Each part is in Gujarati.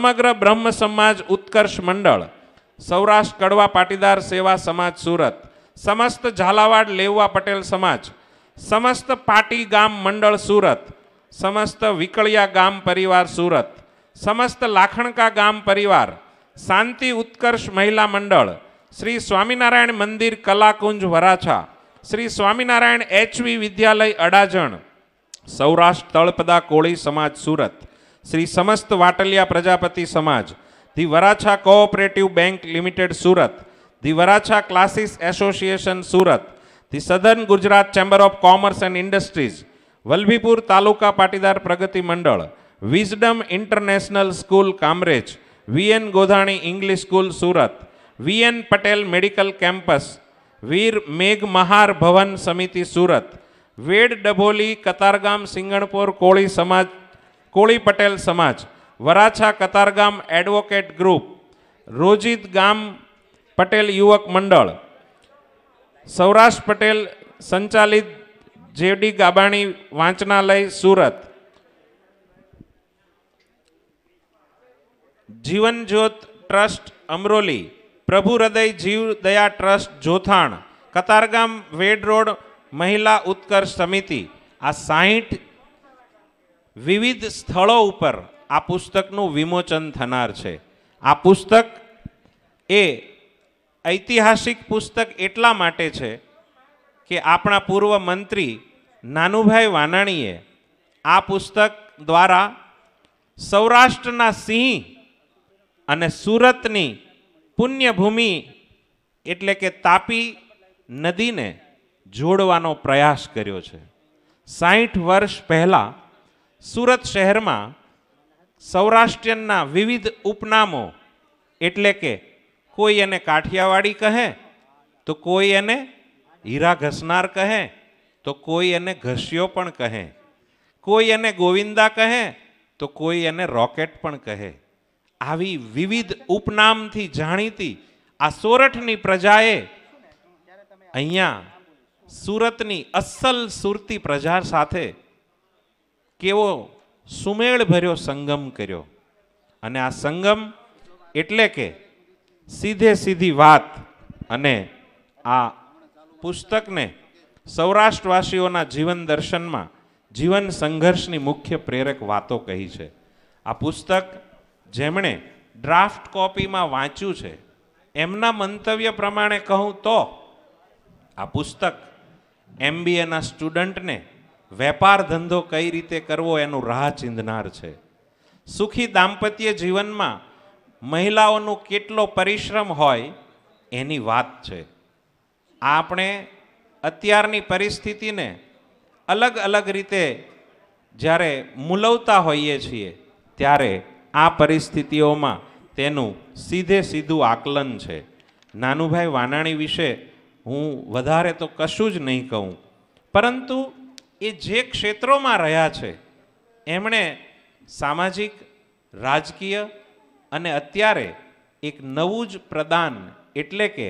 સમગ્ર બ્રહ્મ સમાજ ઉત્કર્ષ મંડળ સૌરાષ્ટ્ર કડવા પાટીદાર સેવા સમાજ સુરત સમસ્ત ઝાલાવાડ લેવવા પટેલ સમાજ સમસ્ત પાટી ગામ મંડળ સુરત સમસ્ત વિકળિયા ગામ પરિવાર સુરત સમસ્ત લાખણકા ગામ પરિવાર શાંતિ ઉત્કર્ષ મહિલા મંડળ Shri Swaminarayan Mandir Kalakunj Varachha Shri Swaminarayan HV Vidyalaya Adajan Saurashtra Talpada Koli Samaj Surat Shri Samast Vataliya Prajapati Samaj the Varachha cooperative bank limited Surat the Varachha classes association Surat the southern Gujarat chamber of commerce and industries Vallabhipur taluka Patidar Pragati Mandal wisdom international school Kamrej V N Godhani English school Surat V N Patel medical campus Veer Megh Mahar भवन समिति सूरत वेड डभोली कतारगाम सिंगणपुर कोड़ी समाज કોળી પટેલ સમાજ વરાછા કતારગામ એડવોકેટ ગ્રુપ રોજિત ગામ પટેલ યુવક મંડળ સૌરાષ્ટ્ર પટેલ સંચાલિત જેડી ગાબાણી વાંચનાલય Surat Jivanjyot trust Amroli Prabhu Hriday Jeev trust Jothan Katargam Ved road Mahila Utkarsh સમિતિ આ સાહીઠ વિવિધ સ્થળો ઉપર આ પુસ્તકનું વિમોચન થનાર છે આ પુસ્તક એ ઐતિહાસિક પુસ્તક એટલા માટે છે કે આપણા પૂર્વ મંત્રી નાનુભાઈ વાનાણીએ આ પુસ્તક દ્વારા સૌરાષ્ટ્રના સિંહ અને સુરતની પુણ્યભૂમિ એટલે કે તાપી નદીને જોડવાનો પ્રયાસ કર્યો છે સાહીઠ વર્ષ પહેલાં સુરત શહેરમાં સૌરાષ્ટ્રના વિવિધ ઉપનામો એટલે કે કોઈ એને કાઠિયાવાડી કહે તો કોઈ એને હીરા ઘસનાર કહે તો કોઈ એને ઘસ્યો પણ કહે કોઈ એને ગોવિંદા કહે તો કોઈ એને રોકેટ પણ કહે આવી વિવિધ ઉપનામથી જાણીતી આ સોરઠની પ્રજાએ અહીંયા સુરતની અસલ સુરતી પ્રજા સાથે કેવો સુમેળ ભર્યો સંગમ કર્યો અને આ સંગમ એટલે કે સીધે સીધી વાત અને આ પુસ્તકને સૌરાષ્ટ્રવાસીઓના જીવન દર્શનમાં જીવન સંઘર્ષની મુખ્ય પ્રેરક વાતો કહી છે આ પુસ્તક જેમણે ડ્રાફ્ટ કોપીમાં વાંચ્યું છે એમના મંતવ્ય પ્રમાણે કહું તો આ પુસ્તક એમબીએના સ્ટુડન્ટને વેપાર ધંધો કઈ રીતે કરવો એનું રાહ ચીંધનાર છે સુખી દાંપત્ય જીવનમાં મહિલાઓનો કેટલો પરિશ્રમ હોય એની વાત છે આપણે અત્યારની પરિસ્થિતિને અલગ અલગ રીતે જ્યારે મૂલવતા હોઈએ છીએ ત્યારે આ પરિસ્થિતિઓમાં તેનું સીધે સીધું આકલન છે નાનુભાઈ વાનાણી વિશે હું વધારે તો કશું જ નહીં કહું પરંતુ એ જે ક્ષેત્રોમાં રહ્યા છે એમણે સામાજિક રાજકીય અને અત્યારે એક નવું જ પ્રદાન એટલે કે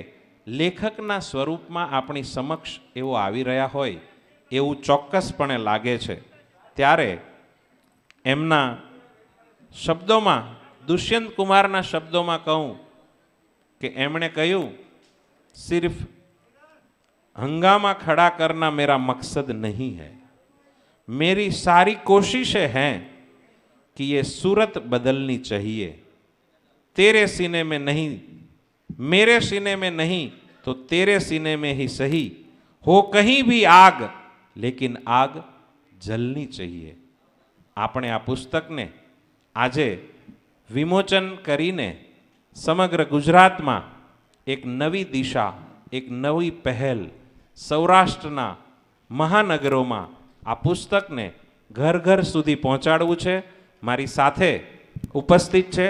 લેખકના સ્વરૂપમાં આપણી સમક્ષ એવો આવી રહ્યા હોય એવું ચોક્કસપણે લાગે છે ત્યારે એમના શબ્દોમાં દુષ્યંત કુમારના શબ્દોમાં કહું કે એમણે કહ્યું સિર્ફ હંગામા ખડા કરના મેરા મકસદ નહીં હૈ मेरी सारी कोशिशें हैं कि ये सूरत बदलनी चाहिए तेरे सीने में नहीं मेरे सीने में नहीं तो तेरे सीने में ही सही हो कहीं भी आग लेकिन आग जलनी चाहिए पुस्तक ने આ विमोचन આજે समग्र गुजरात में एक नवी दिशा एक नवी पहल सौराष्ट्रना महानगरों में આ પુસ્તકને ઘર ઘર સુધી પહોંચાડવું છે મારી સાથે ઉપસ્થિત છે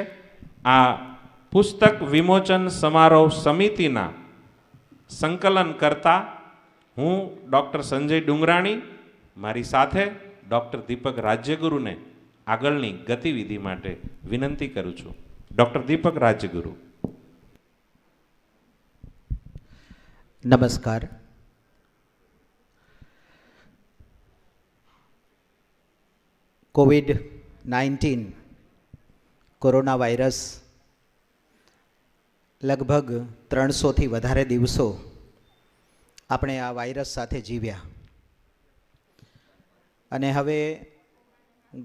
આ પુસ્તક વિમોચન સમારોહ સમિતિના સંકલન કરતા હું ડૉક્ટર સંજય ડુંગરાણી મારી સાથે ડૉક્ટર દીપક રાજ્યગુરુને આગળની ગતિવિધિ માટે વિનંતી કરું છું ડૉક્ટર દીપક રાજ્યગુરુ નમસ્કાર કોવિડ નાઇન્ટીન કોરોના વાયરસ લગભગ ત્રણસોથી વધારે દિવસો આપણે આ વાયરસ સાથે જીવ્યા અને હવે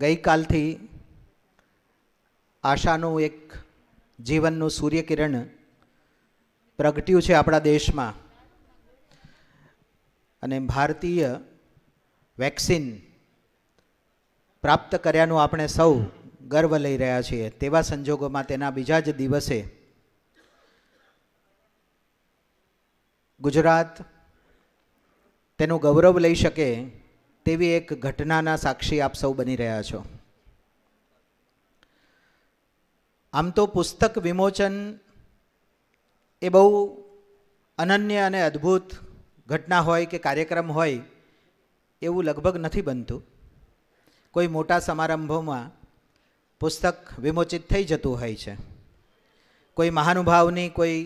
ગઈકાલથી આશાનું એક જીવનનું સૂર્યકિરણ પ્રગટ્યું છે આપણા દેશમાં અને ભારતીય વેક્સિન પ્રાપ્ત કર્યાનું આપણે સૌ ગર્વ લઈ રહ્યા છીએ તેવા સંજોગોમાં તેના બીજા જ દિવસે ગુજરાત તેનું ગૌરવ લઈ શકે તેવી એક ઘટનાના સાક્ષી આપ સૌ બની રહ્યા છો આમ તો પુસ્તક વિમોચન એ બહુ અનન્ય અને અદ્ભુત ઘટના હોય કે કાર્યક્રમ હોય એવું લગભગ નથી બનતું કોઈ મોટા સમારંભોમાં પુસ્તક વિમોચિત થઈ જતું હોય છે કોઈ મહાનુભાવની કોઈ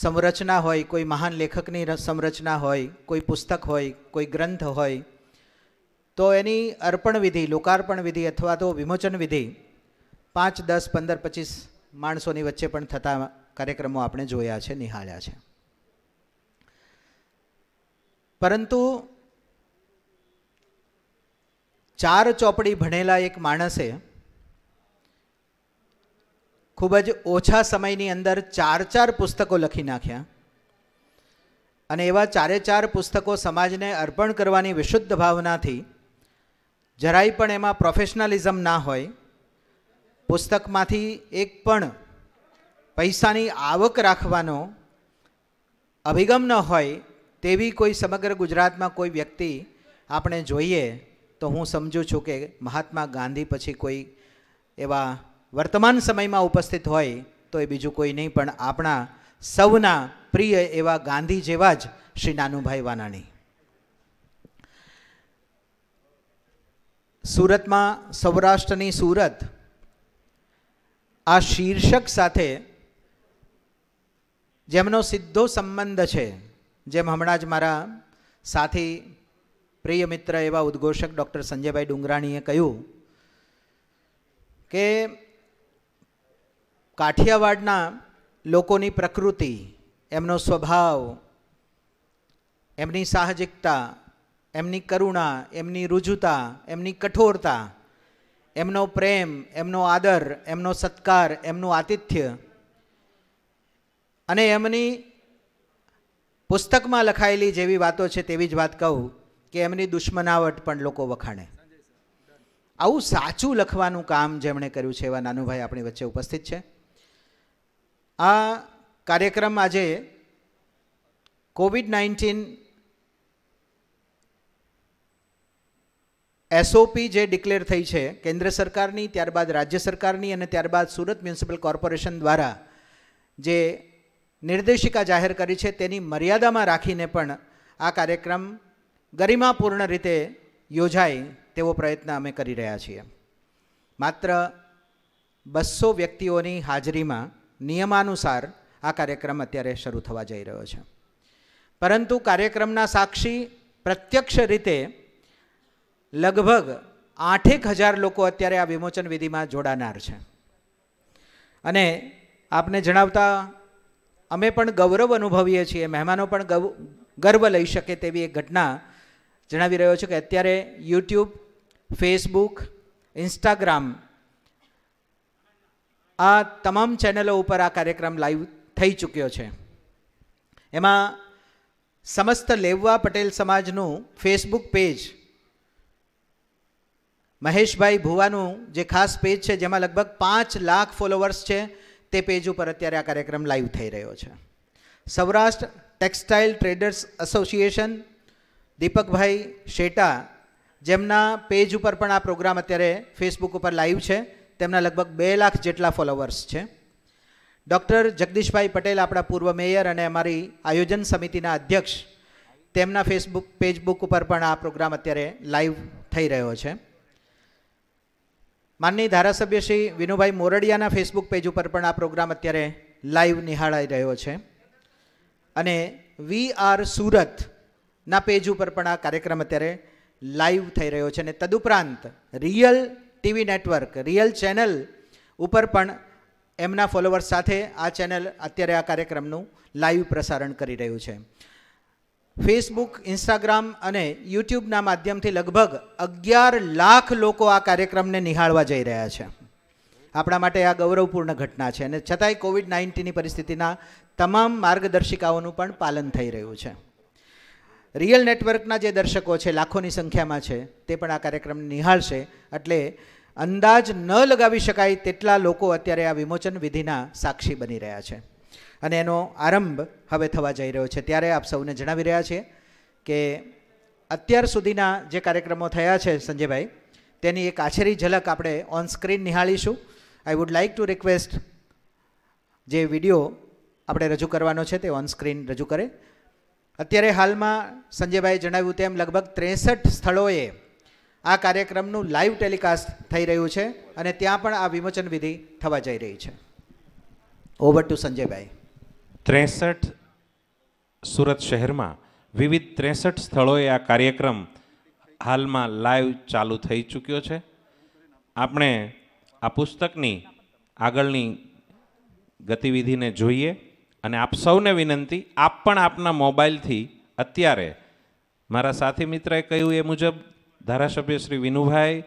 સંરચના હોય કોઈ મહાન લેખકની સંરચના હોય કોઈ પુસ્તક હોય કોઈ ગ્રંથ હોય તો એની અર્પણ વિધિ લોકાર્પણ વિધિ અથવા તો વિમોચન વિધિ પાંચ દસ પંદર પચીસ માણસોની વચ્ચે પણ થતા કાર્યક્રમો આપણે જોયા છે નિહાળ્યા છે પરંતુ ચાર ચોપડી ભણેલા એક માણસે ખૂબ જ ઓછા સમયની અંદર ચાર ચાર પુસ્તકો લખી નાખ્યા અને એવા ચારે ચાર પુસ્તકો સમાજને અર્પણ કરવાની વિશુદ્ધ ભાવનાથી જરાય પણ એમાં પ્રોફેશનલિઝમ ના હોય પુસ્તકમાંથી એક પણ પૈસાની આવક રાખવાનો અભિગમ ન હોય તેવી કોઈ સમગ્ર ગુજરાતમાં કોઈ વ્યક્તિ આપણે જોઈએ તો હું સમજું છું કે મહાત્મા ગાંધી પછી કોઈ એવા વર્તમાન સમયમાં ઉપસ્થિત હોય તો એ બીજું કોઈ નહીં પણ આપણા સૌના પ્રિય એવા ગાંધી જેવા જ શ્રી નાનુભાઈ વાનાણી સુરતમાં સૌરાષ્ટ્રની સુરત આ શીર્ષક સાથે જેમનો સીધો સંબંધ છે જેમ હમણાં જ મારા સાથી પ્રિય મિત્ર એવા ઉદ્ઘોષક ડૉક્ટર સંજયભાઈ ડુંગરાણીએ કહ્યું કે કાઠિયાવાડના લોકોની પ્રકૃતિ એમનો સ્વભાવ એમની સાહજિકતા એમની કરુણા એમની રુજુતા એમની કઠોરતા એમનો પ્રેમ એમનો આદર એમનો સત્કાર એમનું આતિથ્ય અને એમની પુસ્તકમાં લખાયેલી જેવી વાતો છે તેવી જ વાત કહું કે એમની દુશ્મનાવટ પણ લોકો વખાણે આવું સાચું લખવાનું કામ જેમણે કર્યું છે એવા નાનુભાઈ આપણી વચ્ચે ઉપસ્થિત છે આ કાર્યક્રમ આજે કોવિડ નાઇન્ટીન એસઓપી જે ડિક્લેર થઈ છે કેન્દ્ર સરકારની ત્યારબાદ રાજ્ય સરકારની અને ત્યારબાદ સુરત મ્યુનિસિપલ કોર્પોરેશન દ્વારા જે નિર્દેશિકા જાહેર કરી છે તેની મર્યાદામાં રાખીને પણ આ કાર્યક્રમ ગરિમાપૂર્ણ રીતે યોજાય તેવો પ્રયત્ન અમે કરી રહ્યા છીએ માત્ર બસો વ્યક્તિઓની હાજરીમાં નિયમાનુસાર આ કાર્યક્રમ અત્યારે શરૂ થવા જઈ રહ્યો છે પરંતુ કાર્યક્રમના સાક્ષી પ્રત્યક્ષ રીતે લગભગ આઠેક હજાર લોકો અત્યારે આ વિમોચન વિધિમાં જોડાનાર છે અને આપને જણાવતા અમે પણ ગૌરવ અનુભવીએ છીએ મહેમાનો પણ ગર્વ લઈ શકે તેવી એક ઘટના જણાવી રહ્યો છું કે અત્યારે યુટ્યુબ ફેસબુક ઇન્સ્ટાગ્રામ આ તમામ ચેનલો ઉપર આ કાર્યક્રમ લાઈવ થઈ ચૂક્યો છે એમાં સમસ્ત લેવવા પટેલ સમાજનું ફેસબુક પેજ મહેશભાઈ ભુવાનું જે ખાસ પેજ છે જેમાં લગભગ પાંચ લાખ ફોલોવર્સ છે તે પેજ ઉપર અત્યારે આ કાર્યક્રમ લાઈવ થઈ રહ્યો છે Saurashtra textile traders association Deepakbhai Sheta જેમના પેજ ઉપર પણ આ પ્રોગ્રામ અત્યારે ફેસબુક ઉપર લાઈવ છે તેમના લગભગ બે લાખ જેટલા ફોલોવર્સ છે ડૉક્ટર જગદીશભાઈ પટેલ આપણા પૂર્વ મેયર અને અમારી આયોજન સમિતિના અધ્યક્ષ તેમના ફેસબુક પેજબુક ઉપર પણ આ પ્રોગ્રામ અત્યારે લાઈવ થઈ રહ્યો છે માનની ધારાસભ્ય શ્રી વિનુભાઈ મોરડિયાના ફેસબુક પેજ ઉપર પણ આ પ્રોગ્રામ અત્યારે લાઈવ નિહાળાઈ રહ્યો છે અને વી આર સુરત ના પેજ ઉપર પણ આ કાર્યક્રમ અત્યારે લાઈવ થઈ રહ્યો છે અને તદુપરાંત real TV network real channel ઉપર પણ એમના ફોલોવર્સ સાથે આ ચેનલ અત્યારે આ કાર્યક્રમનું લાઈવ પ્રસારણ કરી રહ્યું છે ફેસબુક ઇન્સ્ટાગ્રામ અને યુટ્યુબના માધ્યમથી લગભગ અગિયાર લાખ લોકો આ કાર્યક્રમને નિહાળવા જઈ રહ્યા છે આપણા માટે આ ગૌરવપૂર્ણ ઘટના છે અને છતાંય કોવિડ નાઇન્ટીનની પરિસ્થિતિના તમામ માર્ગદર્શિકાઓનું પણ પાલન થઈ રહ્યું છે રિયલ નેટવર્કના જે દર્શકો છે લાખોની સંખ્યામાં છે તે પણ આ કાર્યક્રમ નિહાળશે એટલે અંદાજ ન લગાવી શકાય તેટલા લોકો અત્યારે આ વિમોચન વિધિના સાક્ષી બની રહ્યા છે અને એનો આરંભ હવે થવા જઈ રહ્યો છે ત્યારે આપ સૌને જણાવી રહ્યા છે કે અત્યાર સુધીના જે કાર્યક્રમો થયા છે સંજયભાઈ તેની એક આછેરી ઝલક આપણે ઓન સ્ક્રીન નિહાળીશું I would like to request જે વિડીયો આપણે રજૂ કરવાનો છે તે ઓન સ્ક્રીન રજૂ કરે અત્યારે હાલમાં સંજયભાઈએ જણાવ્યું તેમ લગભગ ત્રેસઠ સ્થળોએ આ કાર્યક્રમનું લાઈવ ટેલિકાસ્ટ થઈ રહ્યું છે અને ત્યાં પણ આ વિમોચન વિધિ થવા જઈ રહી છે ઓવર ટુ સંજયભાઈ ત્રેસઠ સુરત શહેરમાં વિવિધ ત્રેસઠ સ્થળોએ આ કાર્યક્રમ હાલમાં લાઈવ ચાલુ થઈ ચૂક્યો છે આપણે આ પુસ્તકની આગળની ગતિવિધિને જોઈએ અને આપ સૌને વિનંતી આપ પણ આપના મોબાઈલથી અત્યારે મારા સાથી મિત્રએ કહ્યું એ મુજબ ધારાસભ્ય શ્રી વિનુભાઈ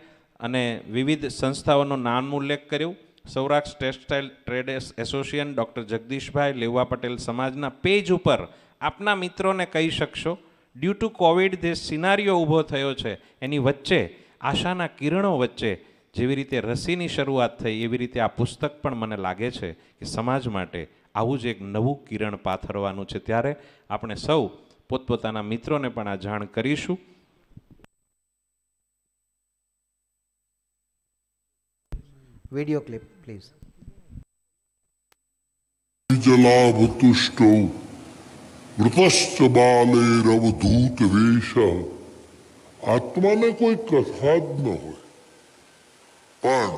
અને વિવિધ સંસ્થાઓનો નામ ઉલ્લેખ કર્યો Saurashtra textile trade association doctor Jagdishbhai Leva Patel સમાજના પેજ ઉપર આપના મિત્રોને કહી શકશો ડ્યુ ટુ કોવિડ જે સિનારીઓ ઊભો થયો છે એની વચ્ચે આશાના કિરણો વચ્ચે જેવી રીતે રસીની શરૂઆત થઈ એવી રીતે આ પુસ્તક પણ મને લાગે છે કે સમાજ માટે આવું જ એક નવું કિરણ પાથરવાનું છે ત્યારે આપણે સૌ પોતપોતાના મિત્રોને પણ આ જાણ કરીશું વિડીયો ક્લિપ પ્લીઝ જલાવતુષ્ટો વૃતશ્ચ બાલેરવધૂત વેશ આત્માને કોઈ કથા જ ન હોય પણ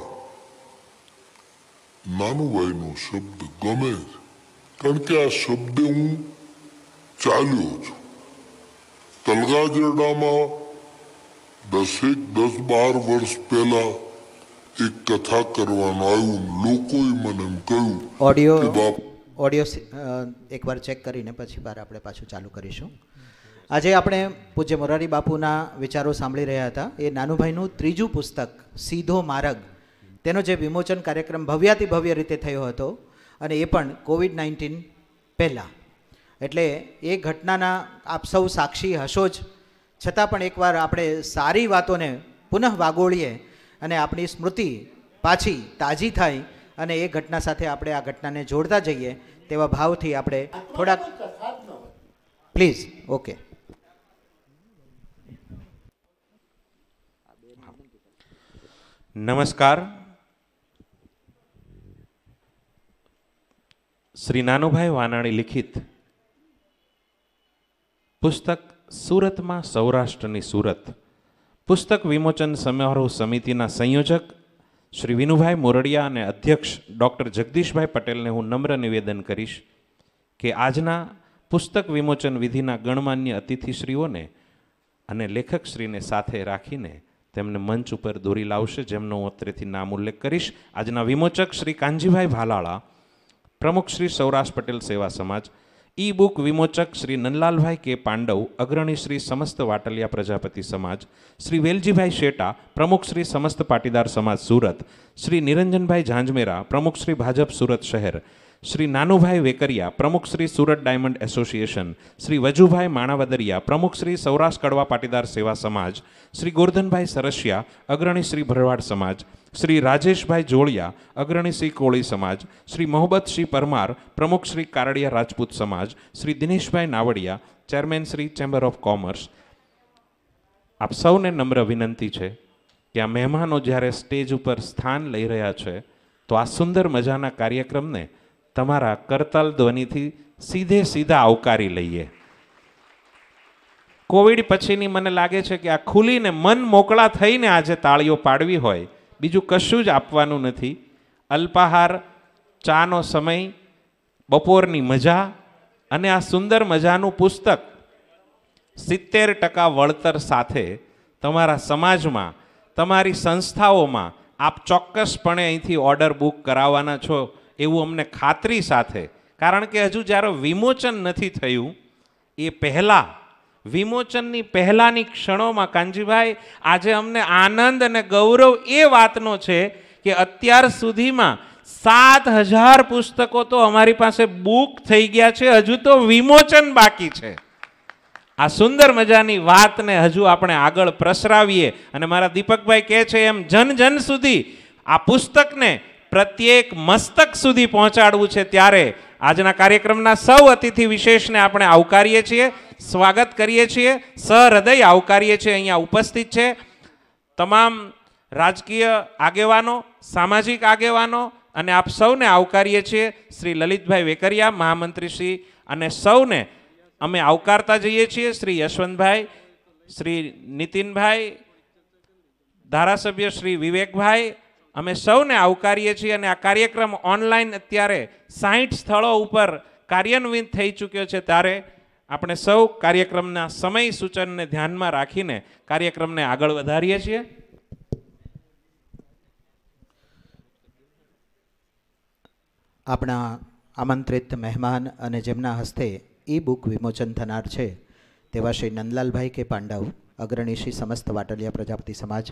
નાનું ભાઈનો શબ્દ ગમે છે કારણ કે આ શબ્દ હું ચાલ્યો છું તલગાજરડામાં દસેક દસ બાર વર્ષ પહેલા એક કથા કરવાનું આવ્યું લોકોએ મને એમ કહ્યું ઓડિયો ઓડિયો એકવાર ચેક કરીને પછી બાર આપણે પાછું ચાલુ કરીશું આજે આપણે પૂજ્ય મોરારી બાપુના વિચારો સાંભળી રહ્યા હતા એ નાનુભાઈનું ત્રીજું પુસ્તક સીધો માર્ગ તેનો જે વિમોચન કાર્યક્રમ ભવ્યાતિ ભવ્ય રીતે થયો હતો અને એ પણ કોવિડ નાઇન્ટીન પહેલાં એટલે એ ઘટનાના આપ સૌ સાક્ષી હશો જ છતાં પણ એકવાર આપણે સારી વાતોને પુનઃ વાગોળીએ અને આપણી સ્મૃતિ પાછી તાજી થાય અને એ ઘટના સાથે આપણે આ ઘટનાને જોડતા જઈએ તેવા ભાવથી આપણે થોડાક પ્લીઝ ઓકે નમસ્કાર શ્રી નાનુભાઈ વાનાણી લિખિત પુસ્તક સુરતમાં સૌરાષ્ટ્રની સુરત પુસ્તક વિમોચન સમારોહ સમિતિના સંયોજક શ્રી વિનુભાઈ મોરડિયા અને અધ્યક્ષ ડૉક્ટર જગદીશભાઈ પટેલને હું નમ્ર નિવેદન કરીશ કે આજના પુસ્તક વિમોચન વિધિના ગણમાન્ય અતિથિશ્રીઓને અને લેખકશ્રીને સાથે રાખીને તેમને મંચ ઉપર દોરી લાવશે જેમનો હું અત્રેથી નામ ઉલ્લેખ કરીશ આજના વિમોચક શ્રી કાનજીભાઈ ભાલાળા પ્રમુખ શ્રી સૌરાષ્ટ્ર પટેલ સેવા સમાજ ઈ બુક વિમોચક શ્રી નંદલાલભાઈ કે પાંડવ અગ્રણી શ્રી સમસ્ત વાટલિયા પ્રજાપતિ સમાજ શ્રી વેલજીભાઈ શેટા પ્રમુખ શ્રી સમસ્ત પાટીદાર સમાજ સુરત શ્રી નિરંજનભાઈ ઝાંઝમેરા પ્રમુખ શ્રી ભાજપ સુરત શહેર શ્રી નાનુભાઈ વેકરિયા પ્રમુખ શ્રી સુરત ડાયમંડ એસોસિએશન શ્રી વજુભાઈ માણાવદરિયા પ્રમુખ શ્રી સૌરાષ્ટ્ર કડવા પાટીદાર સેવા સમાજ શ્રી ગોરધનભાઈ સરસિયા અગ્રણી શ્રી ભરવાડ સમાજ શ્રી રાજેશભાઈ જોળિયા અગ્રણી શ્રી કોળી સમાજ શ્રી મોહબ્બત શ્રી પરમાર પ્રમુખ Shri Kardiya Rajput Samaj Shri Dineshbhai Navadiya chairman Shri chamber of commerce આપ સૌને નમ્ર વિનંતી છે કે આ મહેમાનો જ્યારે સ્ટેજ ઉપર સ્થાન લઈ રહ્યા છે તો આ સુંદર મજાના કાર્યક્રમને તમારા કરતલ ધ્વનિથી સીધે સીધા આવકારી લઈએ કોવિડ પછીની મને લાગે છે કે આ ખુલીને મન મોકળા થઈને આજે તાળીઓ પાડવી હોય બીજું કશું જ આપવાનું નથી અલ્પાહાર ચાનો સમય બપોરની મજા અને આ સુંદર મજાનું પુસ્તક સિત્તેર ટકા વળતર સાથે તમારા સમાજમાં તમારી સંસ્થાઓમાં આપ ચોક્કસપણે અહીંથી ઓર્ડર બુક કરાવવાના છો એવું અમને ખાતરી સાથે કારણ કે હજુ જ્યારે વિમોચન નથી થયું એ પહેલાં વિમોચનની પહેલાંની ક્ષણોમાં કાનજીભાઈ આજે અમને આનંદ અને ગૌરવ એ વાતનો છે કે અત્યાર સુધીમાં સાત હજાર પુસ્તકો તો અમારી પાસે બુક થઈ ગયા છે હજુ તો વિમોચન બાકી છે આ સુંદર મજાની વાતને હજુ આપણે આગળ પ્રસરાવીએ અને મારા દીપકભાઈ કહે છે એમ જન જન સુધી આ પુસ્તકને પ્રત્યેક મસ્તક સુધી પહોંચાડવું છે ત્યારે આજના કાર્યક્રમના સૌ અતિથિ વિશેષને આપણે આવકારીએ છીએ સ્વાગત કરીએ છીએ સહૃદય આવકારીએ છીએ અહીંયા ઉપસ્થિત છે તમામ રાજકીય આગેવાનો સામાજિક આગેવાનો અને આપ સૌને આવકારીએ છીએ શ્રી લલિતભાઈ વેકરિયા મહામંત્રી શ્રી અને સૌને અમે આવકારતા જઈએ છીએ શ્રી યશવંતભાઈ શ્રી નીતિનભાઈ ધારાસભ્ય શ્રી વિવેકભાઈ અમે સૌને આવકારીએ છીએ અને આ કાર્યક્રમ ઓનલાઈન અત્યારે સાહીઠ સ્થળો ઉપર કાર્યાન્વિત થઈ ચૂક્યો છે ત્યારે આપણે સૌ કાર્યક્રમના સમય સૂચનને ધ્યાનમાં રાખીને કાર્યક્રમને આગળ વધારીએ છીએ આપણા આમંત્રિત મહેમાન અને જેમના હસ્તે ઈ બુક વિમોચન થનાર છે તેવા શ્રી નંદલાલભાઈ કે પાંડવ અગ્રણી શ્રી સમસ્ત વાટલિયા પ્રજાપતિ સમાજ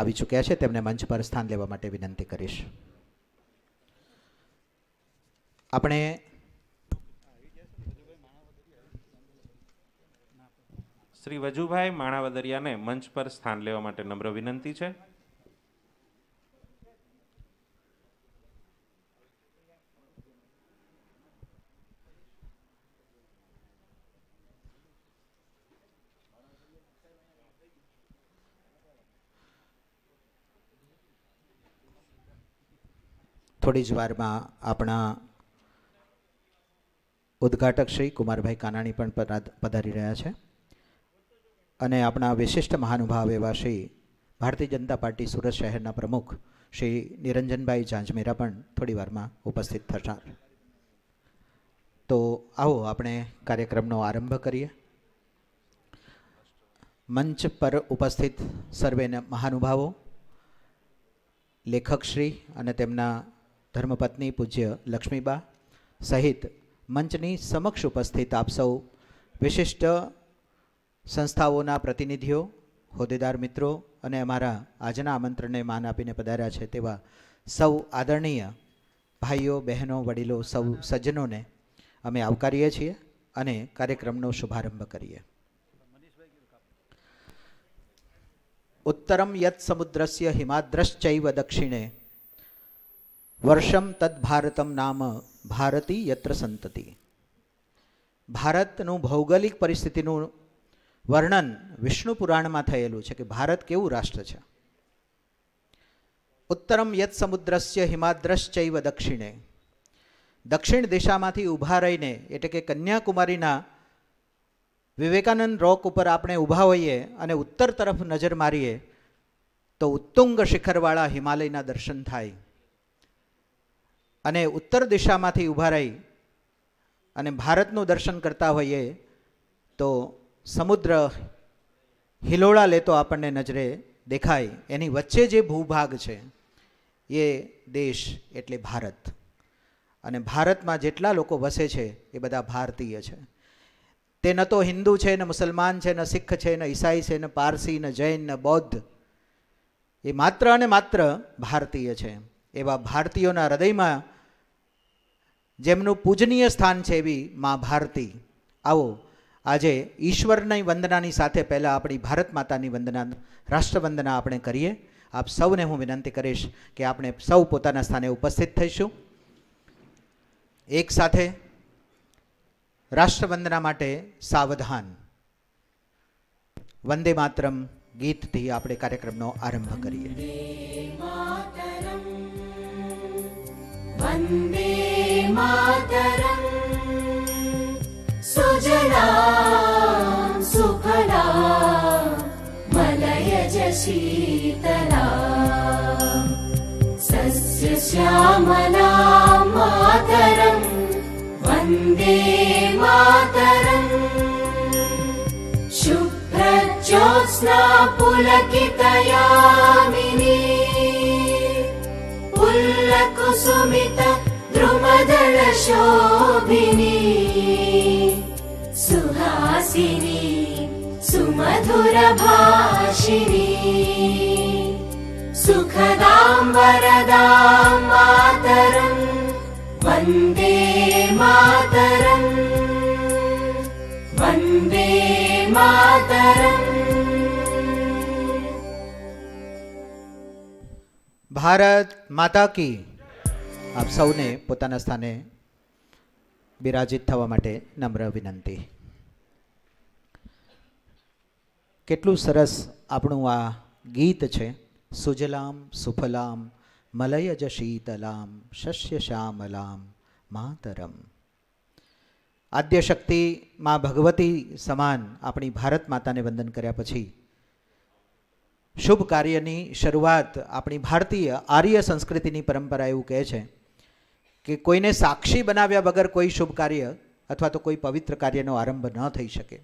આવી ચૂક્યા છે તેમને મંચ પર સ્થાન લેવા માટે વિનંતી કરીશ આપણે શ્રી વજુભાઈ માણાવદરિયાને મંચ પર સ્થાન લેવા માટે નમ્ર વિનંતી છે થોડી જ વારમાં આપણા ઉદ્ઘાટક શ્રી કુમારભાઈ કાનાણી પણ પધારી રહ્યા છે અને આપણા વિશિષ્ટ મહાનુભાવ એવા શ્રી ભારતીય જનતા પાર્ટી સુરત શહેરના પ્રમુખ શ્રી નિરંજનભાઈ ઝાંઝમેરા પણ થોડી વારમાં ઉપસ્થિત થનાર તો આવો આપણે કાર્યક્રમનો આરંભ કરીએ મંચ પર ઉપસ્થિત સર્વેના મહાનુભાવો લેખકશ્રી અને તેમના ધર્મપત્ની પૂજ્ય લક્ષ્મીબા સહિત મંચની સમક્ષ ઉપસ્થિત આપ સૌ વિશિષ્ટ સંસ્થાઓના પ્રતિનિધિઓ હોદ્દેદાર મિત્રો અને અમારા આજના આમંત્રણને માન આપીને પધાર્યા છે તેવા સૌ આદરણીય ભાઈઓ બહેનો વડીલો સૌ સજ્જનોને અમે આવકારીએ છીએ અને કાર્યક્રમનો શુભારંભ કરીએ ઉત્તરમ યત સમુદ્રસ્ય હિમાદ્રશ્ચૈવ દક્ષિણે વર્ષમ તદ્ભારતમ નામ ભારતી યત્ર સંતતિ ભારતનું ભૌગોલિક પરિસ્થિતિનું વર્ણન વિષ્ણુ પુરાણમાં થયેલું છે કે ભારત કેવું રાષ્ટ્ર છે ઉત્તરમ યત સમુદ્રસ્ય હિમાદ્રશ્ચૈવ દક્ષિણે દક્ષિણ દિશામાંથી ઊભા રહીને એટલે કે કન્યાકુમારીના વિવેકાનંદ રોક ઉપર આપણે ઊભા હોઈએ અને ઉત્તર તરફ નજર મારીએ તો ઉત્તુંગ શિખરવાળા હિમાલયના દર્શન થાય અને ઉત્તર દિશામાંથી ઊભા રહી અને ભારતનું દર્શન કરતા હોઈએ તો સમુદ્ર હિલોળા લેતો આપણને નજરે દેખાય એની વચ્ચે જે ભૂભાગ છે એ દેશ એટલે ભારત અને ભારતમાં જેટલા લોકો વસે છે એ બધા ભારતીય છે તે ન તો હિન્દુ છે ને મુસલમાન છે ને શીખ છે ને ઈસાઈ છે ને પારસી ને જૈન ને બૌદ્ધ એ માત્ર અને માત્ર ભારતીય છે એવા ભારતીયોના હૃદયમાં જેમનું પૂજનીય સ્થાન છે એવી મા ભારતી આવો આજે ઈશ્વરની વંદનાની સાથે પહેલાં આપણી ભારત માતાની વંદના રાષ્ટ્રવંદના આપણે કરીએ આપ સૌને હું વિનંતી કરીશ કે આપણે સૌ પોતાના સ્થાને ઉપસ્થિત થઈશું એક સાથે રાષ્ટ્રવંદના માટે સાવધાન વંદે માતરમ ગીતથી આપણે કાર્યક્રમનો આરંભ કરીએ વંદે मातरम् सु सुफला मलयज शीतला श्यामला मातरम् वन्दे मातरम् शुप्रज्ञोत्स्नापुलकितयामिनी पुल्लकुसुमिता मधर शोभिहासिनी सुमधुरभाषि सुखदा मातरं वन्दे मातरं वन्दे मातरम् भारत माता की આપ સૌને પોતાના સ્થાને બિરાજિત થવા માટે નમ્ર વિનંતી કેટલું સરસ આપણું આ ગીત છે સુજલામ સુફલામ મલયજ શીતલામ શસ્ય શ્યામલામ માતરમ આદ્યશક્તિ મા ભગવતી સમાન આપણી ભારત માતાને વંદન કર્યા પછી શુભ કાર્યની શરૂઆત આપણી ભારતીય આર્ય સંસ્કૃતિની પરંપરા એવું કહે છે કે કોઈને સાક્ષી બનાવ્યા વગર કોઈ શુભ કાર્ય અથવા તો કોઈ પવિત્ર કાર્યનો આરંભ ન થઈ શકે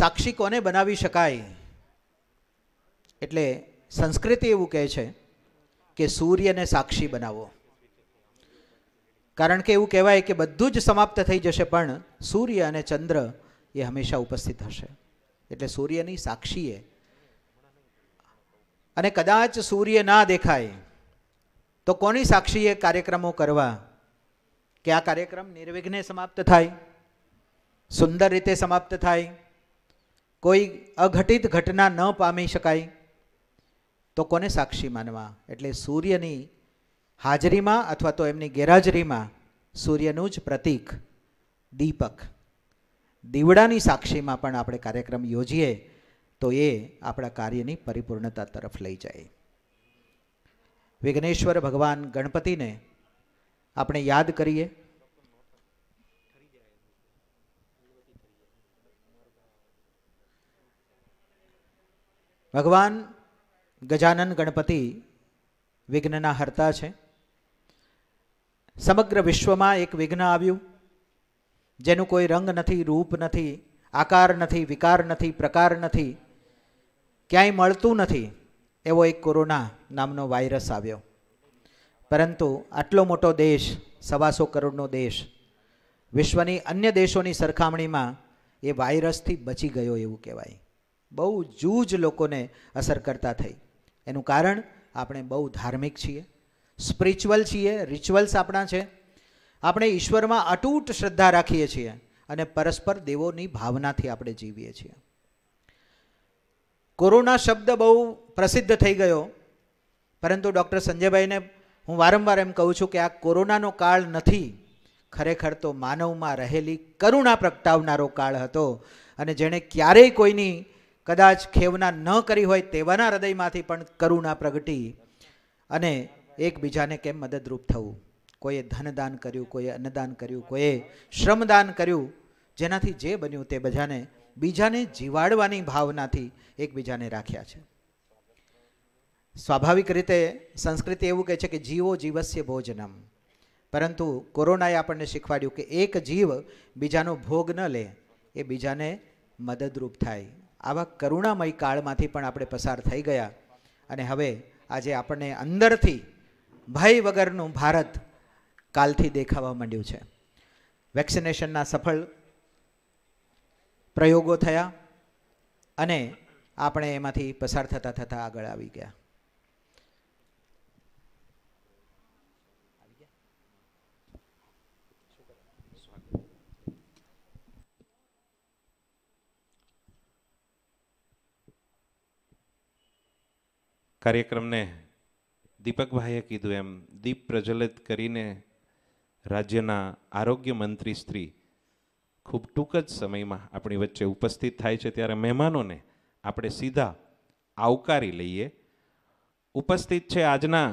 સાક્ષી કોને બનાવી શકાય એટલે સંસ્કૃતિ એવું કહે છે કે સૂર્યને સાક્ષી બનાવો કારણ કે એવું કહેવાય કે બધું જ સમાપ્ત થઈ જશે પણ સૂર્ય અને ચંદ્ર એ હંમેશા ઉપસ્થિત હશે એટલે સૂર્યની સાક્ષીએ અને કદાચ સૂર્ય ના દેખાય તો કોની સાક્ષીએ કાર્યક્રમો કરવા કે આ કાર્યક્રમ નિર્વિઘ્ને સમાપ્ત થાય સુંદર રીતે સમાપ્ત થાય કોઈ અઘટિત ઘટના ન પામી શકાય તો કોને સાક્ષી માનવા એટલે સૂર્યની હાજરીમાં અથવા તો એમની ગેરહાજરીમાં સૂર્યનું જ પ્રતીક દીપક દીવડાની સાક્ષીમાં પણ આપણે કાર્યક્રમ યોજીએ તો એ આપણા કાર્યની પરિપૂર્ણતા તરફ લઈ જાય વિઘ્નેશ્વર ભગવાન ગણપતિને આપણે યાદ કરીએ ભગવાન ગજાનન ગણપતિ વિઘ્નના હર્તા છે સમગ્ર વિશ્વમાં એક વિઘ્ન આવ્યું જેનું કોઈ રંગ નથી રૂપ નથી આકાર નથી વિકાર નથી પ્રકાર નથી ક્યાંય મળતું નથી એવો એક કોરોના નામનો વાયરસ આવ્યો પરંતુ આટલો મોટો દેશ સવાસો કરોડનો દેશ વિશ્વની અન્ય દેશોની સરખામણીમાં એ વાયરસથી બચી ગયો એવું કહેવાય બહુ જૂજ લોકોને અસર કરતા થઈ એનું કારણ આપણે બહુ ધાર્મિક છીએ સ્પિરિચ્યુઅલ છીએ રિચ્યુઅલ્સ આપણા છે આપણે ઈશ્વરમાં અટૂટ શ્રદ્ધા રાખીએ છીએ અને પરસ્પર દેવોની ભાવનાથી આપણે જીવીએ છીએ કોરોના શબ્દ બહુ પ્રસિદ્ધ થઈ ગયો પરંતુ ડૉક્ટર સંજયભાઈને હું વારંવાર એમ કહું છું કે આ કોરોનાનો કાળ નથી ખરેખર તો માનવમાં રહેલી કરુણા પ્રગટાવનારો કાળ હતો અને જેણે ક્યારેય કોઈની કદાચ ખેવના ન કરી હોય તેવાના હૃદયમાંથી પણ કરુણા પ્રગટી અને એકબીજાને કેમ મદદરૂપ થવું કોઈએ ધનદાન કર્યું કોઈએ અન્નદાન કર્યું કોઈએ શ્રમદાન કર્યું જેનાથી જે બન્યું તે બધાને બીજાને જીવાડવાની ભાવનાથી એકબીજાને રાખ્યા છે સ્વાભાવિક રીતે સંસ્કૃતિ એવું કહે છે કે જીવો જીવસ્ય ભોજનમ પરંતુ કોરોનાએ આપણને શીખવાડ્યું કે એક જીવ બીજાનો ભોગ ન લે એ બીજાને મદદરૂપ થાય આવા કરુણામય કાળમાંથી પણ આપણે પસાર થઈ ગયા અને હવે આજે આપણને અંદરથી ભય વગરનું ભારત કાલથી દેખાવા માંડ્યું છે વેક્સિનેશનના સફળ પ્રયોગો થયા અને આપણે એમાંથી પસાર થતાં થતાં આગળ આવી ગયા કાર્યક્રમને દીપકભાઈએ કીધું એમ દીપ પ્રજ્વલિત કરીને રાજ્યના આરોગ્ય મંત્રી શ્રી ખૂબ ટૂંક જ સમયમાં આપણી વચ્ચે ઉપસ્થિત થાય છે ત્યારે મહેમાનોને આપણે સીધા આવકારી લઈએ ઉપસ્થિત છે આજના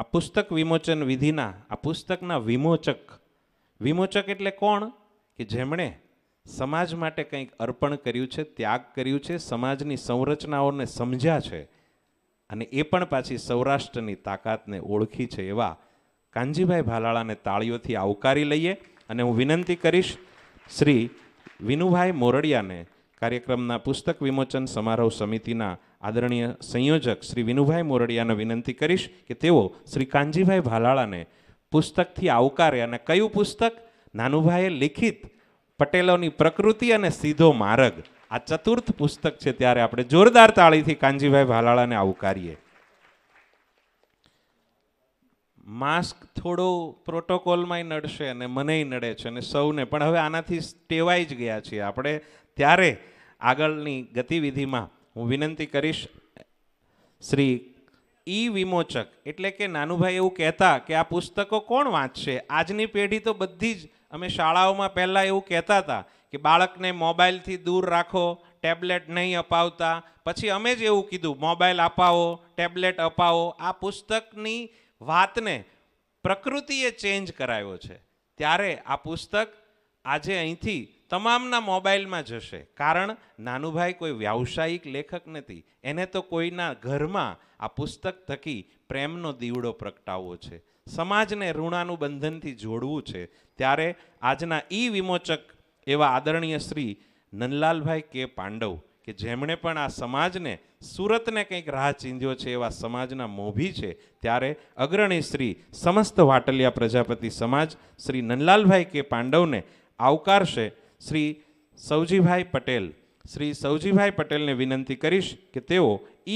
આ પુસ્તક વિમોચન વિધિના આ પુસ્તકના વિમોચક વિમોચક એટલે કોણ કે જેમણે સમાજ માટે કંઈક અર્પણ કર્યું છે ત્યાગ કર્યું છે સમાજની સંરચનાઓને સમજ્યા છે અને એ પણ પાછી સૌરાષ્ટ્રની તાકાતને ઓળખી છે એવા કાનજીભાઈ ભાલાળાને તાળીઓથી આવકારી લઈએ અને હું વિનંતી કરીશ શ્રી વિનુભાઈ મોરડિયાને કાર્યક્રમના પુસ્તક વિમોચન સમારોહ સમિતિના આદરણીય સંયોજક શ્રી વિનુભાઈ મોરડિયાને વિનંતી કરીશ કે તેઓ શ્રી કાનજીભાઈ ભાલાળાને પુસ્તકથી આવકારે અને કયું પુસ્તક નાનુભાઈએ લિખિત પટેલોની પ્રકૃતિ અને સીધો માર્ગ આ ચતુર્થ પુસ્તક છે ત્યારે આપણે જોરદાર તાળીથી કાનજીભાઈ ભાલાળાને આવકારીએ માસ્ક થોડો પ્રોટોકોલમાંય નડશે અને મનેય નડે છે અને સૌને પણ હવે આનાથી ટેવાઈ જ ગયા છીએ આપણે ત્યારે આગળની ગતિવિધિમાં હું વિનંતી કરીશ શ્રી ઈ વિમોચક એટલે કે નાનુભાઈ એવું કહેતા કે આ પુસ્તકો કોણ વાંચશે આજની પેઢી તો બધી જ અમે શાળાઓમાં પહેલાં એવું કહેતા હતા કે બાળકને મોબાઈલથી દૂર રાખો ટેબ્લેટ નહીં અપાવતા પછી અમે જ એવું કીધું મોબાઈલ અપાવો ટેબ્લેટ અપાવો આ પુસ્તકની વાતને પ્રકૃતિએ ચેન્જ કરાયો છે ત્યારે આ પુસ્તક આજે અહીંથી તમામના મોબાઈલમાં જશે કારણ નાનુભાઈ કોઈ વ્યાવસાયિક લેખક નથી એને તો કોઈના ઘરમાં આ પુસ્તક થકી પ્રેમનો દીવડો પ્રગટાવવો છે સમાજને ઋણાનું બંધનથી જોડવું છે ત્યારે આજના ઈ વિમોચક એવા આદરણીય શ્રી નંદલાલભાઈ કે પાંડવ કે જેમણે પણ આ સમાજને સુરતને કંઈક રાહ ચીંધ્યો છે એવા સમાજના મોભી છે ત્યારે અગ્રણી શ્રી સમસ્ત વાટલિયા પ્રજાપતિ સમાજ શ્રી નંદલાલભાઈ કે પાંડવને આવકારશે શ્રી સૌજીભાઈ પટેલ શ્રી સૌજીભાઈ પટેલને વિનંતી કરીશ કે તેઓ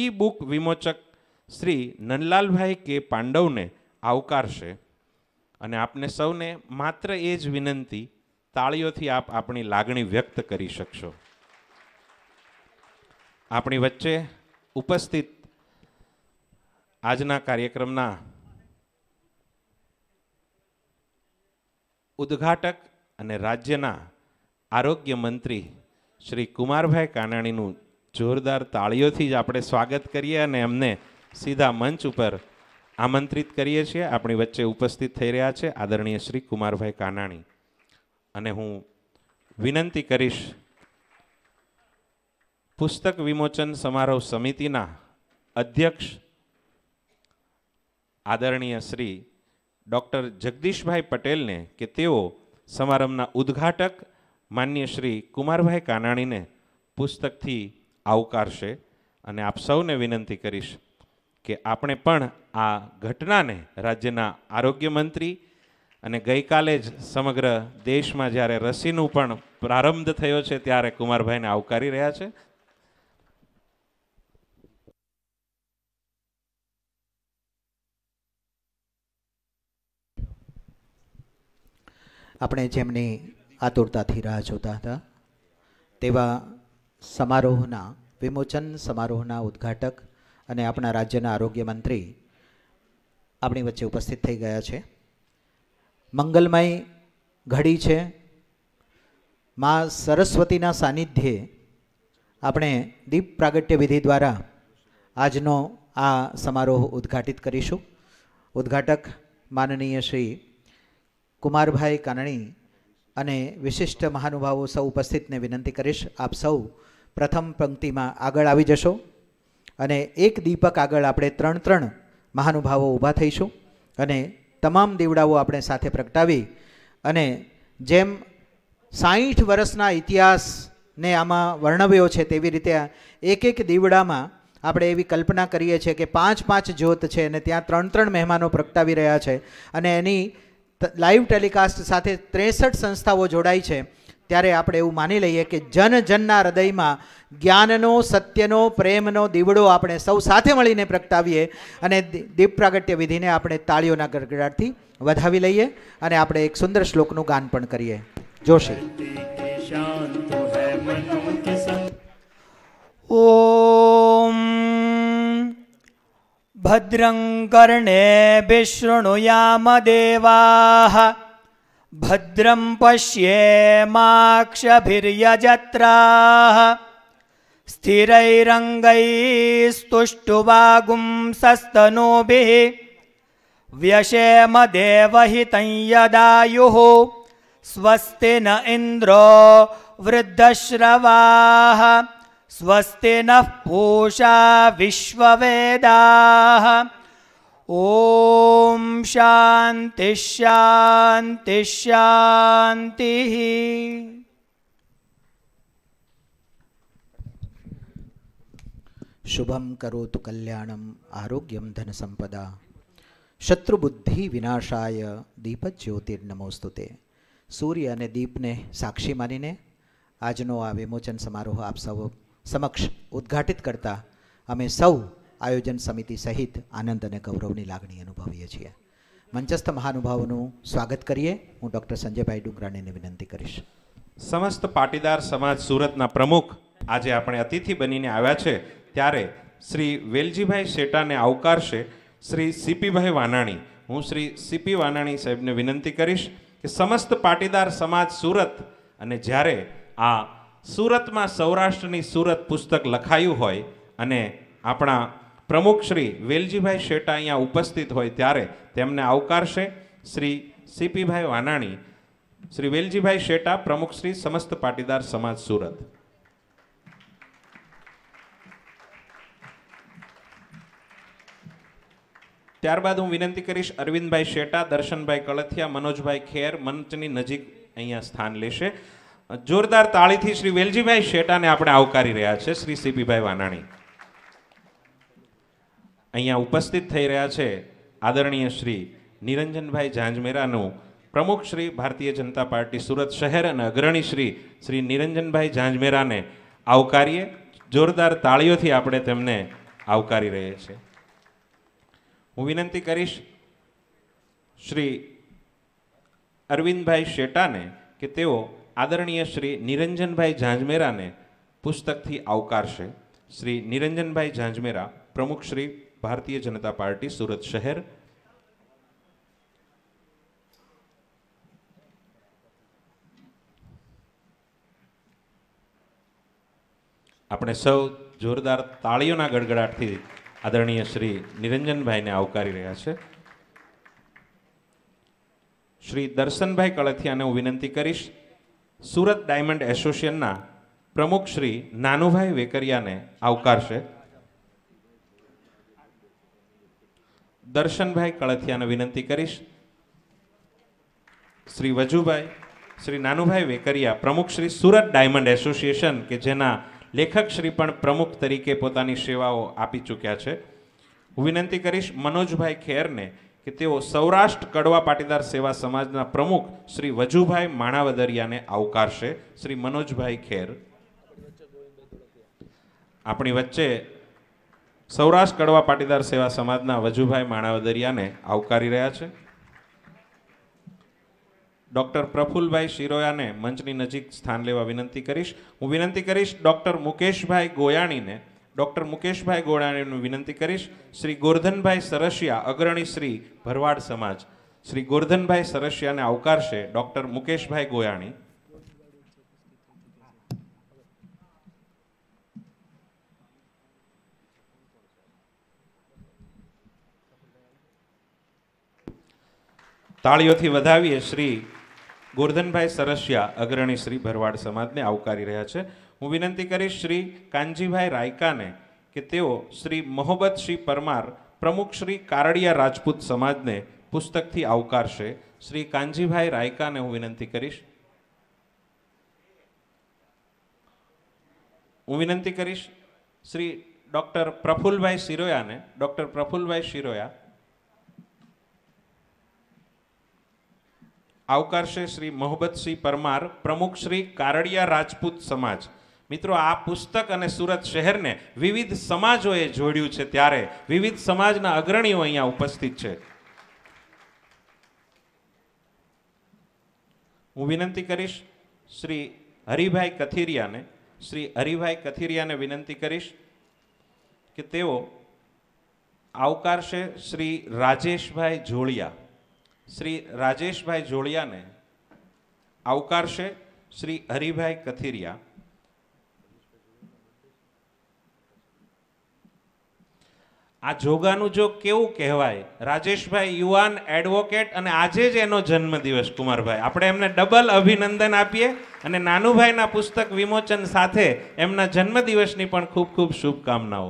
ઈ બુક વિમોચક શ્રી નંદલાલભાઈ કે પાંડવને આવકારશે અને આપને સૌને માત્ર એ જ વિનંતી તાળીઓથી આપ આપણી લાગણી વ્યક્ત કરી શકશો આપણી વચ્ચે ઉપસ્થિત આજના કાર્યક્રમના ઉદ્ઘાટક અને રાજ્યના આરોગ્ય મંત્રી શ્રી કુમારભાઈ કાનાણીનું જોરદાર તાળીઓથી જ આપણે સ્વાગત કરીએ અને એમને સીધા મંચ ઉપર આમંત્રિત કરીએ છીએ આપણી વચ્ચે ઉપસ્થિત થઈ રહ્યા છે આદરણીય શ્રી કુમારભાઈ કાનાણી અને હું વિનંતી કરીશ પુસ્તક વિમોચન સમારોહ સમિતિના અધ્યક્ષ આદરણીય શ્રી ડૉક્ટર જગદીશભાઈ પટેલને કે તેઓ સમારંભના ઉદ્ઘાટક માન્ય શ્રી કુમારભાઈ કાનાણીને પુસ્તકથી આવકારશે અને આપ સૌને વિનંતી કરીશ કે આપણે પણ આ ઘટનાને રાજ્યના આરોગ્ય મંત્રી અને ગઈકાલે જ સમગ્ર દેશમાં જ્યારે રસીનું પણ પ્રારંભ થયો છે ત્યારે કુમારભાઈને આવકારી રહ્યા છે આપણે જેમની આતુરતાથી રાહ જોતા હતા તેવા સમારોહના વિમોચન સમારોહના ઉદ્ઘાટક અને આપણા રાજ્યના આરોગ્ય મંત્રી આપણી વચ્ચે ઉપસ્થિત થઈ ગયા છે મંગલમય ઘડી છે મા સરસ્વતીના સાનિધ્યે આપણે દીપ પ્રાગટ્ય વિધિ દ્વારા આજનો આ સમારોહ ઉદ્ઘાટિત કરીશું ઉદ્ઘાટક માનનીય શ્રી કુમારભાઈ કાનણી અને વિશિષ્ટ મહાનુભાવો સૌ ઉપસ્થિતને વિનંતી કરીશ આપ સૌ પ્રથમ પંક્તિમાં આગળ આવી જશો અને એક દીપક આગળ આપણે ત્રણ ત્રણ મહાનુભાવો ઊભા થઈશું અને તમામ દીવડાઓ આપણે સાથે પ્રગટાવી અને જેમ સાહીઠ વર્ષના ઇતિહાસને આમાં વર્ણવ્યો છે તેવી રીતે એક એક દીવડામાં આપણે એવી કલ્પના કરીએ છીએ કે પાંચ પાંચ જ્યોત છે અને ત્યાં ત્રણ ત્રણ મહેમાનો પ્રગટાવી રહ્યા છે અને એની લાઈવ ટેલિકાસ્ટ સાથે ત્રેસઠ સંસ્થાઓ જોડાઈ છે ત્યારે આપણે એવું માની લઈએ કે જન જનના હૃદયમાં જ્ઞાનનો સત્યનો પ્રેમનો દીવડો આપણે સૌ સાથે મળીને પ્રગટાવીએ અને દીપ પ્રાગટ્ય વિધિને આપણે તાળીઓના ગરગડાટથી વધાવી લઈએ અને આપણે એક સુંદર શ્લોકનું ગાન પણ કરીએ જોશી ઓમ भद्रं कर्णे विशृणुयामदेवाः भद्रं पश्ये माक्षभिर्यजत्राः स्थिरैरङ्गैस्तुष्टु वागुंसस्तनूभिः व्यशेमदेवहितं यदायुः स्वस्ति न इन्द्रो वृद्धश्रवाः स्वस्ति नः पूषा विश्ववेदाः ॐ शान्तिः शान्तिः शान्तिः शुभं करोतु कल्याणम् आरोग्यं धनसम्पदा શત્રુબુદ્ધિ દીપ જ્યોતિર્નમોસ્તુ તે સૂર્ય અને દીપને સાક્ષી માનીને આજનો આ વિમોચન સમારોહ આપ સૌ સમક્ષ ઉદ્ઘાટિત કરતા અમે સૌ આયોજન સમિતિ સહિત આનંદ અને ગૌરવની લાગણી અનુભવીએ છીએ મંચસ્થ મહાનુભાવોનું સ્વાગત કરીએ હું ડૉક્ટર સંજયભાઈ ડુંગરાણીને વિનંતી કરીશ સમસ્ત પાટીદાર સમાજ સુરતના પ્રમુખ આજે આપણે અતિથિ બનીને આવ્યા છે ત્યારે શ્રી વેલજીભાઈ શેટાને આવકારશે શ્રી સીપીભાઈ વાનાણી હું શ્રી સીપી વાનાણી સાહેબને વિનંતી કરીશ કે સમસ્ત પાટીદાર સમાજ સુરત અને જ્યારે આ સુરતમાં સૌરાષ્ટ્રની સુરત પુસ્તક લખાયું હોય અને આપણા પ્રમુખ શ્રી વેલજીભાઈ શેટા અહીંયા ઉપસ્થિત હોય ત્યારે તેમને આવકારશે શ્રી સીપીભાઈ વાનાણી શ્રી વેલજીભાઈ શેટા પ્રમુખ શ્રી સમસ્ત પાટીદાર સમાજ સુરત ત્યારબાદ હું વિનંતી કરીશ અરવિંદભાઈ શેટા દર્શનભાઈ કળથિયા મનોજભાઈ ખેર મંચની નજીક અહીંયા સ્થાન લેશે જોરદાર તાળીથી શ્રી વેલજીભાઈ શેટાને આપણે આવકારી રહ્યા છે શ્રી સીપીભાઈ વાનાણી અહીંયા ઉપસ્થિત થઈ રહ્યા છે આદરણીય શ્રી નિરંજનભાઈ ઝાંઝમેરાનું પ્રમુખ શ્રી ભારતીય જનતા પાર્ટી સુરત શહેર અને અગ્રણી શ્રી શ્રી નિરંજનભાઈ ઝાંઝમેરાને આવકારીએ જોરદાર તાળીઓથી આપણે તેમને આવકારી રહીએ છીએ હું વિનંતી કરીશ શ્રી અરવિંદભાઈ શેટાને કે તેઓ આદરણીય શ્રી નિરંજનભાઈ ઝાંઝમેરાને પુસ્તકથી આવકારશે શ્રી નિરંજનભાઈ ઝાંઝમેરા પ્રમુખ શ્રી ભારતીય જનતા પાર્ટી સુરત શહેર આપણે સૌ જોરદાર તાળીઓના ગડગડાટથી આદરણીય શ્રી નિરંજનભાઈને આવકારી રહ્યા છે શ્રી દર્શનભાઈ કળથિયાને હું વિનંતી કરીશ સુરત ડાયમંડ એસોસિએશનના પ્રમુખ શ્રી નાનુભાઈ વેકરિયાને આવકારશે દર્શનભાઈ કળથિયાને વિનંતી કરીશ શ્રી વજુભાઈ શ્રી નાનુભાઈ વેકરિયા પ્રમુખ શ્રી સુરત ડાયમંડ એસોસિએશન કે જેના લેખક શ્રી પણ પ્રમુખ તરીકે પોતાની સેવાઓ આપી ચૂક્યા છે હું વિનંતી કરીશ મનોજભાઈ ખેરને કે તેઓ સૌરાષ્ટ્ર કડવા પાટીદાર સેવા સમાજના પ્રમુખ શ્રી વજુભાઈ માણાવદરિયાને આવકારશે શ્રી મનોજભાઈ ખેર આપણી વચ્ચે સૌરાષ્ટ્ર કડવા પાટીદાર સેવા સમાજના વજુભાઈ માણાવદરિયાને આવકારી રહ્યા છે ડૉક્ટર પ્રફુલભાઈ શિરોયાને મંચની નજીક સ્થાન લેવા વિનંતી કરીશ હું વિનંતી કરીશ ડૉક્ટર મુકેશભાઈ ગોયાણીને ડૉક્ટર મુકેશભાઈ ગોળાણીનું વિનંતી કરીશ શ્રી ગોરધનભાઈ સરસિયા અગ્રણી શ્રી ભરવાડ સમાજ શ્રી ગોરધનભાઈ સરસિયાને આવકારશે ડૉક્ટર મુકેશભાઈ ગોયાણી તાળીઓથી વધાવીએ શ્રી ગોરધનભાઈ સરસિયા અગ્રણી શ્રી ભરવાડ સમાજને આવકારી રહ્યા છે હું વિનંતી કરીશ શ્રી કાનજીભાઈ રાયકાને કે તેઓ શ્રી મોહબ્બત શ્રી પરમાર પ્રમુખ શ્રી કારડિયા રાજપૂત સમાજને પુસ્તકથી આવકારશે શ્રી કાનજીભાઈ રાયકાને હું વિનંતી કરીશ હું વિનંતી કરીશ શ્રી ડૉક્ટર પ્રફુલભાઈ શિરોયાને ડૉક્ટર પ્રફુલભાઈ શિરોયા આવકારશે શ્રી મોહબ્બતસિંહ પરમાર પ્રમુખ શ્રી કારડિયા રાજપૂત સમાજ મિત્રો આ પુસ્તક અને સુરત શહેરને વિવિધ સમાજોએ જોડ્યું છે ત્યારે વિવિધ સમાજના અગ્રણીઓ અહીંયા ઉપસ્થિત છે હું વિનંતી કરીશ શ્રી હરિભાઈ કથિરિયાને શ્રી હરિભાઈ કથિરિયાને વિનંતી કરીશ કે તેઓ આવકારશે શ્રી રાજેશભાઈ જોળિયા શ્રી રાજેશભાઈ જોળિયાને આવકારશે શ્રી હરિભાઈ કથિરિયા આ જોગાનું જો કેવું કહેવાય રાજેશભાઈ યુવાન એડવોકેટ અને આજે જ એનો જન્મદિવસ કુમારભાઈ આપણે એમને ડબલ અભિનંદન આપીએ અને નાનુભાઈના પુસ્તક વિમોચન સાથે એમના જન્મદિવસની પણ ખૂબ ખૂબ શુભકામનાઓ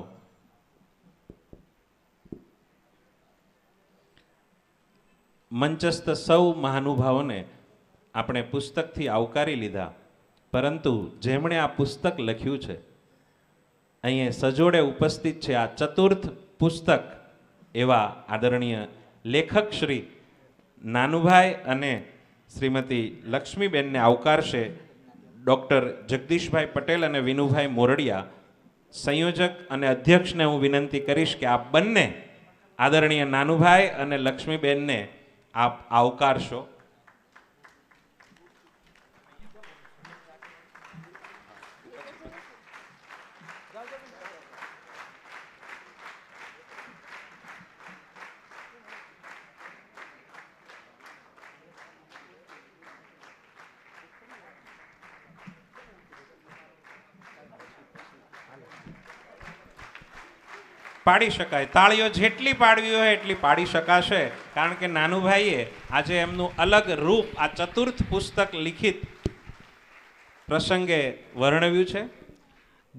મંચસ્થ સૌ મહાનુભાવોને આપણે પુસ્તકથી આવકારી લીધા પરંતુ જેમણે આ પુસ્તક લખ્યું છે અહીંયા સજોડે ઉપસ્થિત છે આ ચતુર્થ પુસ્તક એવા આદરણીય લેખક શ્રી નાનુભાઈ અને શ્રીમતી લક્ષ્મીબેનને આવકારશે ડૉક્ટર જગદીશભાઈ પટેલ અને વિનુભાઈ મોરડિયા સંયોજક અને અધ્યક્ષને હું વિનંતી કરીશ કે આપ બંને આદરણીય નાનુભાઈ અને લક્ષ્મીબેનને આપ આવકારશો પાડી શકાય તાળીઓ જેટલી પાડવી હોય એટલી પાડી શકાશે કારણ કે નાનુભાઈએ આજે એમનું અલગ રૂપ આ ચતુર્થ પુસ્તક લિખિત પ્રસંગે વર્ણવ્યું છે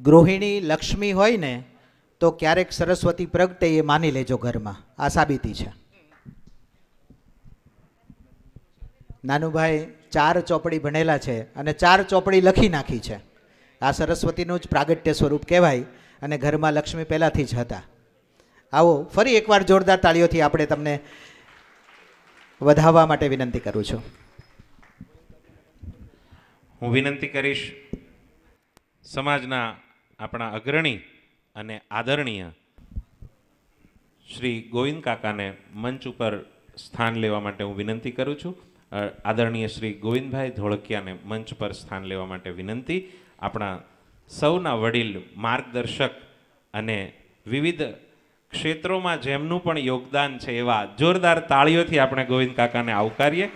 ગૃહિણી લક્ષ્મી હોય ને તો ક્યારેક સરસ્વતી પ્રગટે એ માની લેજો ઘરમાં આ સાબિતી છે નાનુભાઈ ચાર ચોપડી ભણેલા છે અને ચાર ચોપડી લખી નાખી છે આ સરસ્વતીનું જ પ્રાગટ્ય સ્વરૂપ કહેવાય અને ઘરમાં લક્ષ્મી પહેલાંથી જ હતા આવો ફરી એકવાર જોરદાર તાળીઓથી આપણે તમને વધાવવા માટે વિનંતી કરું છું હું વિનંતી કરીશ સમાજના આપણા અગ્રણી અને આદરણીય શ્રી ગોવિંદ કાકાને મંચ ઉપર સ્થાન લેવા માટે હું વિનંતી કરું છું આદરણીય શ્રી ગોવિંદભાઈ ધોળકિયાને મંચ પર સ્થાન લેવા માટે વિનંતી આપણા સૌના વડીલ માર્ગદર્શક અને વિવિધ ક્ષેત્રોમાં જેમનું પણ યોગદાન છે એવા જોરદાર તાળીઓથી આપણે ગોવિંદ કાકાને આવકારીએ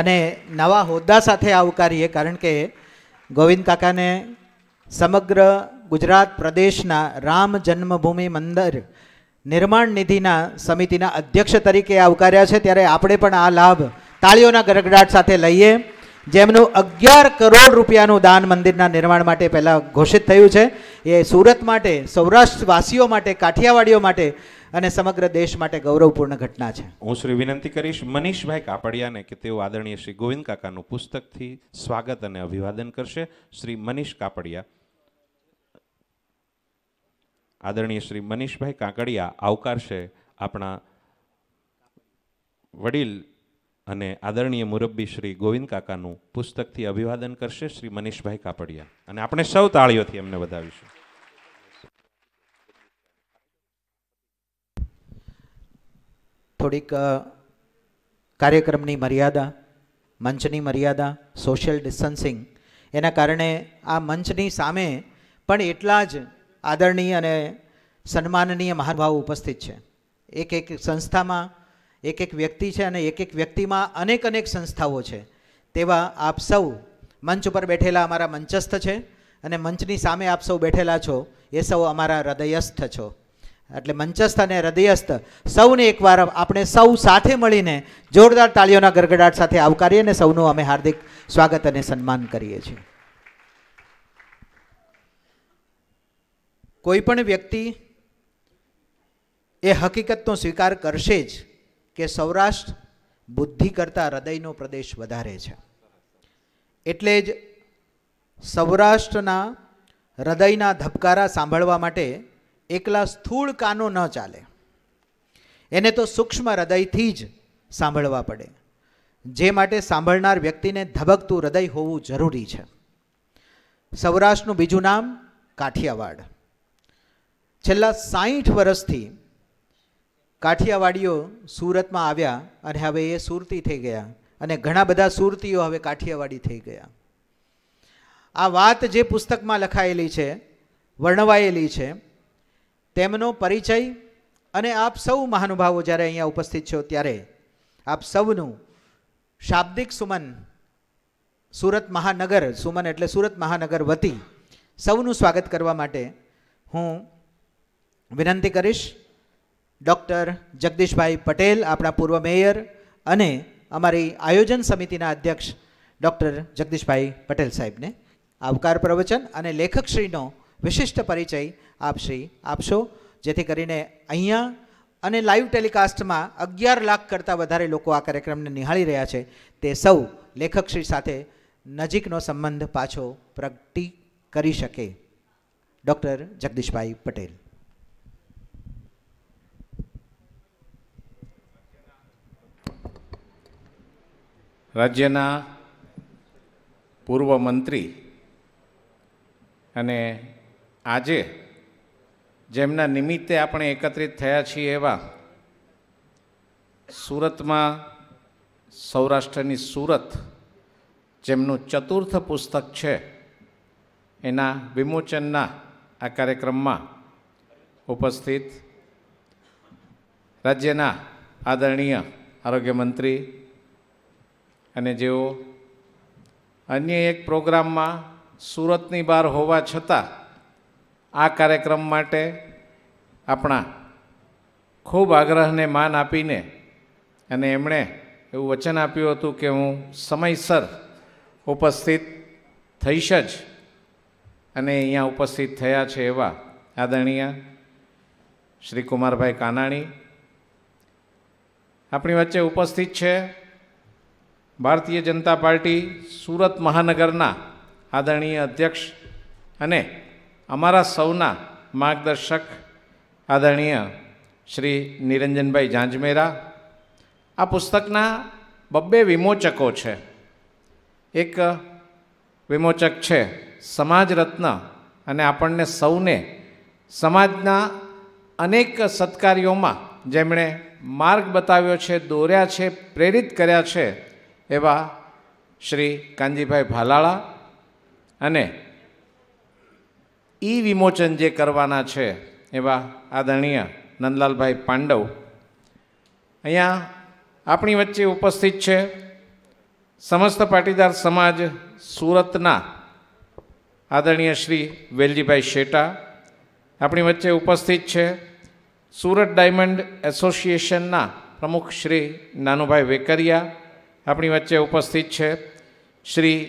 અને નવા હોદ્દા સાથે આવકારીએ કારણ કે ગોવિંદ કાકાને સમગ્ર ગુજરાત પ્રદેશના રામ જન્મભૂમિ મંદિર નિર્માણ નિધિના સમિતિના અધ્યક્ષ તરીકે આવકાર્યા છે ત્યારે આપણે પણ આ લાભ તાળીઓના ગરગડાટ સાથે લઈએ જેમનું અગિયાર કરોડ રૂપિયાનું દાન મંદિરના નિર્માણ માટે પહેલાં ઘોષિત થયું છે એ સુરત માટે સૌરાષ્ટ્રવાસીઓ માટે કાઠિયાવાડીઓ માટે અને સમગ્ર દેશ માટે ગૌરવપૂર્ણ ઘટના છે હું શ્રી વિનંતી કરીશ મનીષભાઈ કાપડિયાને કે તેઓ આદરણીય શ્રી ગોવિંદ કાકાનું પુસ્તકથી સ્વાગત અને અભિવાદન કરશે શ્રી મનીષ કાપડિયા આદરણીય શ્રી મનીષભાઈ કાકડિયા આવકારશે આપણા વડીલ અને આદરણીય મુરબ્બી શ્રી ગોવિંદ કાકાનું પુસ્તકથી અભિવાદન કરશે શ્રી મનીષભાઈ કાપડિયા અને આપણે સૌ તાળીઓથી એમને વધાવીશું થોડીક કાર્યક્રમની મર્યાદા મંચની મર્યાદા સોશિયલ ડિસ્ટન્સિંગ એના કારણે આ મંચની સામે પણ એટલા જ આદરણીય અને સન્માનનીય મહાનુભાવો ઉપસ્થિત છે એક એક સંસ્થામાં એક એક વ્યક્તિ છે અને એક એક વ્યક્તિમાં અનેક અનેક સંસ્થાઓ છે તેવા આપ સૌ મંચ ઉપર બેઠેલા અમારા મંચસ્થ છે અને મંચની સામે આપ સૌ બેઠેલા છો એ સૌ અમારા હૃદયસ્થ છો એટલે મંચસ્થ અને હૃદયસ્થ સૌને એકવાર આપણે સૌ સાથે મળીને જોરદાર તાળીઓના ગરગડાટ સાથે આવકારીએ અને સૌનું અમે હાર્દિક સ્વાગત અને સન્માન કરીએ છીએ કોઈ પણ વ્યક્તિ એ હકીકતનો સ્વીકાર કરશે જ કે સૌરાષ્ટ્ર બુદ્ધિ કરતાં હૃદયનો પ્રદેશ વધારે છે એટલે જ સૌરાષ્ટ્રના હૃદયના ધબકારા સાંભળવા માટે એકલા સ્થૂળ કાનો ન ચાલે એને તો સૂક્ષ્મ હૃદયથી જ સાંભળવા પડે જે માટે સાંભળનાર વ્યક્તિને ધબકતું હૃદય હોવું જરૂરી છે સૌરાષ્ટ્રનું બીજું નામ કાઠિયાવાડ છેલ્લા સાહીઠ વર્ષથી કાઠિયાવાડીઓ સુરતમાં આવ્યા અને હવે એ સુરતી થઈ ગયા અને ઘણા બધા સુરતીઓ હવે કાઠિયાવાડી થઈ ગયા આ વાત જે પુસ્તકમાં લખાયેલી છે વર્ણવાયેલી છે તેમનો પરિચય અને આપ સૌ મહાનુભાવો જ્યારે અહીંયા ઉપસ્થિત છો ત્યારે આપ સૌનું શાબ્દિક સુમન સુરત મહાનગર સુમન એટલે સુરત મહાનગર વતી સૌનું સ્વાગત કરવા માટે હું વિનંતી કરીશ ડૉક્ટર જગદીશભાઈ પટેલ આપણા પૂર્વ મેયર અને અમારી આયોજન સમિતિના અધ્યક્ષ ડૉક્ટર જગદીશભાઈ પટેલ સાહેબને આવકાર પ્રવચન અને લેખકશ્રીનો વિશિષ્ટ પરિચય આપશ્રી આપશો જેથી કરીને અહીંયા અને લાઈવ ટેલિકાસ્ટમાં અગિયાર લાખ કરતાં વધારે લોકો આ કાર્યક્રમને નિહાળી રહ્યા છે તે સૌ લેખકશ્રી સાથે નજીકનો સંબંધ પાછો પ્રગટી કરી શકે ડૉક્ટર જગદીશભાઈ પટેલ રાજ્યના પૂર્વ મંત્રી અને આજે જેમના નિમિત્તે આપણે એકત્રિત થયા છીએ એવા સુરતમાં સૌરાષ્ટ્રની સુરત જેમનું ચતુર્થ પુસ્તક છે એના વિમોચનના આ કાર્યક્રમમાં ઉપસ્થિત રાજ્યના આદરણીય આરોગ્યમંત્રી અને જેઓ અન્ય એક પ્રોગ્રામમાં સુરતની બહાર હોવા છતાં આ કાર્યક્રમ માટે આપણા ખૂબ આગ્રહને માન આપીને અને એમણે એવું વચન આપ્યું હતું કે હું સમયસર ઉપસ્થિત થઈશ જ અને અહીંયા ઉપસ્થિત થયા છે એવા આદરણીય શ્રી કુમારભાઈ કાનાણી આપણી વચ્ચે ઉપસ્થિત છે ભારતીય જનતા પાર્ટી સુરત મહાનગરના આદરણીય અધ્યક્ષ અને અમારા સૌના માર્ગદર્શક આદરણીય શ્રી નિરંજનભાઈ ઝાંઝમેરા આ પુસ્તકના બબ્બે વિમોચકો છે એક વિમોચક છે સમાજ રત્ન અને આપણને સૌને સમાજના અનેક સત્કાર્યોમાં જેમણે માર્ગ બતાવ્યો છે દોર્યા છે પ્રેરિત કર્યા છે એવા શ્રી કાનજીભાઈ ભાલાળા અને ઈ વિમોચન જે કરવાના છે એવા આદરણીય નંદલાલભાઈ પાંડવ અહીંયા આપણી વચ્ચે ઉપસ્થિત છે સમસ્ત પાટીદાર સમાજ સુરતના આદરણીય શ્રી વેલજીભાઈ શેટા આપણી વચ્ચે ઉપસ્થિત છે સુરત ડાયમંડ એસોસિએશનના પ્રમુખ શ્રી નાનુભાઈ વેકરિયા આપણી વચ્ચે ઉપસ્થિત છે શ્રી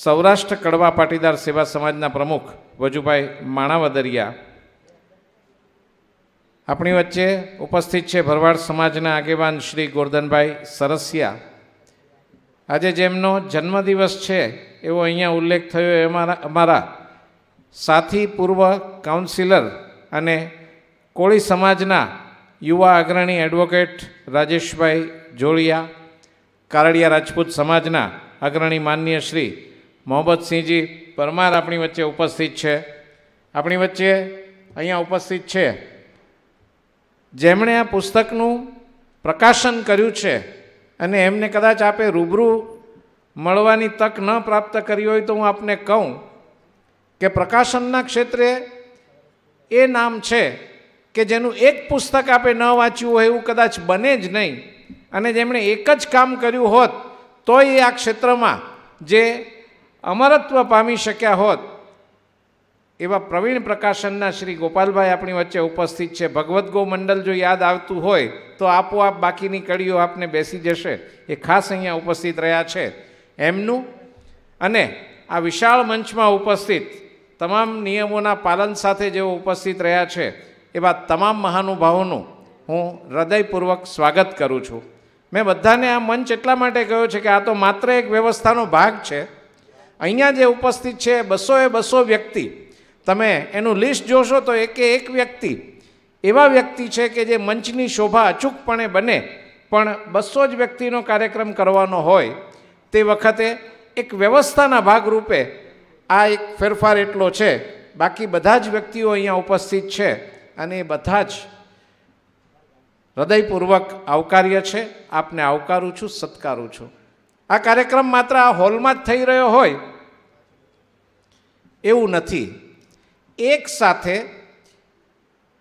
સૌરાષ્ટ્ર કડવા પાટીદાર સેવા સમાજના પ્રમુખ વજુભાઈ માણાવદરિયા આપણી વચ્ચે ઉપસ્થિત છે ભરવાડ સમાજના આગેવાન શ્રી ગોરધનભાઈ સરસિયા આજે જેમનો જન્મદિવસ છે એવો અહીંયા ઉલ્લેખ થયો એમાં અમારા સાથી પૂર્વ કાઉન્સિલર અને કોળી સમાજના યુવા અગ્રણી એડવોકેટ રાજેશભાઈ જોળિયા કારડિયા રાજપૂત સમાજના અગ્રણી માનનીય શ્રી મોહમ્મદસિંહજી પરમાર આપણી વચ્ચે ઉપસ્થિત છે આપણી વચ્ચે અહીંયા ઉપસ્થિત છે જેમણે આ પુસ્તકનું પ્રકાશન કર્યું છે અને એમને કદાચ આપે રૂબરૂ મળવાની તક ન પ્રાપ્ત કરી હોય તો હું આપને કહું કે પ્રકાશનના ક્ષેત્રે એ નામ છે કે જેનું એક પુસ્તક આપે ન વાંચ્યું હોય એવું કદાચ બને જ નહીં અને જેમણે એક જ કામ કર્યું હોત તોય આ ક્ષેત્રમાં જે અમરત્વ પામી શક્યા હોત એવા પ્રવીણ પ્રકાશનના શ્રી ગોપાલભાઈ આપણી વચ્ચે ઉપસ્થિત છે ભગવદ્ ગો મંડળ જો યાદ આવતું હોય તો આપોઆપ બાકીની કડીઓ આપને બેસી જશે એ ખાસ અહીંયા ઉપસ્થિત રહ્યા છે એમનું અને આ વિશાળ મંચમાં ઉપસ્થિત તમામ નિયમોના પાલન સાથે જેઓ ઉપસ્થિત રહ્યા છે એવા તમામ મહાનુભાવોનું હું હૃદયપૂર્વક સ્વાગત કરું છું મેં બધાને આ મંચ એટલા માટે કહ્યો છે કે આ તો માત્ર એક વ્યવસ્થાનો ભાગ છે અહીંયા જે ઉપસ્થિત છે બસો એ બસો વ્યક્તિ તમે એનું લિસ્ટ જોશો તો એકે એક વ્યક્તિ એવા વ્યક્તિ છે કે જે મંચની શોભા અચૂકપણે બને પણ બસો જ વ્યક્તિનો કાર્યક્રમ કરવાનો હોય તે વખતે એક વ્યવસ્થાના ભાગરૂપે આ એક ફેરફાર એટલો છે બાકી બધા જ વ્યક્તિઓ અહીંયા ઉપસ્થિત છે અને એ બધા જ હૃદયપૂર્વક આવકાર્ય છે આપને આવકારું છું સત્કારું છું આ કાર્યક્રમ માત્ર આ હોલમાં જ થઈ રહ્યો હોય એવું નથી એક સાથે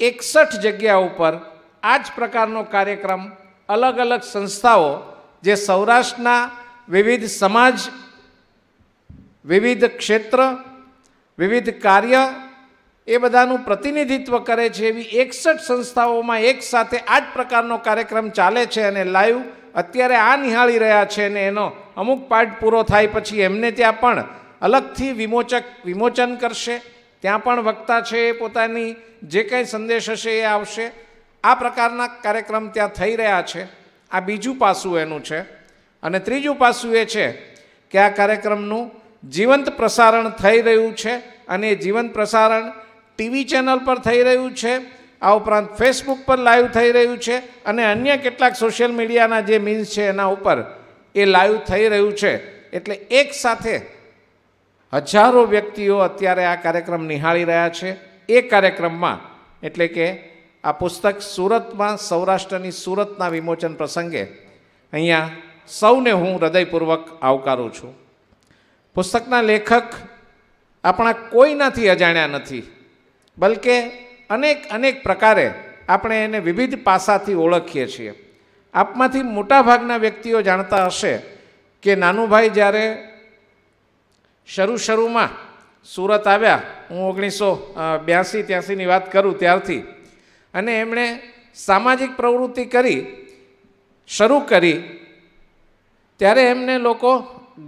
એકસઠ જગ્યા ઉપર આ જ પ્રકારનો કાર્યક્રમ અલગ અલગ સંસ્થાઓ જે સૌરાષ્ટ્રના વિવિધ સમાજ વિવિધ ક્ષેત્ર વિવિધ કાર્ય એ બધાનું પ્રતિનિધિત્વ કરે છે એવી એકસઠ સંસ્થાઓમાં એક સાથે આ જ પ્રકારનો કાર્યક્રમ ચાલે છે અને લાઈવ અત્યારે આ નિહાળી રહ્યા છે અને એનો અમુક પાર્ટ પૂરો થાય પછી એમને ત્યાં પણ અલગથી વિમોચક વિમોચન કરશે ત્યાં પણ વક્તા છે એ પોતાની જે કંઈ સંદેશ હશે એ આવશે આ પ્રકારના કાર્યક્રમ ત્યાં થઈ રહ્યા છે આ બીજું પાસું એનું છે અને ત્રીજું પાસું એ છે કે આ કાર્યક્રમનું જીવંત પ્રસારણ થઈ રહ્યું છે અને એ જીવંત પ્રસારણ ટીવી ચેનલ પર થઈ રહ્યું છે આ ઉપરાંત ફેસબુક પર લાઈવ થઈ રહ્યું છે અને અન્ય કેટલાક સોશિયલ મીડિયાના જે મીન્સ છે એના ઉપર એ લાઈવ થઈ રહ્યું છે એટલે એક સાથે હજારો વ્યક્તિઓ અત્યારે આ કાર્યક્રમ નિહાળી રહ્યા છે એ કાર્યક્રમમાં એટલે કે આ પુસ્તક સુરતમાં સૌરાષ્ટ્રની સુરતના વિમોચન પ્રસંગે અહીંયા સૌને હું હૃદયપૂર્વક આવકારું છું પુસ્તકના લેખક આપણા કોઈનાથી અજાણ્યા નથી બલકે અનેક અનેક પ્રકારે આપણે એને વિવિધ પાસાથી ઓળખીએ છીએ આપમાંથી મોટાભાગના વ્યક્તિઓ જાણતા હશે કે નાનુભાઈ જ્યારે શરૂ શરૂમાં સુરત આવ્યા હું ઓગણીસો બ્યાસી ત્યાસીની વાત કરું ત્યારથી અને એમણે સામાજિક પ્રવૃત્તિ કરી શરૂ કરી ત્યારે એમને લોકો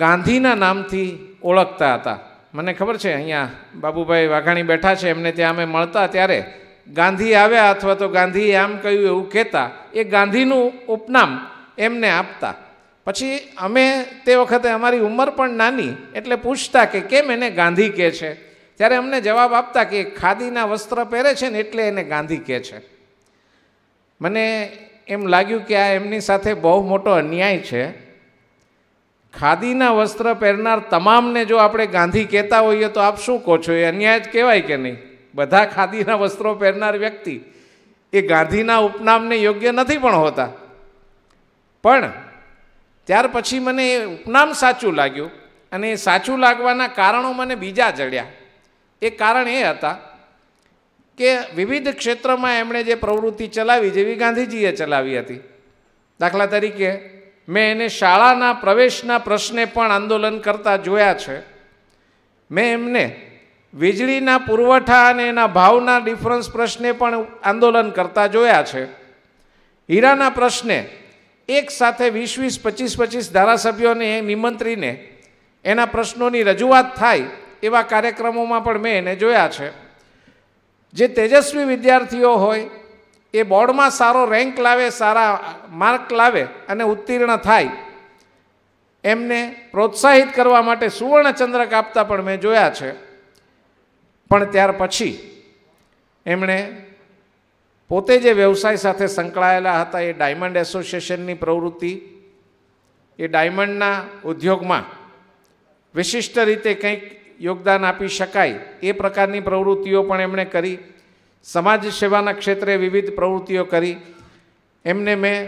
ગાંધીના નામથી ઓળખતા હતા મને ખબર છે અહીંયા બાબુભાઈ વાઘાણી બેઠા છે એમને ત્યાં અમે મળતા ત્યારે ગાંધી આવ્યા અથવા તો ગાંધીએ આમ કહ્યું એવું કહેતા એ ગાંધીનું ઉપનામ એમને આપતા પછી અમે તે વખતે અમારી ઉંમર પણ નાની એટલે પૂછતા કે કેમ એને ગાંધી કહે છે ત્યારે અમને જવાબ આપતા કે ખાદીના વસ્ત્ર પહેરે છે ને એટલે એને ગાંધી કહે છે મને એમ લાગ્યું કે આ એમની સાથે બહુ મોટો અન્યાય છે ખાદીના વસ્ત્ર પહેરનાર તમામને જો આપણે ગાંધી કહેતા હોઈએ તો આપ શું કહો છો એ અન્યાય જ કહેવાય કે નહીં બધા ખાદીના વસ્ત્રો પહેરનાર વ્યક્તિ એ ગાંધીના ઉપનામને યોગ્ય નથી પણ હોતા પણ ત્યાર પછી મને એ ઉપનામ સાચું લાગ્યું અને એ સાચું લાગવાના કારણો મને બીજા જડ્યા એ કારણ એ હતા કે વિવિધ ક્ષેત્રમાં એમણે જે પ્રવૃત્તિ ચલાવી જેવી ગાંધીજીએ ચલાવી હતી દાખલા તરીકે મેં એને શાળાના પ્રવેશના પ્રશ્ને પણ આંદોલન કરતા જોયા છે મેં એમને વીજળીના પુરવઠા અને એના ભાવના ડિફરન્સ પ્રશ્ને પણ આંદોલન કરતા જોયા છે હીરાના પ્રશ્ને એક સાથે વીસ વીસ પચીસ પચીસ ધારાસભ્યોને એ નિમંત્રીને એના પ્રશ્નોની રજૂઆત થાય એવા કાર્યક્રમોમાં પણ મેં એને જોયા છે જે તેજસ્વી વિદ્યાર્થીઓ હોય એ બોર્ડમાં સારો રેન્ક લાવે સારા માર્ક લાવે અને ઉત્તીર્ણ થાય એમને પ્રોત્સાહિત કરવા માટે સુવર્ણચંદ્રક આપતા પણ મેં જોયા છે પણ ત્યાર પછી એમણે પોતે જે વ્યવસાય સાથે સંકળાયેલા હતા એ ડાયમંડ એસોસિએશનની પ્રવૃત્તિ એ ડાયમંડના ઉદ્યોગમાં વિશિષ્ટ રીતે કંઈક યોગદાન આપી શકાય એ પ્રકારની પ્રવૃત્તિઓ પણ એમણે કરી સમાજ સેવાના ક્ષેત્રે વિવિધ પ્રવૃત્તિઓ કરી એમને મેં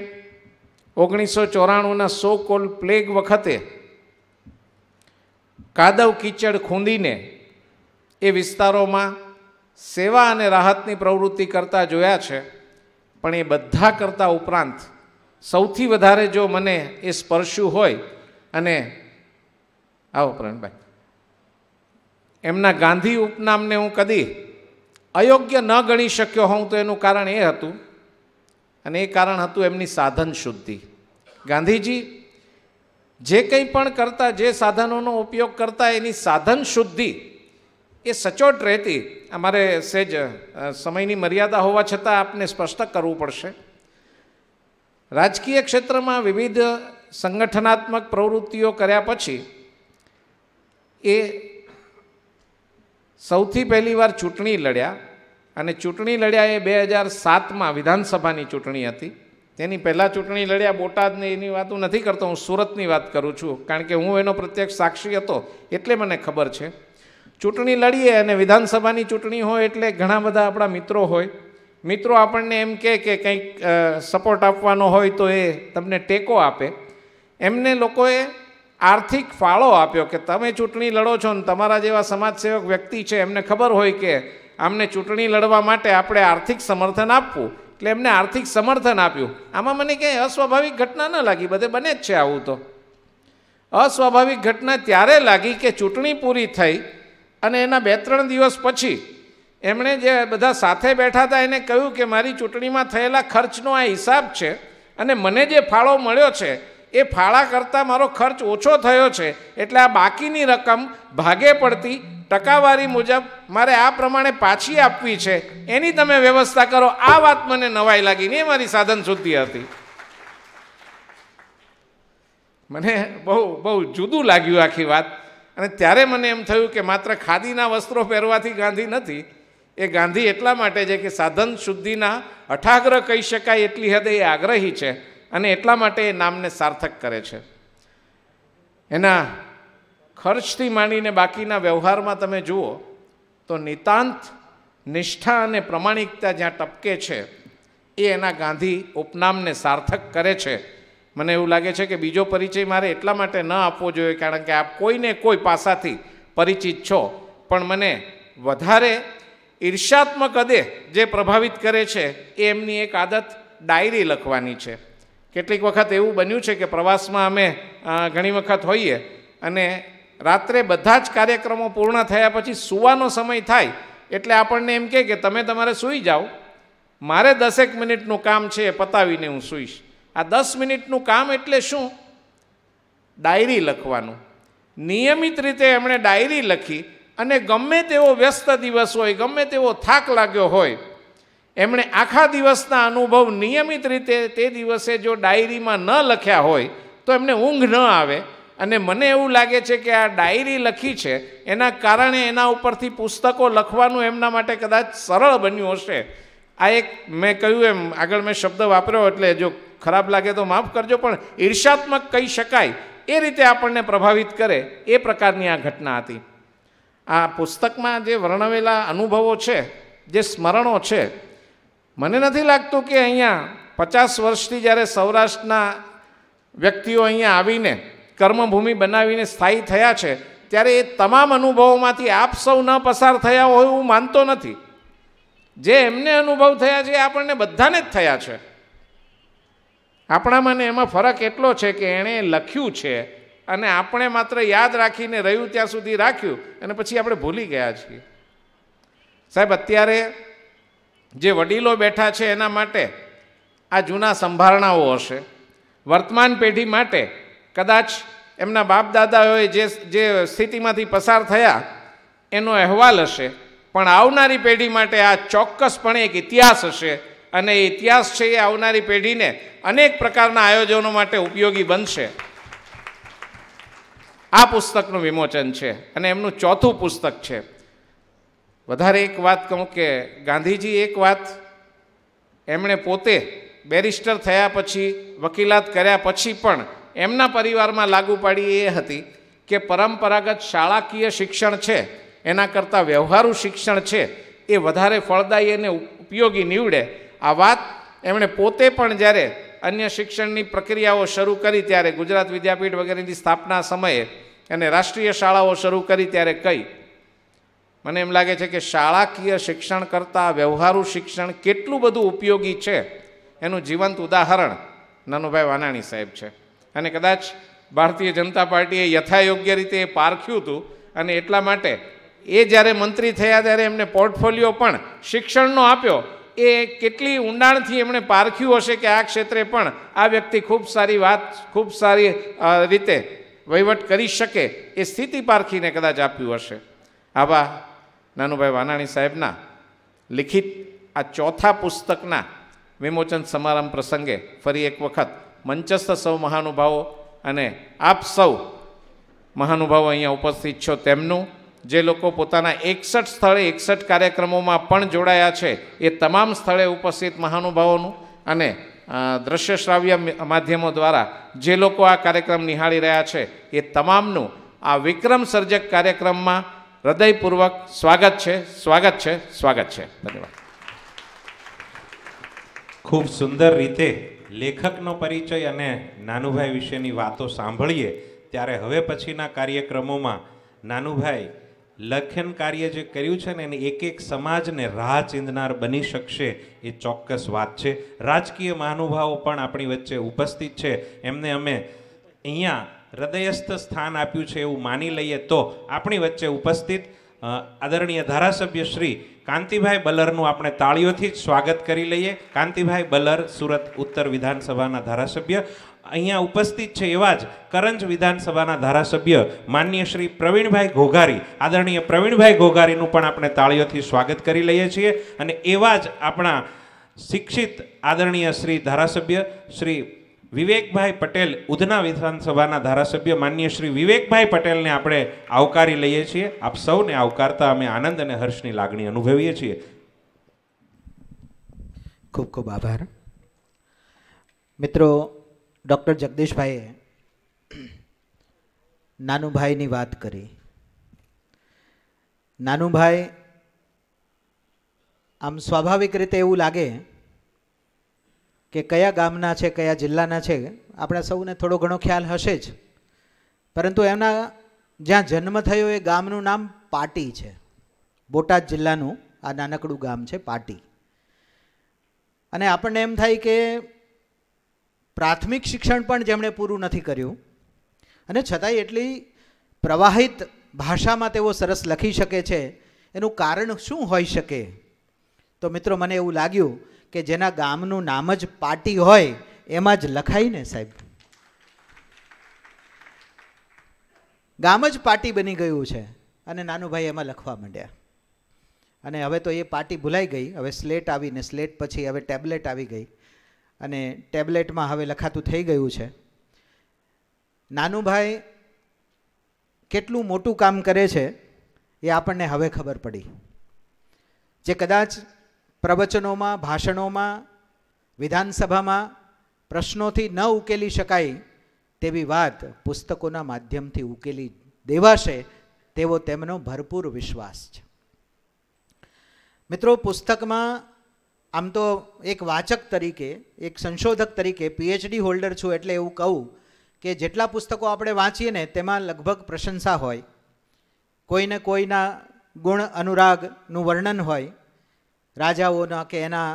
ઓગણીસો ચોરાણુંના સો કોલ પ્લેગ વખતે કાદવ કીચડ ખૂંદીને એ વિસ્તારોમાં સેવા અને રાહતની પ્રવૃત્તિ કરતા જોયા છે પણ એ બધા કરતાં ઉપરાંત સૌથી વધારે જો મને એ સ્પર્શ્યું હોય અને આવો પ્રવીણભાઈ એમના ગાંધી ઉપનામને હું કદી અયોગ્ય ન ગણી શક્યો હોઉં તો એનું કારણ એ હતું અને એ કારણ હતું એમની સાધન શુદ્ધિ ગાંધીજી જે કંઈ પણ કરતા જે સાધનોનો ઉપયોગ કરતા એની સાધન શુદ્ધિ એ સચોટ રહેતી અમારે સેજ સમયની મર્યાદા હોવા છતાં આપને સ્પષ્ટ કરવું પડશે રાજકીય ક્ષેત્રમાં વિવિધ સંગઠનાત્મક પ્રવૃત્તિઓ કર્યા પછી એ સૌથી પહેલી વાર ચૂંટણી લડ્યા અને ચૂંટણી લડ્યા એ બે હજાર સાતમાં વિધાનસભાની ચૂંટણી હતી તેની પહેલાં ચૂંટણી લડ્યા બોટાદને એની વાત હું નથી કરતો હું સુરતની વાત કરું છું કારણ કે હું એનો પ્રત્યક્ષ સાક્ષી હતો એટલે મને ખબર છે ચૂંટણી લડીએ અને વિધાનસભાની ચૂંટણી હોય એટલે ઘણા બધા આપણા મિત્રો હોય મિત્રો આપણને એમ કે કે કંઈક સપોર્ટ આપવાનો હોય તો એ તમને ટેકો આપે એમને લોકોએ આર્થિક ફાળો આપ્યો કે તમે ચૂંટણી લડો છો ને તમારા જેવા સમાજસેવક વ્યક્તિ છે એમને ખબર હોય કે આમને ચૂંટણી લડવા માટે આપણે આર્થિક સમર્થન આપવું એટલે એમને આર્થિક સમર્થન આપ્યું આમાં મને ક્યાંય અસ્વાભાવિક ઘટના ન લાગી બધે બને જ છે આવું તો અસ્વાભાવિક ઘટના ત્યારે લાગી કે ચૂંટણી પૂરી થઈ અને એના બે ત્રણ દિવસ પછી એમણે જે બધા સાથે બેઠા હતા એને કહ્યું કે મારી ચૂંટણીમાં થયેલા ખર્ચનો આ હિસાબ છે અને મને જે ફાળો મળ્યો છે એ ફાળા કરતાં મારો ખર્ચ ઓછો થયો છે એટલે આ બાકીની રકમ ભાગે પડતી ટકાવારી મુજબ મારે આ પ્રમાણે પાછી આપવી છે એની તમે વ્યવસ્થા કરો આ વાત મને નવાઈ લાગી ને મારી સાધન શુદ્ધિ હતી મને બહુ બહુ જુદું લાગ્યું આખી વાત અને ત્યારે મને એમ થયું કે માત્ર ખાદીના વસ્ત્રો પહેરવાથી ગાંધી નથી એ ગાંધી એટલા માટે છે કે સાધન શુદ્ધિના અઠાગ્રહ કહી શકાય એટલી હદે એ આગ્રહી છે અને એટલા માટે એ નામને સાર્થક કરે છે એના ખર્ચથી માંડીને બાકીના વ્યવહારમાં તમે જુઓ તો નિતાંત નિષ્ઠા અને પ્રમાણિકતા જ્યાં ટપકે છે એ એના ગાંધી ઉપનામને સાર્થક કરે છે મને એવું લાગે છે કે બીજો પરિચય મારે એટલા માટે ન આપવો જોઈએ કારણ કે આપ કોઈને કોઈ પાસાથી પરિચિત છો પણ મને વધારે ઈર્ષાત્મક અદે જે પ્રભાવિત કરે છે એ એમની એક આદત ડાયરી લખવાની છે કેટલીક વખત એવું બન્યું છે કે પ્રવાસમાં અમે ઘણી વખત હોઈએ અને રાત્રે બધા જ કાર્યક્રમો પૂર્ણ થયા પછી સૂવાનો સમય થાય એટલે આપણને એમ કહે કે તમે તમારે સૂઈ જાઓ મારે દસેક મિનિટનું કામ છે એ પતાવીને હું સૂઈશ આ દસ મિનિટનું કામ એટલે શું ડાયરી લખવાનું નિયમિત રીતે એમણે ડાયરી લખી અને ગમે તેવો વ્યસ્ત દિવસ હોય ગમે તેવો થાક લાગ્યો હોય એમણે આખા દિવસના અનુભવ નિયમિત રીતે તે દિવસે જો ડાયરીમાં ન લખ્યા હોય તો એમને ઊંઘ ન આવે અને મને એવું લાગે છે કે આ ડાયરી લખી છે એના કારણે એના ઉપરથી પુસ્તકો લખવાનું એમના માટે કદાચ સરળ બન્યું હશે આ એક મેં કહ્યું એમ આગળ મેં શબ્દ વાપર્યો એટલે જો ખરાબ લાગે તો માફ કરજો પણ ઈર્ષાત્મક કહી શકાય એ રીતે આપણને પ્રભાવિત કરે એ પ્રકારની આ ઘટના હતી આ પુસ્તકમાં જે વર્ણવેલા અનુભવો છે જે સ્મરણો છે મને નથી લાગતું કે અહીંયા પચાસ વર્ષથી જ્યારે સૌરાષ્ટ્રના વ્યક્તિઓ અહીંયા આવીને કર્મભૂમિ બનાવીને સ્થાયી થયા છે ત્યારે એ તમામ અનુભવોમાંથી આપ સૌ ન પસાર થયા હોય હું માનતો નથી જે એમને અનુભવ થયા છે એ આપણને બધાને જ થયા છે આપણામાં ને એમાં ફરક એટલો છે કે એણે લખ્યું છે અને આપણે માત્ર યાદ રાખીને રહ્યું ત્યાં સુધી રાખ્યું અને પછી આપણે ભૂલી ગયા છીએ સાહેબ અત્યારે જે વડીલો બેઠા છે એના માટે આ જૂના સંભારણાઓ હશે વર્તમાન પેઢી માટે કદાચ એમના બાપ દાદાઓએ જે જે સ્થિતિમાંથી પસાર થયા એનો અહેવાલ હશે પણ આવનારી પેઢી માટે આ ચોક્કસપણે એક ઇતિહાસ હશે અને એ ઇતિહાસ છે એ આવનારી પેઢીને અનેક પ્રકારના આયોજનો માટે ઉપયોગી બનશે આ પુસ્તકનું વિમોચન છે અને એમનું ચોથું પુસ્તક છે વધારે એક વાત કહું કે ગાંધીજી એક વાત એમણે પોતે બેરિસ્ટર થયા પછી વકીલાત કર્યા પછી પણ એમના પરિવારમાં લાગુ પાડી એ હતી કે પરંપરાગત શાળાકીય શિક્ષણ છે એના કરતાં વ્યવહારુ શિક્ષણ છે એ વધારે ફળદાયી અને ઉપયોગી નીવડે આ વાત એમણે પોતે પણ જ્યારે અન્ય શિક્ષણની પ્રક્રિયાઓ શરૂ કરી ત્યારે ગુજરાત વિદ્યાપીઠ વગેરેની સ્થાપના સમયે અને રાષ્ટ્રીય શાળાઓ શરૂ કરી ત્યારે કહી મને એમ લાગે છે કે શાળાકીય શિક્ષણ કરતાં વ્યવહારુ શિક્ષણ કેટલું બધું ઉપયોગી છે એનું જીવંત ઉદાહરણ નાનુભાઈ વાનાણી સાહેબ છે અને કદાચ ભારતીય જનતા પાર્ટીએ યથાયોગ્ય રીતે એ પારખ્યું હતું અને એટલા માટે એ જ્યારે મંત્રી થયા ત્યારે એમને પોર્ટફોલિયો પણ શિક્ષણનો આપ્યો એ કેટલી ઊંડાણથી એમણે પારખ્યું હશે કે આ ક્ષેત્રે પણ આ વ્યક્તિ ખૂબ સારી વાત ખૂબ સારી રીતે વહીવટ કરી શકે એ સ્થિતિ પારખીને કદાચ આપ્યું હશે આભા નાનુભાઈ વાનાણી સાહેબના લિખિત આ ચોથા પુસ્તકના વિમોચન સમારંભ પ્રસંગે ફરી એક વખત મંચસ્થ સૌ મહાનુભાવો અને આપ સૌ મહાનુભાવો અહીંયા ઉપસ્થિત છો તેમનું જે લોકો પોતાના એકસઠ સ્થળે એકસઠ કાર્યક્રમોમાં પણ જોડાયા છે એ તમામ સ્થળે ઉપસ્થિત મહાનુભાવોનું અને દ્રશ્ય શ્રાવ્ય માધ્યમો દ્વારા જે લોકો આ કાર્યક્રમ નિહાળી રહ્યા છે એ તમામનું આ વિક્રમ સર્જક કાર્યક્રમમાં હૃદયપૂર્વક સ્વાગત છે સ્વાગત છે સ્વાગત છે ધન્યવાદ ખૂબ સુંદર રીતે લેખકનો પરિચય અને નાનુભાઈ વિશેની વાતો સાંભળીએ ત્યારે હવે પછીના કાર્યક્રમોમાં નાનુભાઈ લખન કાર્ય જે કર્યું છે ને એને એક એક સમાજને રાહ ચીંધનાર બની શકશે એ ચોક્કસ વાત છે રાજકીય મહાનુભાવો પણ આપણી વચ્ચે ઉપસ્થિત છે એમને અમે અહીંયા હૃદયસ્થ સ્થાન આપ્યું છે એવું માની લઈએ તો આપણી વચ્ચે ઉપસ્થિત આદરણીય ધારાસભ્ય શ્રી કાંતિભાઈ બલરનું આપણે તાળીઓથી જ સ્વાગત કરી લઈએ કાંતિભાઈ બલર સુરત ઉત્તર વિધાનસભાના ધારાસભ્ય અહીંયા ઉપસ્થિત છે એવા જ કરંજ વિધાનસભાના ધારાસભ્ય માન્ય શ્રી પ્રવીણભાઈ ઘોઘારી આદરણીય પ્રવીણભાઈ ઘોઘારીનું પણ આપણે તાળીઓથી સ્વાગત કરી લઈએ છીએ અને એવા જ આપણા શિક્ષિત આદરણીય શ્રી ધારાસભ્ય શ્રી વિવેકભાઈ પટેલ ઉધના વિધાનસભાના ધારાસભ્ય માન્ય શ્રી વિવેકભાઈ પટેલને આપણે આવકારી લઈએ છીએ આપ સૌને આવકારતા અમે આનંદ અને હર્ષની લાગણી અનુભવીએ છીએ ખૂબ ખૂબ આભાર મિત્રો ડૉક્ટર જગદીશભાઈએ નાનુભાઈની વાત કરી નાનુભાઈ આમ સ્વાભાવિક રીતે એવું લાગે કે કયા ગામના છે કયા જિલ્લાના છે આપણા સૌને થોડો ઘણો ખ્યાલ હશે જ પરંતુ એમના જ્યાં જન્મ થયો એ ગામનું નામ પાટી છે બોટાદ જિલ્લાનું આ નાનકડું ગામ છે પાટી અને આપણને એમ થાય કે પ્રાથમિક શિક્ષણ પણ જેમણે પૂરું નથી કર્યું અને છતાંય એટલી પ્રવાહિત ભાષામાં તેઓ સરસ લખી શકે છે એનું કારણ શું હોઈ શકે તો મિત્રો મને એવું લાગ્યું કે જેના ગામનું નામ જ પાટી હોય એમાં જ લખાય ને સાહેબ ગામ જ પાટી બની ગયું છે અને નાનું ભાઈ એમાં લખવા માંડ્યા અને હવે તો એ પાટી ભૂલાઈ ગઈ હવે સ્લેટ આવીને સ્લેટ પછી હવે ટેબ્લેટ આવી ગઈ અને ટેબ્લેટમાં હવે લખાતું થઈ ગયું છે નાનું ભાઈ કેટલું મોટું કામ કરે છે એ આપણને હવે ખબર પડી જે કદાચ પ્રવચનોમાં ભાષણોમાં વિધાનસભામાં પ્રશ્નોથી ન ઉકેલી શકાય તેવી વાત પુસ્તકોના માધ્યમથી ઉકેલી દેવાશે તેવો તેમનો ભરપૂર વિશ્વાસ છે મિત્રો પુસ્તકમાં આમ તો એક વાચક તરીકે એક સંશોધક તરીકે પીએચડી હોલ્ડર છું એટલે એવું કહું કે જેટલા પુસ્તકો આપણે વાંચીએ ને તેમાં લગભગ પ્રશંસા હોય કોઈને કોઈના ગુણ અનુરાગનું વર્ણન હોય રાજાઓના કે એના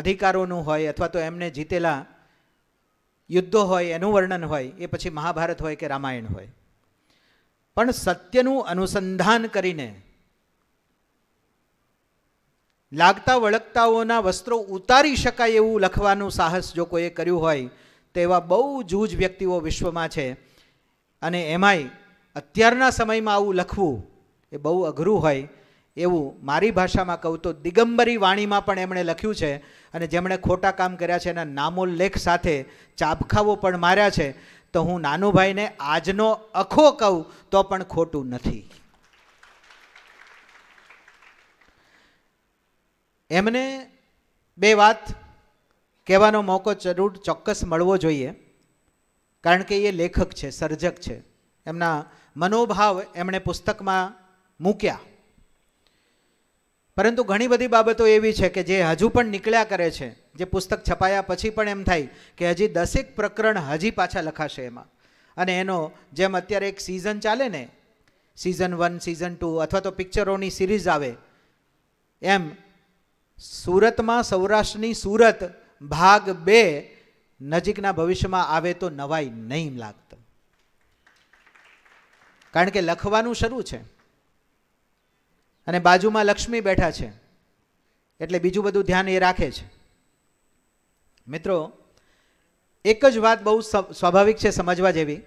અધિકારોનું હોય અથવા તો એમને જીતેલા યુદ્ધો હોય એનું વર્ણન હોય એ પછી મહાભારત હોય કે રામાયણ હોય પણ સત્યનું અનુસંધાન કરીને લાગતા વળગતાઓના વસ્ત્રો ઉતારી શકાય એવું લખવાનું સાહસ જો કોઈએ કર્યું હોય તેવા બહુ જૂજ વ્યક્તિઓ વિશ્વમાં છે અને એમાંય અત્યારના સમયમાં આવું લખવું એ બહુ અઘરું હોય એવું મારી ભાષામાં કહું તો દિગંબરી વાણીમાં પણ એમણે લખ્યું છે અને જેમણે ખોટા કામ કર્યા છે એના નામોલ્લેખ સાથે ચાબખાવો પણ માર્યા છે તો હું નાનુભાઈને આજનો અખો કહું તો પણ ખોટું નથી એમને બે વાત કહેવાનો મોકો જરૂર ચોક્કસ મળવો જોઈએ કારણ કે એ લેખક છે સર્જક છે એમના મનોભાવ એમણે પુસ્તકમાં મૂક્યા પરંતુ ઘણી બધી બાબતો એવી છે કે જે હજુ પણ નીકળ્યા કરે છે જે પુસ્તક છપાયા પછી પણ એમ થાય કે હજી દસેક પ્રકરણ હજી પાછા લખાશે એમાં અને એનો જેમ અત્યારે એક સિઝન ચાલે ને સિઝન વન સિઝન ટુ અથવા તો પિક્ચરોની સિરીઝ આવે એમ સુરતમાં સૌરાષ્ટ્રની સુરત ભાગ બે નજીકના ભવિષ્યમાં આવે તો નવાઈ નહીં લાગતો કારણ કે લખવાનું શરૂ છે અને બાજુમાં લક્ષ્મી બેઠા છે એટલે બીજું બધું ધ્યાન એ રાખે છે મિત્રો એક જ વાત બહુ સ્વાભાવિક છે સમજવા જેવી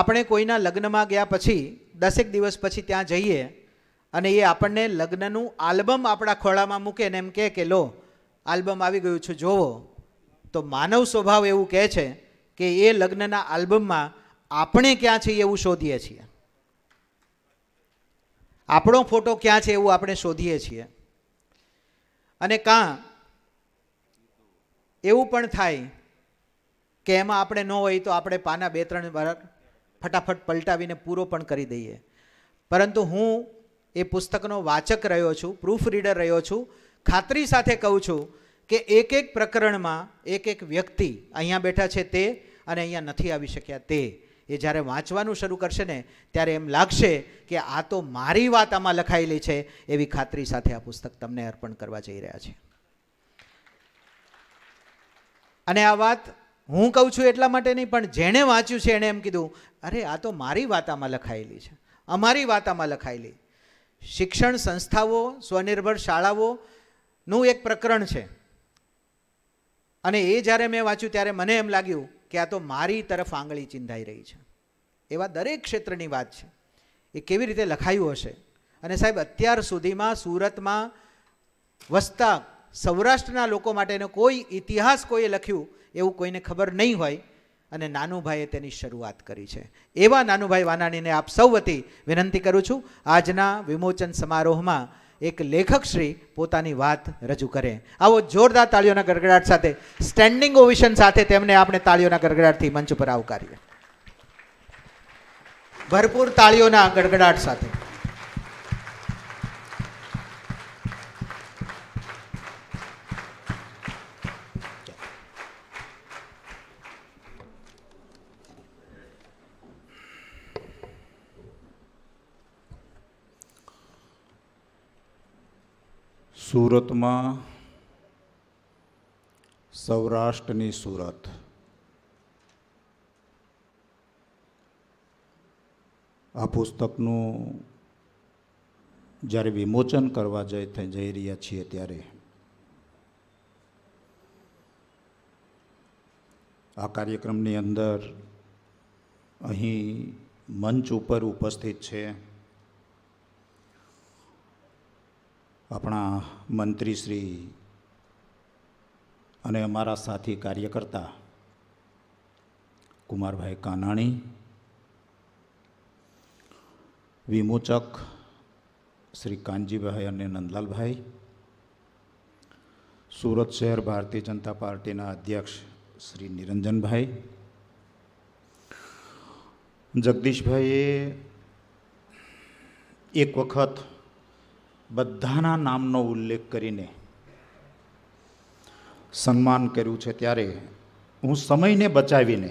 આપણે કોઈના લગ્નમાં ગયા પછી દસેક દિવસ પછી ત્યાં જઈએ અને એ આપણને લગ્નનું આલ્બમ આપણા ખોળામાં મૂકે ને એમ કહે કે લો આલ્બમ આવી ગયું છે જોવો તો માનવ સ્વભાવ એવું કહે છે કે એ લગ્નના આલ્બમમાં આપણે ક્યાં છીએ એવું શોધીએ છીએ આપણો ફોટો ક્યાં છે એવું આપણે શોધીએ છીએ અને કાં એવું પણ થાય કે એમાં આપણે ન હોય તો આપણે પાના બે ત્રણ વાર ફટાફટ પલટાવીને પૂરો પણ કરી દઈએ પરંતુ હું એ પુસ્તકનો વાચક રહ્યો છું પ્રૂફ રીડર રહ્યો છું ખાતરી સાથે કહું છું કે એક એક પ્રકરણમાં એક એક વ્યક્તિ અહીંયા બેઠા છે તે અને અહીંયા નથી આવી શક્યા તે એ જ્યારે વાંચવાનું શરૂ કરશે ને ત્યારે એમ લાગશે કે આ તો મારી વાત આમાં લખાયેલી છે એવી ખાતરી સાથે આ પુસ્તક તમને અર્પણ કરવા જઈ રહ્યા છે અને આ વાત હું કહું છું એટલા માટે નહીં પણ જેણે વાંચ્યું છે એણે એમ કીધું અરે આ તો મારી વાત આમાં લખાયેલી છે અમારી વાત આમાં લખાયેલી શિક્ષણ સંસ્થાઓ સ્વનિર્ભર શાળાઓનું એક પ્રકરણ છે અને એ જ્યારે મેં વાંચ્યું ત્યારે મને એમ લાગ્યું કે આ તો મારી તરફ આંગળી ચિંધાઈ રહી છે એવા દરેક ક્ષેત્રની વાત છે એ કેવી રીતે લખાયું હશે અને સાહેબ અત્યાર સુધીમાં સુરતમાં વસતા સૌરાષ્ટ્રના લોકો માટેનો કોઈ ઇતિહાસ કોઈએ લખ્યું એવું કોઈને ખબર નહીં હોય અને નાનુભાઈએ તેની શરૂઆત કરી છે એવા નાનુભાઈ વાનાણીને આપ સૌ વતી વિનંતી કરું છું આજના વિમોચન સમારોહમાં એક લેખકશ્રી પોતાની વાત રજૂ કરે આવો જોરદાર તાળીઓના ગરગડાટ સાથે સ્ટેન્ડિંગ ઓવિશન સાથે તેમને આપણે તાળીઓના ગરગડાટથી મંચ પર આવકારીએ ભરપૂર તાળીઓના ગડગડાટ સાથે સુરતમાં સૌરાષ્ટ્રની સુરત આ પુસ્તકનું જ્યારે વિમોચન કરવા જઈ જઈ રહ્યા છીએ ત્યારે આ કાર્યક્રમની અંદર અહીં મંચ ઉપર ઉપસ્થિત છે આપણા મંત્રીશ્રી અને અમારા સાથી કાર્યકર્તા કુમારભાઈ કાનાણી વિમોચક શ્રી કાનજીભાઈ અને નંદલાલભાઈ સુરત શહેર ભારતીય જનતા પાર્ટીના અધ્યક્ષ શ્રી નિરંજનભાઈ જગદીશભાઈએ એક વખત બધાના નામનો ઉલ્લેખ કરીને સન્માન કર્યું છે ત્યારે હું સમયને બચાવીને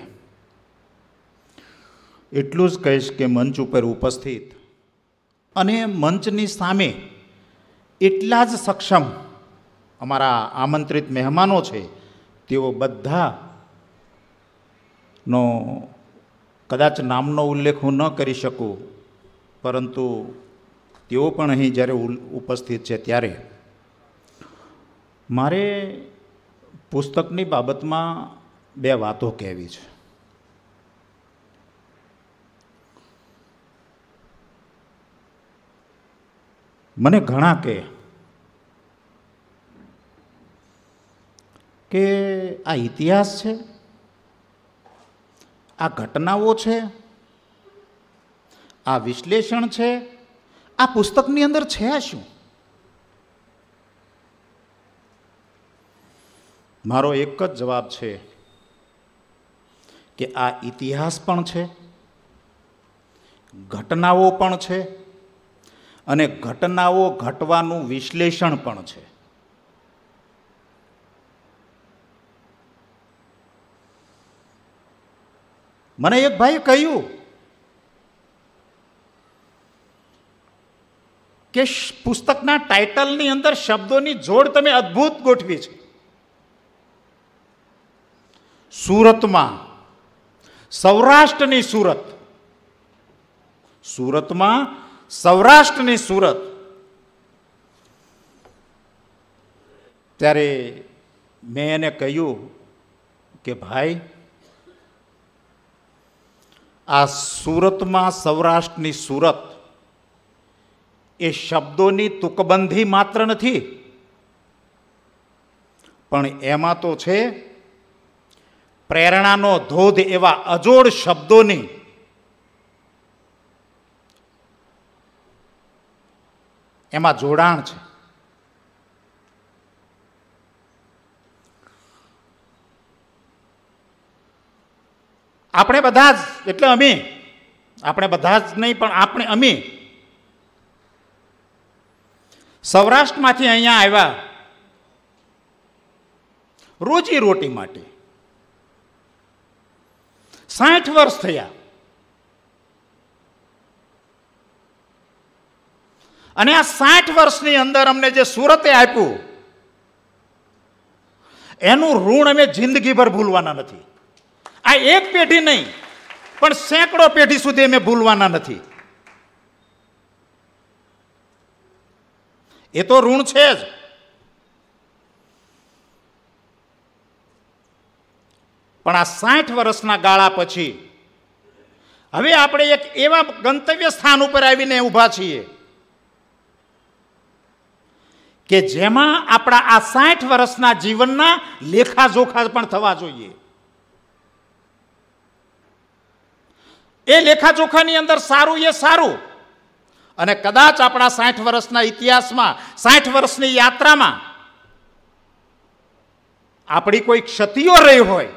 એટલું જ કહીશ કે મંચ ઉપર ઉપસ્થિત અને મંચની સામે એટલા જ સક્ષમ અમારા આમંત્રિત મહેમાનો છે તેઓ બધા નો કદાચ નામનો ઉલ્લેખ હું ન કરી શકું પરંતુ તેઓ પણ અહીં જ્યારે ઉપસ્થિત છે ત્યારે મારે પુસ્તકની બાબતમાં બે વાતો કહેવી છે મને ઘણા કહે કે આ ઇતિહાસ છે આ ઘટનાઓ છે આ વિશ્લેષણ છે આ પુસ્તકની અંદર છે આ શું મારો એક જ જવાબ છે કે આ ઇતિહાસ પણ છે ઘટનાઓ પણ છે અને ઘટનાઓ ઘટવાનું વિશ્લેષણ પણ છે મને એક ભાઈ કહ્યું કે પુસ્તકના ટાઇટલની અંદર શબ્દોની જોડ તમે અદ્ભુત ગોઠવી છે સુરતમાં સૌરાષ્ટ્રની સુરત સુરતમાં સૌરાષ્ટ્રની સુરત ત્યારે મેં એને કહ્યું કે ભાઈ આ સુરતમાં સૌરાષ્ટ્રની સુરત એ શબ્દોની તુકબંધી માત્ર નથી પણ એમાં તો છે પ્રેરણાનો ધોધ એવા અજોડ શબ્દોની એમાં જોડાણ છે આપણે બધા જ એટલે અમી આપણે બધા જ નહીં પણ આપણે અમી સૌરાષ્ટ્રમાંથી અહીંયા આવ્યા રોજી રોટી માટે સાઠ વર્ષ થયા અને આ સાઠ વર્ષની અંદર અમને જે સુરતે આપ્યું એનું ઋણ અમે જિંદગીભર ભૂલવાના નથી આ એક પેઢી નહીં પણ સેંકડો પેઢી સુધી અમે ભૂલવાના નથી એ તો ઋણ છે જ પણ આ સાઠ વર્ષના ગાળા પછી હવે આપણે એક એવા ગંતવ્ય સ્થાન ઉપર આવીને ઊભા છીએ કે જેમાં આપણા આ સાઠ વર્ષના જીવનના લેખાજોખા પણ થવા જોઈએ એ લેખાજોખાની અંદર સારું એ સારું અને કદાચ આપણા સાઠ વર્ષના ઇતિહાસમાં સાઠ વર્ષની યાત્રામાં આપણી કોઈ ક્ષતિઓ રહી હોય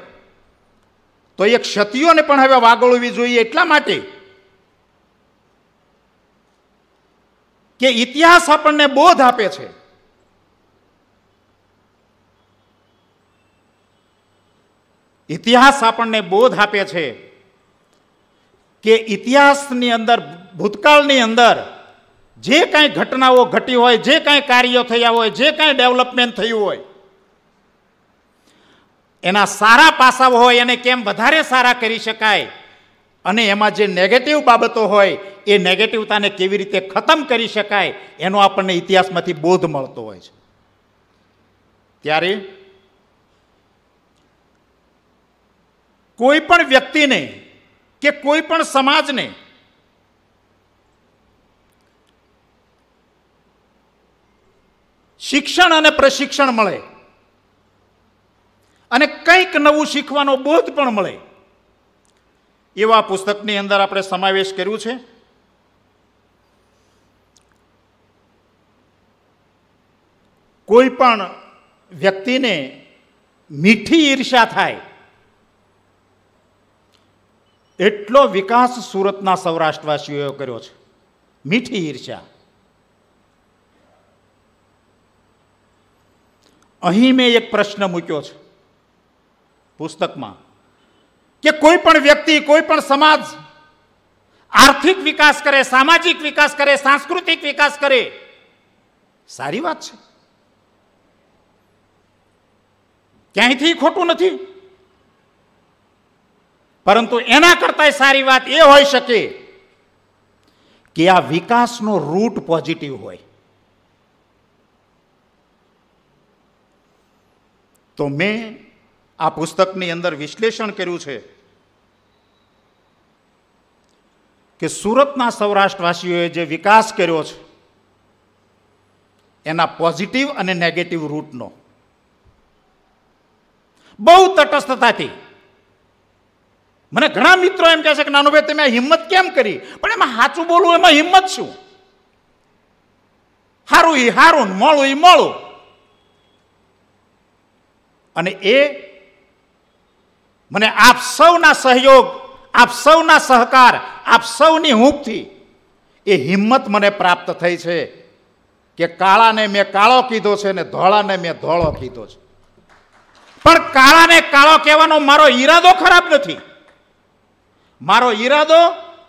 તો એ ક્ષતિઓને પણ હવે વાગોળવી જોઈએ એટલા માટે કે ઇતિહાસ આપણને બોધ આપે છે ઇતિહાસ આપણને બોધ આપે છે કે ઇતિહાસની અંદર ભૂતકાળની અંદર જે કાંઈ ઘટનાઓ ઘટી હોય જે કાંઈ કાર્યો થયા હોય જે કાંઈ ડેવલપમેન્ટ થયું હોય એના સારા પાસાઓ હોય એને કેમ વધારે સારા કરી શકાય અને એમાં જે નેગેટિવ બાબતો હોય એ નેગેટિવતાને કેવી રીતે ખતમ કરી શકાય એનો આપણને ઇતિહાસમાંથી બોધ મળતો હોય છે ત્યારે કોઈ પણ વ્યક્તિને કે કોઈ પણ સમાજને શિક્ષણ અને પ્રશિક્ષણ મળે અને કંઈક નવું શીખવાનો બોધ પણ મળે એવા પુસ્તકની અંદર આપણે સમાવેશ કર્યું છે કોઈ પણ વ્યક્તિને મીઠી ઈર્ષા થાય એટલો વિકાસ સુરતના સૌરાષ્ટ્રવાસીઓએ કર્યો છે મીઠી ઈર્ષા અહીં મેં એક પ્રશ્ન મૂક્યો છે પુસ્તકમાં કે કોઈ પણ વ્યક્તિ કોઈ પણ સમાજ આર્થિક વિકાસ કરે સામાજિક વિકાસ કરે સાંસ્કૃતિક વિકાસ કરે સારી વાત છે ક્યાંયથી ખોટું નથી પરંતુ એના કરતાંય સારી વાત એ હોઈ શકે કે આ વિકાસનો રૂટ પોઝિટિવ હોય તો મેં આ પુસ્તકની અંદર વિશ્લેષણ કર્યું છે કે સુરતના સૌરાષ્ટ્રવાસીઓએ જે વિકાસ કર્યો છે એના પોઝિટિવ અને નેગેટિવ રૂટનો બહુ તટસ્થતાથી મને ઘણા મિત્રો એમ કહે છે કે નાનુભાઈ તમે હિંમત કેમ કરી પણ એમાં સાચું બોલવું એમાં હિંમત શું સારું એ સારું મળું એ મોળું અને એ મને આપ સૌના સહયોગ આપ સૌના સહકાર આપ સૌની હૂંફથી એ હિંમત મને પ્રાપ્ત થઈ છે કે કાળાને મેં કાળો કીધો છે ને ધોળાને મેં ધોળો કીધો છે પણ કાળાને કાળો કહેવાનો મારો ઈરાદો ખરાબ નથી મારો ઈરાદો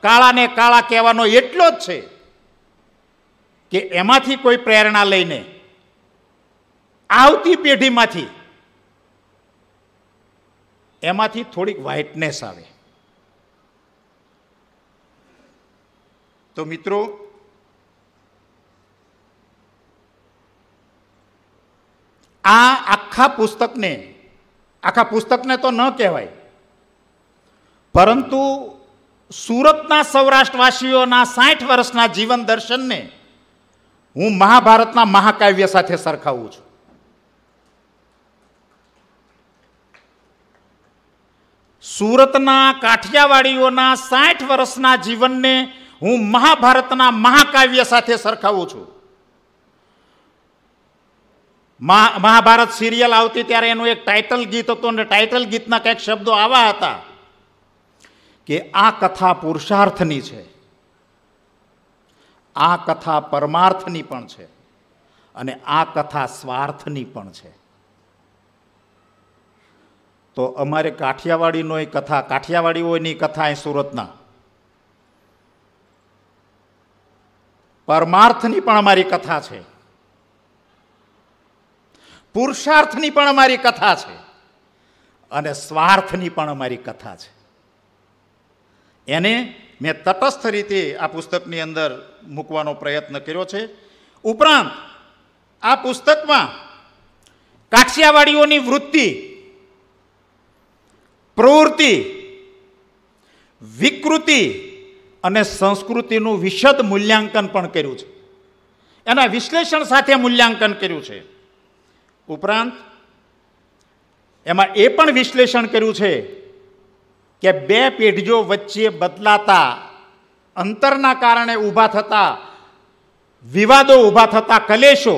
કાળાને કાળા કહેવાનો એટલો જ છે કે એમાંથી કોઈ પ્રેરણા લઈને આવતી પેઢીમાંથી એમાંથી થોડીક વ્હાઇટનેસ આવે તો મિત્રો આ આખા પુસ્તકને આખા પુસ્તકને તો ન કહેવાય પરંતુ સુરતના સૌરાષ્ટ્રવાસીઓના સાઠ વર્ષના જીવન દર્શનને હું મહાભારતના મહાકાવ્ય સાથે સરખાવું છું સુરતના કાઠિયાવાડીઓના સાઠ વર્ષના જીવનને હું મહાભારતના મહાકાવ્ય સાથે સરખાવું છું મહાભારત સિરિયલ આવતી ત્યારે એનું એક ટાઇટલ ગીત હતું અને ટાઇટલ ગીતના કંઈક શબ્દો આવા હતા કે આ કથા પુરુષાર્થની છે આ કથા પરમાર્થની પણ છે અને આ કથા સ્વાર્થની પણ છે તો અમારે કાઠિયાવાડીનોય કથા કાઠિયાવાડીઓની કથા એ સુરતના પરમાર્થની પણ અમારી કથા છે પુરુષાર્થની પણ અમારી કથા છે અને સ્વાર્થની પણ અમારી કથા છે એને મેં તટસ્થ રીતે આ પુસ્તકની અંદર મૂકવાનો પ્રયત્ન કર્યો છે ઉપરાંત આ પુસ્તકમાં કાઠિયાવાડીઓની વૃત્તિ પ્રવૃત્તિ વિકૃતિ અને સંસ્કૃતિનું વિશદ મૂલ્યાંકન પણ કર્યું છે એના વિશ્લેષણ સાથે મૂલ્યાંકન કર્યું છે ઉપરાંત એમાં એ પણ વિશ્લેષણ કર્યું છે કે બે પેઢીઓ વચ્ચે બદલાતા અંતરના કારણે ઊભા થતા વિવાદો ઊભા થતા કલેશો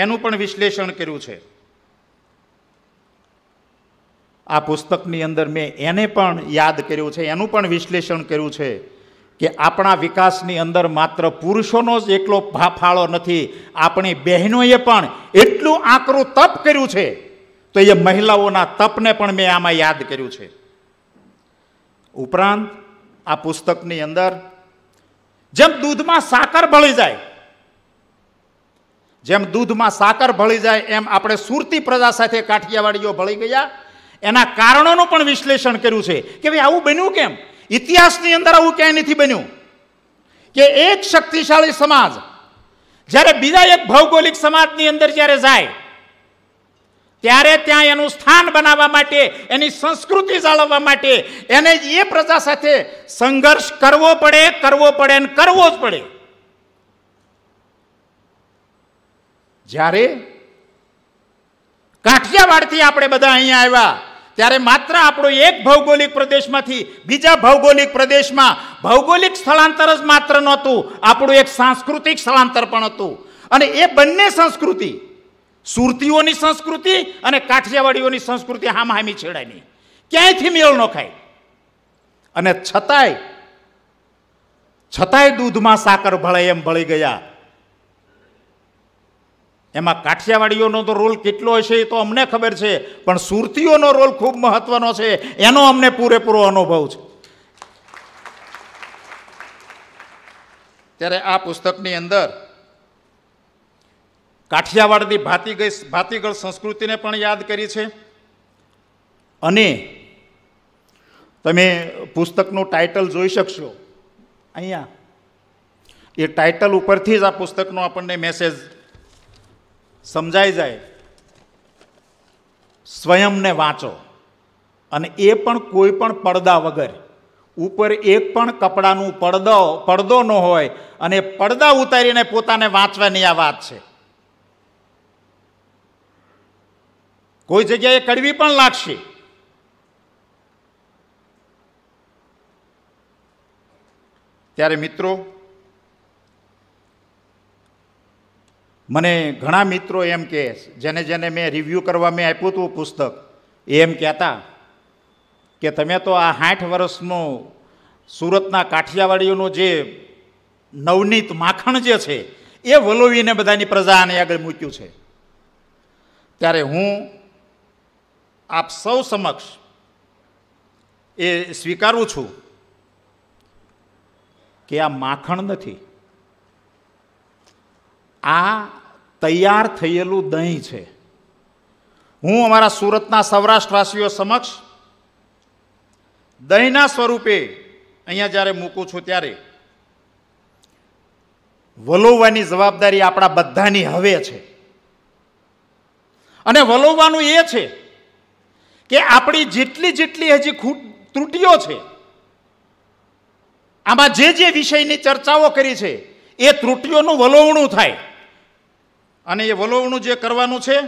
એનું પણ વિશ્લેષણ કર્યું છે આ પુસ્તકની અંદર મેં એને પણ યાદ કર્યું છે એનું પણ વિશ્લેષણ કર્યું છે કે આપણા વિકાસની અંદર માત્ર પુરુષોનો જ એકલો ફાળો નથી આપણી બહેનોએ પણ એટલું આકરું તપ કર્યું છે તો એ મહિલાઓના તપને પણ મેં આમાં યાદ કર્યું છે ઉપરાંત આ પુસ્તકની અંદર જેમ દૂધમાં સાકર ભળી જાય જેમ દૂધમાં સાકર ભળી જાય એમ આપણે સુરતી પ્રજા સાથે કાઠિયાવાડીઓ ભળી ગયા એના કારણોનું પણ વિશ્લેષણ કર્યું છે કે ભાઈ આવું બન્યું કેમ ઇતિહાસની અંદર આવું ક્યાંય નથી બન્યું કે એક શક્તિશાળી સમાજ જ્યારે બીજા એક ભૌગોલિક સમાજની અંદર જ્યારે જાય ત્યારે ત્યાં એનું સ્થાન બનાવવા માટે એની સંસ્કૃતિ જાળવવા માટે એને એ પ્રજા સાથે સંઘર્ષ કરવો પડે કરવો પડે અને કરવો જ પડે જ્યારે કાઠિયાવાડથી આપણે બધા અહીંયા આવ્યા ત્યારે માત્ર આપણો એક ભૌગોલિક પ્રદેશમાંથી બીજા ભૌગોલિક પ્રદેશમાં ભૌગોલિક સ્થળાંતર જ માત્ર નહોતું આપણું એક સાંસ્કૃતિક સ્થળાંતર પણ હતું અને એ બંને સંસ્કૃતિ સુરતીઓની સંસ્કૃતિ અને કાઠિયાવાડીઓની સંસ્કૃતિ હામાહામી છેડાની ક્યાંયથી મેળ ન ખાય અને છતાંય છતાંય દૂધમાં સાકર ભળે એમ ભળી ગયા એમાં કાઠિયાવાડીઓનો તો રોલ કેટલો હશે એ તો અમને ખબર છે પણ સુરતીઓનો રોલ ખૂબ મહત્ત્વનો છે એનો અમને પૂરેપૂરો અનુભવ છે ત્યારે આ પુસ્તકની અંદર કાઠિયાવાડની ભાતીગઈ ભાતીગળ સંસ્કૃતિને પણ યાદ કરી છે અને તમે પુસ્તકનું ટાઇટલ જોઈ શકશો અહીંયા એ ટાઇટલ ઉપરથી જ આ પુસ્તકનો આપણને મેસેજ સમજાઈ જાય સ્વયંને વાંચો અને એ પણ કોઈ પણ પડદા વગર ઉપર એક પણ કપડાનું પડદો પડદો ન હોય અને પડદા ઉતારીને પોતાને વાંચવાની આ વાત છે કોઈ જગ્યાએ કડવી પણ લાગશે ત્યારે મિત્રો મને ઘણા મિત્રો એમ કે જેને જેને મેં રિવ્યૂ કરવા મેં આપ્યું હતું પુસ્તક એમ કહેતા કે તમે તો આ સાઠ વર્ષનું સુરતના કાઠિયાવાડીઓનું જે નવનીત માખણ જે છે એ વલોવીને બધાની પ્રજાને આગળ મૂક્યું છે ત્યારે હું આપ સૌ સમક્ષ એ સ્વીકારું છું કે આ માખણ નથી આ તૈયાર થયેલું દહીં છે હું અમારા સુરતના સૌરાષ્ટ્રવાસીઓ સમક્ષ દહીંના સ્વરૂપે અહીંયા જ્યારે મૂકું છું ત્યારે વલોવાની જવાબદારી આપણા બધાની હવે છે અને વલોવવાનું એ છે કે આપણી જેટલી જેટલી હજી ખૂટ ત્રુટીઓ છે આમાં જે જે વિષયની ચર્ચાઓ કરી છે એ ત્રુટીઓનું વલોવણું થાય અને એ વલોવણું જે કરવાનું છે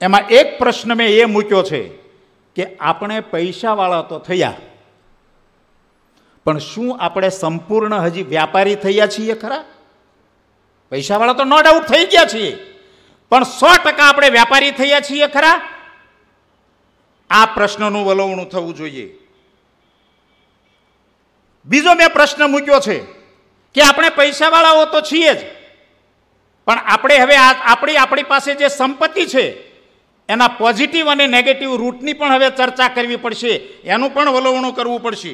એમાં એક પ્રશ્ન મેં એ મૂક્યો છે કે આપણે પૈસાવાળા તો થયા પણ શું આપણે સંપૂર્ણ હજી વ્યાપારી થયા છીએ ખરા પૈસાવાળા તો નો ડાઉટ થઈ ગયા છીએ પણ સો ટકા આપણે વ્યાપારી થયા છીએ ખરા આ પ્રશ્નનું વલવણું થવું જોઈએ બીજો મેં પ્રશ્ન મૂક્યો છે કે આપણે પૈસાવાળાઓ તો છીએ જ પણ આપણે હવે આ આપણી આપણી પાસે જે સંપત્તિ છે એના પોઝિટિવ અને નેગેટિવ રૂટની પણ હવે ચર્ચા કરવી પડશે એનું પણ વલવણું કરવું પડશે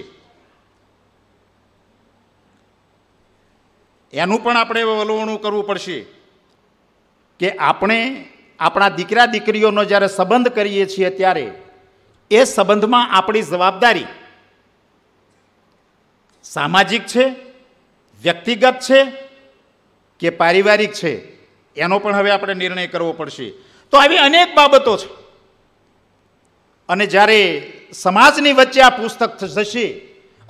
એનું પણ આપણે વલવણું કરવું પડશે કે આપણે આપણા દીકરા દીકરીઓનો જ્યારે સંબંધ કરીએ છીએ ત્યારે એ સંબંધમાં આપણી જવાબદારી સામાજિક છે વ્યક્તિગત છે કે પારિવારિક છે એનો પણ હવે આપણે નિર્ણય કરવો પડશે તો આવી અનેક બાબતો છે અને જ્યારે સમાજની વચ્ચે આ પુસ્તક થશે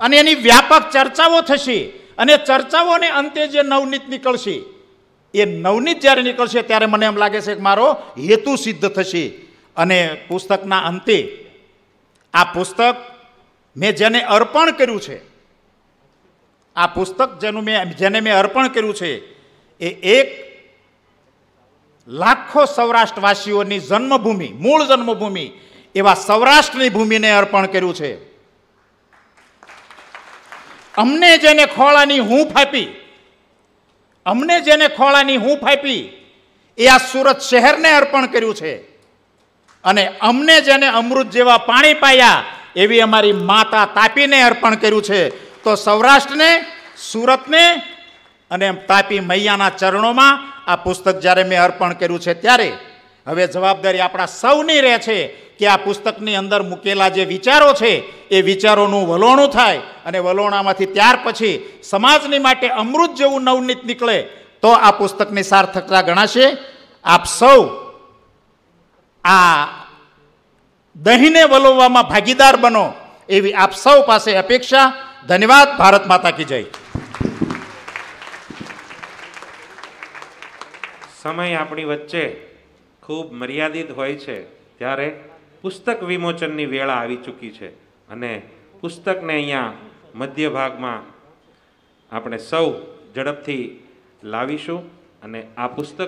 અને એની વ્યાપક ચર્ચાઓ થશે અને ચર્ચાઓને અંતે જે નવનીત નીકળશે એ નવનીત જ્યારે નીકળશે ત્યારે મને એમ લાગે છે કે મારો હેતુ સિદ્ધ થશે અને પુસ્તકના અંતે આ પુસ્તક મેં જેને અર્પણ કર્યું છે આ પુસ્તક જેનું મેં જેને મેં અર્પણ કર્યું છે એ એક લાખો સૌરાષ્ટ્રવાસીઓની જન્મભૂમિ મૂળ જન્મભૂમિ એવા સૌરાષ્ટ્રની ભૂમિને અર્પણ કર્યું છે અમને જેને ખોળાની હું ફાપી અમને જેને ખોળાની હું ફાપી એ આ સુરત શહેરને અર્પણ કર્યું છે અને અમને જેને અમૃત જેવા પાણી પાયા એવી અમારી માતા તાપીને અર્પણ કર્યું છે તો સૌરાષ્ટ્રને સુરતને અને તાપી મૈયાના ચરણોમાં આ પુસ્તક જ્યારે મેં અર્પણ કર્યું છે ત્યારે હવે જવાબદારી આપણા સૌની રહે છે કે આ પુસ્તકની અંદર મૂકેલા જે વિચારો છે એ વિચારોનું વલોણું થાય અને વલોણામાંથી ત્યાર પછી સમાજની માટે અમૃત જેવું નવનીત નીકળે તો આ પુસ્તકની સાર્થકતા ગણાશે આપ સૌ આ દહીંને વલોવવામાં ભાગીદાર બનો એવી આપ સૌ પાસે અપેક્ષા ધન્યવાદ ભારત માતા કી જય સમય આપણી વચ્ચે ખૂબ મર્યાદિત હોય છે ત્યારે પુસ્તક વિમોચનની વેળા આવી ચૂકી છે અને પુસ્તકને અહીંયા મધ્ય ભાગમાં આપણે સૌ ઝડપથી લાવીશું અને આ પુસ્તક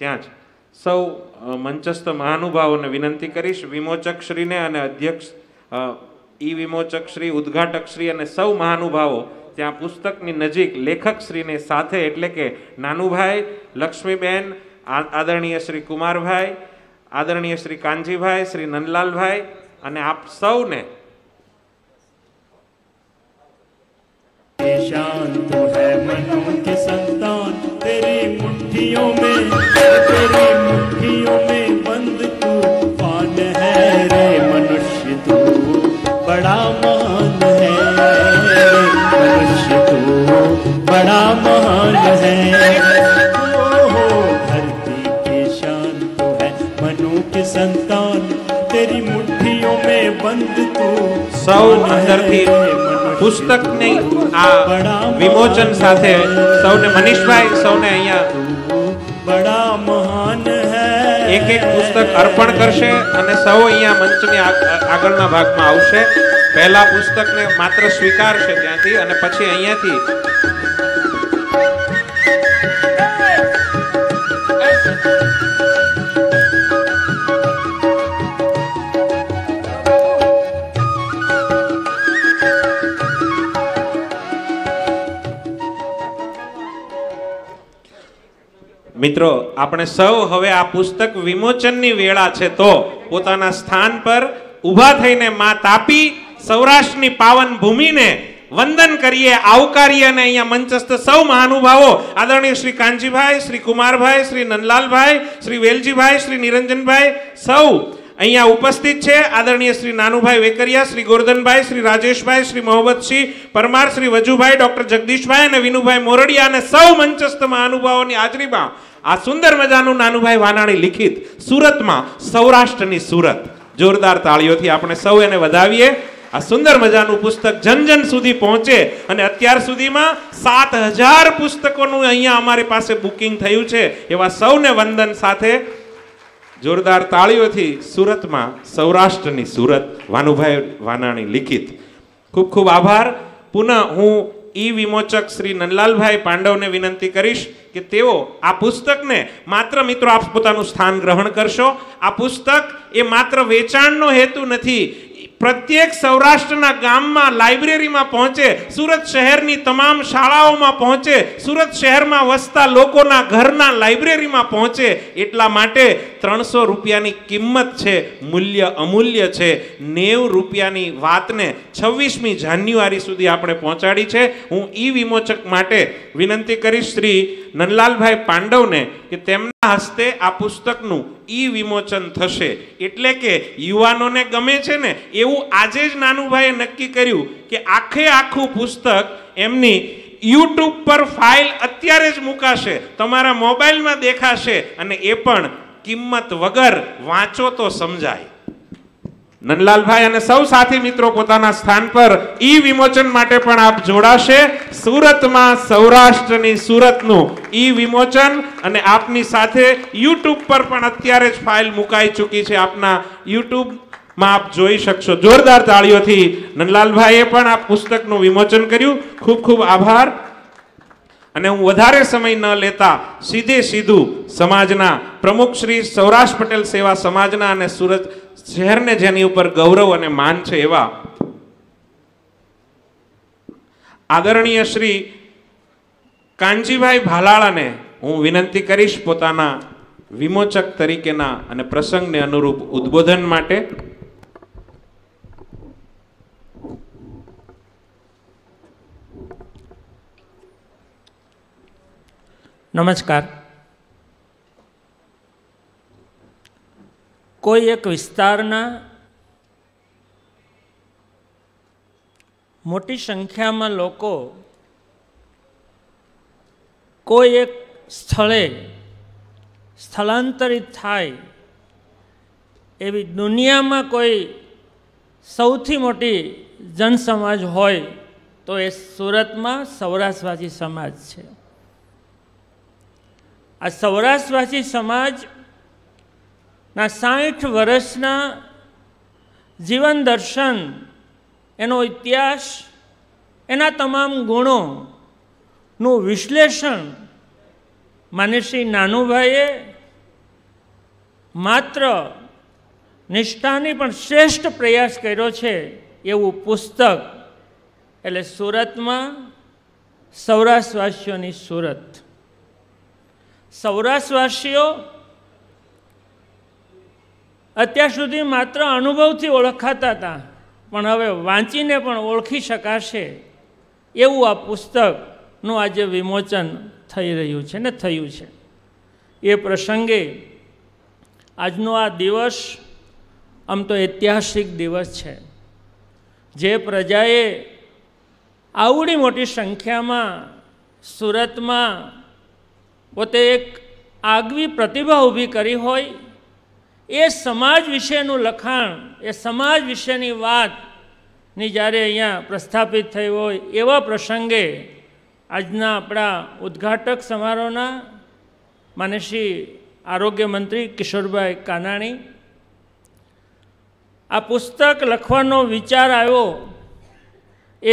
ત્યાં જ સૌ મંચસ્થ મહાનુભાવોને વિનંતી કરીશ વિમોચકશ્રીને અને અધ્યક્ષ ઈ વિમોચકશ્રી ઉદ્ઘાટકશ્રી અને સૌ મહાનુભાવો ત્યાં પુસ્તકની નજીક લેખકશ્રીને સાથે એટલે કે નાનુભાઈ લક્ષ્મીબેન આદરણીય શ્રી કુમારભાઈ આદરણીય શ્રી કાનજીભાઈ શ્રી નંદલાલભાઈ અને આપ સૌને संतान तेरी मुट्ठियों में बंद तू સૌ અંદરથી પુસ્તકની આ વિમોચન સાથે સૌને મનીષભાઈ સૌને અહીંયા બડા મહાન હૈ એક એક પુસ્તક અર્પણ કરશે અને સૌ અહીંયા મંચની આગળના ભાગમાં આવશે પહેલા પુસ્તકને માત્ર સ્વીકારશે ત્યાંથી અને પછી અહીંયાથી મિત્રો આપણે સૌ હવે આ પુસ્તક વિમોચનની વેળા છે તો પોતાના સ્થાન પર ઊભા થઈને મા તાપી સૌરાષ્ટ્રની પાવન ભૂમિને વંદન કરીએ આવકારીએ અને અહીંયા મંચસ્થ સૌ મહાનુભાવો આદરણીય શ્રી કાનજીભાઈ શ્રી કુમારભાઈ શ્રી નંદલાલભાઈ શ્રી વેલજીભાઈ શ્રી નિરંજનભાઈ સૌ અહીંયા ઉપસ્થિત છે આદરણીય શ્રી નાનુભાઈ વેકરિયા શ્રી ગોરધનભાઈ શ્રી રાજેશભાઈ શ્રી મોહમ્મદસિંહ પરમાર શ્રી વજુભાઈ ડોક્ટર જગદીશભાઈ અને વિનુભાઈ મોરડિયા અને સૌ મંચસ્થ મહાનુભાવોની હાજરીમાં આ સુંદર મજાનું નાનુભાઈ વાનાણી લિખિત સુરતમાં સૌરાષ્ટ્રની સુરત જોરદાર તાળીઓથી આપણે સૌ એને વધાવીએ આ સુંદર મજાનું પુસ્તક જનજન સુધી પહોંચે અને અત્યાર સુધીમાં સાત હજાર પુસ્તકોનું અહીંયા અમારી પાસે બુકિંગ થયું છે એવા સૌને વંદન સાથે જોરદાર તાળીઓથી સુરતમાં સૌરાષ્ટ્રની સુરત વાનુભાઈ વાનાણી લિખિત ખૂબ ખૂબ આભાર પુનઃ હું ઈ વિમોચક શ્રી નંદલાલભાઈ પાંડવને વિનંતી કરીશ કે તેઓ આ પુસ્તકને માત્ર મિત્રો આપ પોતાનું સ્થાન ગ્રહણ કરશો આ પુસ્તક એ માત્ર વેચાણનો હેતુ નથી પ્રત્યેક સૌરાષ્ટ્રના ગામમાં લાઇબ્રેરીમાં પહોંચે સુરત શહેરની તમામ શાળાઓમાં પહોંચે સુરત શહેરમાં વસતા લોકોના ઘરના લાઇબ્રેરીમાં પહોંચે એટલા માટે ત્રણસો રૂપિયાની કિંમત છે મૂલ્ય અમૂલ્ય છે નેવ રૂપિયાની વાતને છવ્વીસમી જાન્યુઆરી સુધી આપણે પહોંચાડી છે હું ઈ વિમોચક માટે વિનંતી કરીશ શ્રી નંદલાલભાઈ પાંડવને કે તેમના હસ્તે આ પુસ્તકનું ઈ વિમોચન થશે એટલે કે યુવાનોને ગમે છે ને એવું આજે જ નાનુભાઈએ નક્કી કર્યું કે આખે આખું પુસ્તક એમની યુટ્યુબ પર ફાઇલ અત્યારે જ મુકાશે તમારા મોબાઈલમાં દેખાશે અને એ પણ કિંમત વગર વાંચો તો સમજાય નંદલાલભાઈ અને સૌ સાથી મિત્રો પોતાના સ્થાન પર ઈ વિમોચન માટે પણ આપ જોડાશે સુરતમાં સૌરાષ્ટ્રની સુરતનું ઈ વિમોચન અને આપની સાથે યુટ્યુબ પર પણ અત્યારે જ ફાઇલ મુકાઈ ચૂકી છે આપના યુટ્યુબ માં આપ જોઈ શકશો જોરદાર તાળીઓથી નંદલાલભાઈએ પણ આ પુસ્તકનું વિમોચન કર્યું ખૂબ ખૂબ આભાર અને હું વધારે સમય ન લેતા સીધે સીધું સમાજના પ્રમુખ શ્રી સૌરાષ્ટ્ર પટેલ સેવા સમાજના અને સુરત શહેરને જેની ઉપર ગૌરવ અને માન છે એવા આદરણીય શ્રી કાનજીભાઈ ભાલાળાને હું વિનંતી કરીશ પોતાના વિમોચક તરીકેના અને પ્રસંગને અનુરૂપ ઉદબોધન માટે નમસ્કાર કોઈ એક વિસ્તારના મોટી સંખ્યામાં લોકો કોઈ એક સ્થળે સ્થળાંતરિત થાય એવી દુનિયામાં કોઈ સૌથી મોટી જનસમાજ હોય તો એ સુરતમાં સૌરાષ્ટ્રવાસી સમાજ છે આ સૌરાષ્ટ્રવાસી સમાજ ના સાઠ વર્ષના જીવન દર્શન એનો ઇતિહાસ એના તમામ ગુણોનું વિશ્લેષણ માને શ્રી નાનુભાઈએ માત્ર નિષ્ઠાની પણ શ્રેષ્ઠ પ્રયાસ કર્યો છે એવું પુસ્તક એટલે સુરતમાં સૌરાષ્ટ્રવાસીઓની સુરત સૌરાષ્ટ્રવાસીઓ અત્યાર સુધી માત્ર અનુભવથી ઓળખાતા હતા પણ હવે વાંચીને પણ ઓળખી શકાશે એવું આ પુસ્તકનું આજે વિમોચન થઈ રહ્યું છે ને થયું છે એ પ્રસંગે આજનો આ દિવસ આમ તો ઐતિહાસિક દિવસ છે જે પ્રજાએ આવડી મોટી સંખ્યામાં સુરતમાં પોતે એક આગવી પ્રતિભા ઊભી કરી હોય એ સમાજ વિશેનું લખાણ એ સમાજ વિશેની વાતની જ્યારે અહીંયા પ્રસ્થાપિત થઈ હોય એવા પ્રસંગે આજના આપણા ઉદ્ઘાટક સમારોહના માનસી આરોગ્ય મંત્રી કિશોરભાઈ કાનાણી આ પુસ્તક લખવાનો વિચાર આવ્યો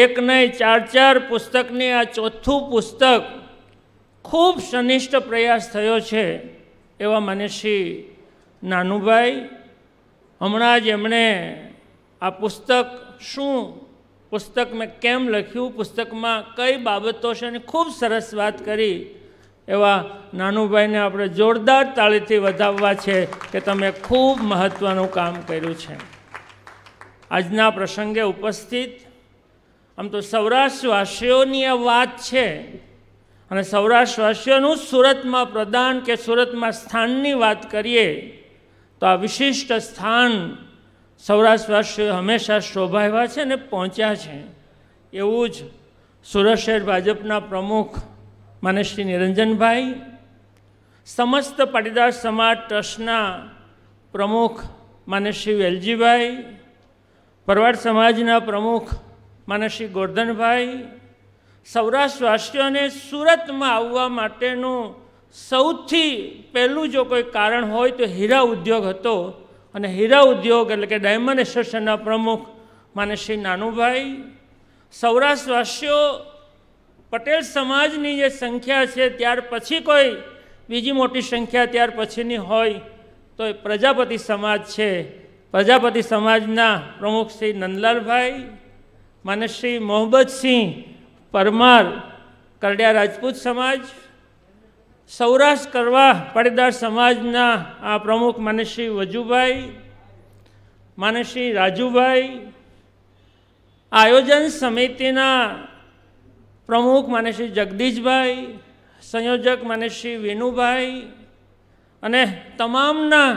એક નહીં ચાર ચાર પુસ્તકની આ ચોથું પુસ્તક ખૂબ સનિષ્ઠ પ્રયાસ થયો છે એવા મનીષી નાનુભાઈ હમણાં જ એમણે આ પુસ્તક શું પુસ્તક મેં કેમ લખ્યું પુસ્તકમાં કઈ બાબતો છે અને ખૂબ સરસ વાત કરી એવા નાનુભાઈને આપણે જોરદાર તાળીથી વધાવવા છે કે તમે ખૂબ મહત્ત્વનું કામ કર્યું છે આજના પ્રસંગે ઉપસ્થિત આમ તો સૌરાષ્ટ્રવાસીઓની આ વાત છે અને સૌરાષ્ટ્રવાસીઓનું સુરતમાં પ્રદાન કે સુરતમાં સ્થાનની વાત કરીએ તો આ વિશિષ્ટ સ્થાન સૌરાષ્ટ્રવાસીઓ હંમેશા શોભાવ્યા છે અને પહોંચ્યા છે એવું જ સુરત શહેર ભાજપના પ્રમુખ માને શ્રી નિરંજનભાઈ સમસ્ત પાટીદાર સમાજ ટ્રસ્ટના પ્રમુખ માને શ્રી વેલજીભાઈ પરવાડ સમાજના પ્રમુખ માને શ્રી ગોરધનભાઈ સૌરાષ્ટ્રવાસીઓને સુરતમાં આવવા માટેનું સૌથી પહેલું જો કોઈ કારણ હોય તો હીરા ઉદ્યોગ હતો અને હીરા ઉદ્યોગ એટલે કે ડાયમંડ એસોસિએશનના પ્રમુખ માને શ્રી નાનુભાઈ સૌરાષ્ટ્રવાસીઓ પટેલ સમાજની જે સંખ્યા છે ત્યાર પછી કોઈ બીજી મોટી સંખ્યા ત્યાર પછીની હોય તો એ પ્રજાપતિ સમાજ છે પ્રજાપતિ સમાજના પ્રમુખ શ્રી નંદલાલભાઈ માને શ્રી મોહમ્મદસિંહ પરમાર કરડિયા રાજપૂત સમાજ સૌરાષ્ટ્ર કરવા પાટીદાર સમાજના આ પ્રમુખ માનશ્રી વજુભાઈ માનશ્રી રાજુભાઈ આયોજન સમિતિના પ્રમુખ માનશ્રી જગદીશભાઈ સંયોજક માનશ્રી વેણુભાઈ અને તમામના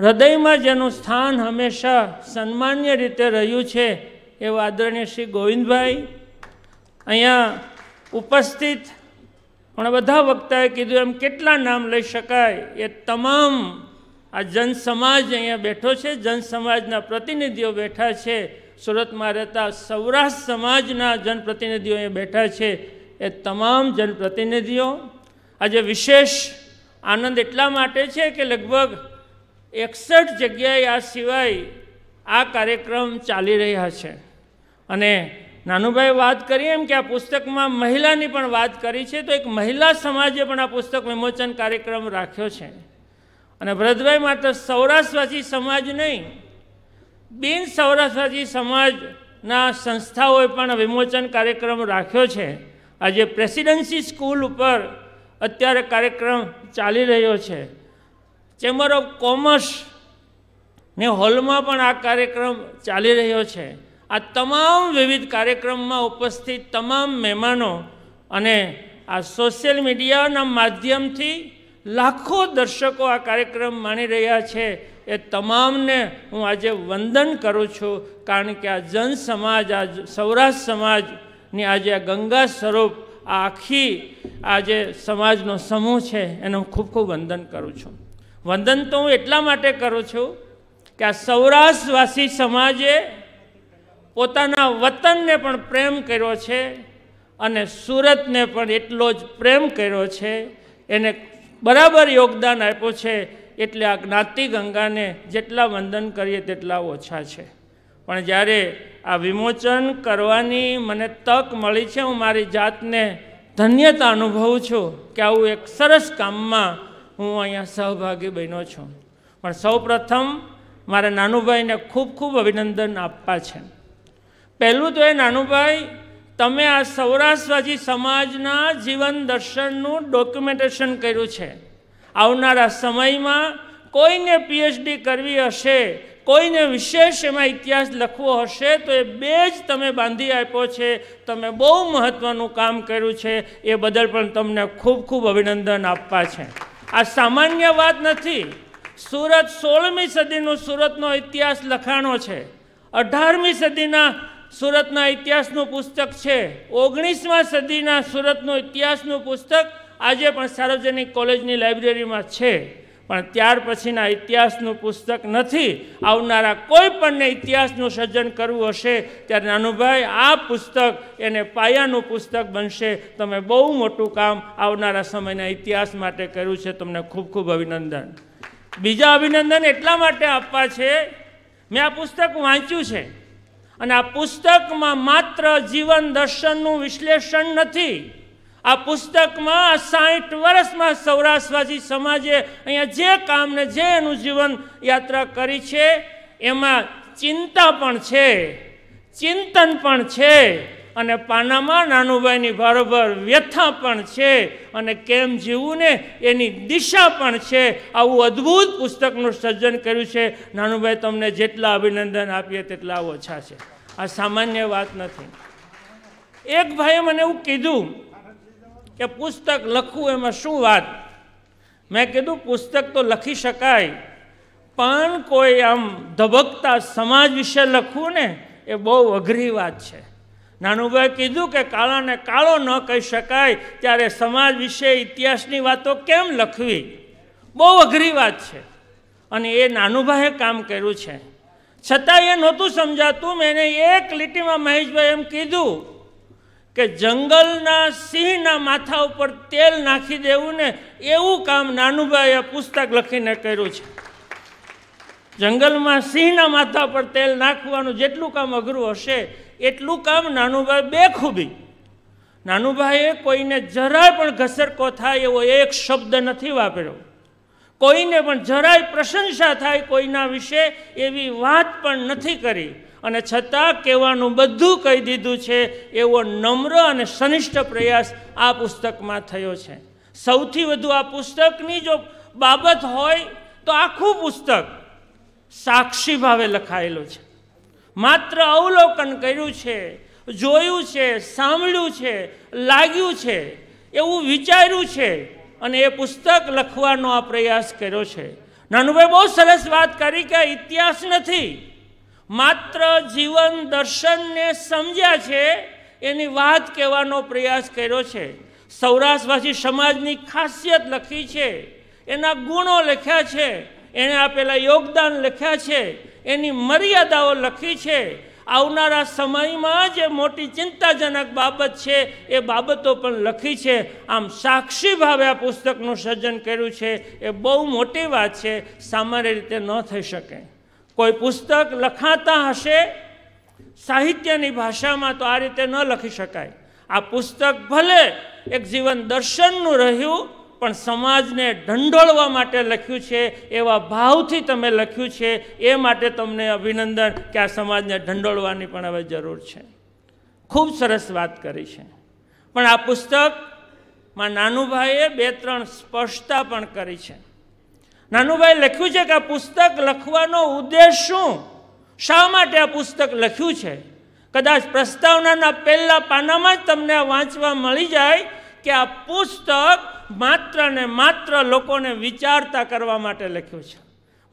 હૃદયમાં જેનું સ્થાન હંમેશા સન્માન્ય રીતે રહ્યું છે એવા આદરણીય શ્રી ગોવિંદભાઈ અહીંયા ઉપસ્થિત પણ બધા વક્તાએ કીધું એમ કેટલા નામ લઈ શકાય એ તમામ આ જનસમાજ અહીંયા બેઠો છે જનસમાજના પ્રતિનિધિઓ બેઠા છે સુરતમાં રહેતા સૌરાષ્ટ્ર સમાજના જનપ્રતિનિધિઓ અહીંયા બેઠા છે એ તમામ જનપ્રતિનિધિઓ આજે વિશેષ આનંદ એટલા માટે છે કે લગભગ એકસઠ જગ્યાએ આ સિવાય આ કાર્યક્રમ ચાલી રહ્યા છે અને નાનુભાઈ વાત કરી એમ કે આ પુસ્તકમાં મહિલાની પણ વાત કરી છે તો એક મહિલા સમાજે પણ આ પુસ્તક વિમોચન કાર્યક્રમ રાખ્યો છે અને વ્રદભાઈ માત્ર સૌરાષ્ટ્રવાસી સમાજ નહીં બિન સૌરાષ્ટ્રવાસી સમાજના સંસ્થાઓએ પણ વિમોચન કાર્યક્રમ રાખ્યો છે આજે પ્રેસિડેન્સી સ્કૂલ ઉપર અત્યારે કાર્યક્રમ ચાલી રહ્યો છે ચેમ્બર ઓફ કોમર્સ ને હોલમાં પણ આ કાર્યક્રમ ચાલી રહ્યો છે આ તમામ વિવિધ કાર્યક્રમમાં ઉપસ્થિત તમામ મહેમાનો અને આ સોશિયલ મીડિયાના માધ્યમથી લાખો દર્શકો આ કાર્યક્રમ માણી રહ્યા છે એ તમામને હું આજે વંદન કરું છું કારણ કે આ જન સમાજ આ સૌરાષ્ટ્ર સમાજની આજે આ ગંગા સ્વરૂપ આ આખી આ જે સમાજનો સમૂહ છે એનું હું ખૂબ ખૂબ વંદન કરું છું વંદન તો હું એટલા માટે કરું છું કે આ સૌરાષ્ટ્રવાસી સમાજે પોતાના વતનને પણ પ્રેમ કર્યો છે અને સુરતને પણ એટલો જ પ્રેમ કર્યો છે એને બરાબર યોગદાન આપ્યું છે એટલે આ જ્ઞાતિ ગંગાને જેટલા વંદન કરીએ તેટલા ઓછા છે પણ જ્યારે આ વિમોચન કરવાની મને તક મળી છે હું મારી જાતને ધન્યતા અનુભવું છું કે આવું એક સરસ કામમાં હું અહીંયા સહભાગી બન્યો છું પણ સૌ પ્રથમ મારા નાનુભાઈને ખૂબ ખૂબ અભિનંદન આપવા છે પહેલું તો એ નાનુભાઈ તમે આ સૌરાષ્ટ્રવાજી સમાજના જીવન દર્શનનું ડોક્યુમેન્ટેશન કર્યું છે આવનારા સમયમાં કોઈને પીએચડી કરવી હશે કોઈને વિશેષ એમાં ઇતિહાસ લખવો હશે તો એ બે જ તમે બાંધી આપ્યો છે તમે બહુ મહત્ત્વનું કામ કર્યું છે એ બદલ પણ તમને ખૂબ ખૂબ અભિનંદન આપવા છે આ સામાન્ય વાત નથી સુરત સોળમી સદીનું સુરતનો ઇતિહાસ લખાણો છે અઢારમી સદીના સુરતના ઇતિહાસનું પુસ્તક છે ઓગણીસમાં સદીના સુરતનું ઇતિહાસનું પુસ્તક આજે પણ સાર્વજનિક કોલેજની લાઇબ્રેરીમાં છે પણ ત્યાર પછીના ઇતિહાસનું પુસ્તક નથી આવનારા કોઈ પણને ઇતિહાસનું સર્જન કરવું હશે ત્યારે નાનુભાઈ આ પુસ્તક એને પાયાનું પુસ્તક બનશે તમે બહુ મોટું કામ આવનારા સમયના ઇતિહાસ માટે કર્યું છે તમને ખૂબ ખૂબ અભિનંદન બીજા અભિનંદન એટલા માટે આપવા છે મેં આ પુસ્તક વાંચ્યું છે અને આ પુસ્તકમાં માત્ર જીવન દર્શનનું વિશ્લેષણ નથી આ પુસ્તકમાં સાહીઠ વર્ષમાં સૌરાષ્ટ્રવાદી સમાજે અહીંયા જે કામને જે એનું જીવન યાત્રા કરી છે એમાં ચિંતા પણ છે ચિંતન પણ છે અને પાનામાં નાનુભાઈની બરોબર વ્યથા પણ છે અને કેમ જીવવું ને એની દિશા પણ છે આવું અદ્ભુત પુસ્તકનું સર્જન કર્યું છે નાનુભાઈ તમને જેટલા અભિનંદન આપીએ તેટલા ઓછા છે આ સામાન્ય વાત નથી એક ભાઈએ મને એવું કીધું કે પુસ્તક લખવું એમાં શું વાત મેં કીધું પુસ્તક તો લખી શકાય પણ કોઈ આમ ધબકતા સમાજ વિશે લખવું ને એ બહુ અઘરી વાત છે નાનુભાઈ કીધું કે કાળાને કાળો ન કહી શકાય ત્યારે સમાજ વિશે ઇતિહાસની વાતો કેમ લખવી બહુ અઘરી વાત છે અને એ નાનુભાઈએ કામ કર્યું છે છતાં એ નહોતું સમજાતું મેં એક લીટીમાં મહેશભાઈ એમ કીધું કે જંગલના સિંહના માથા ઉપર તેલ નાખી દેવું ને એવું કામ નાનુભાઈએ પુસ્તક લખીને કર્યું છે જંગલમાં સિંહના માથા પર તેલ નાખવાનું જેટલું કામ અઘરું હશે એટલું કામ નાનુભાઈ બેખૂબી નાનુભાઈએ કોઈને જરાય પણ ઘસરકો થાય એવો એક શબ્દ નથી વાપર્યો કોઈને પણ જરાય પ્રશંસા થાય કોઈના વિશે એવી વાત પણ નથી કરી અને છતાં કહેવાનું બધું કહી દીધું છે એવો નમ્ર અને સનિષ્ઠ પ્રયાસ આ પુસ્તકમાં થયો છે સૌથી વધુ આ પુસ્તકની જો બાબત હોય તો આખું પુસ્તક સાક્ષી ભાવે લખાયેલું છે માત્ર અવલોકન કર્યું છે જોયું છે સાંભળ્યું છે લાગ્યું છે એવું વિચાર્યું છે અને એ પુસ્તક લખવાનો આ પ્રયાસ કર્યો છે નાનુભાઈ બહુ સરસ વાત કરી કે ઇતિહાસ નથી માત્ર જીવન દર્શનને સમજ્યા છે એની વાત કહેવાનો પ્રયાસ કર્યો છે સૌરાષ્ટ્રવાસી સમાજની ખાસિયત લખી છે એના ગુણો લખ્યા છે એણે આપેલા યોગદાન લખ્યા છે એની મર્યાદાઓ લખી છે આવનારા સમયમાં જે મોટી ચિંતાજનક બાબત છે એ બાબતો પણ લખી છે આમ સાક્ષી ભાવે આ પુસ્તકનું સર્જન કર્યું છે એ બહુ મોટી વાત છે સામાન્ય રીતે ન થઈ શકે કોઈ પુસ્તક લખાતા હશે સાહિત્યની ભાષામાં તો આ રીતે ન લખી શકાય આ પુસ્તક ભલે એક જીવન દર્શનનું રહ્યું પણ સમાજને ઢંડોળવા માટે લખ્યું છે એવા ભાવથી તમે લખ્યું છે એ માટે તમને અભિનંદન કે આ સમાજને ઢંડોળવાની પણ હવે જરૂર છે ખૂબ સરસ વાત કરી છે પણ આ પુસ્તકમાં નાનુભાઈએ બે ત્રણ સ્પષ્ટતા પણ કરી છે નાનુભાઈ લખ્યું છે કે આ પુસ્તક લખવાનો ઉદ્દેશ શું શા માટે આ પુસ્તક લખ્યું છે કદાચ પ્રસ્તાવનાના પહેલાં પાનામાં જ તમને વાંચવા મળી જાય કે આ પુસ્તક માત્ર ને માત્ર લોકોને વિચારતા કરવા માટે લખ્યું છે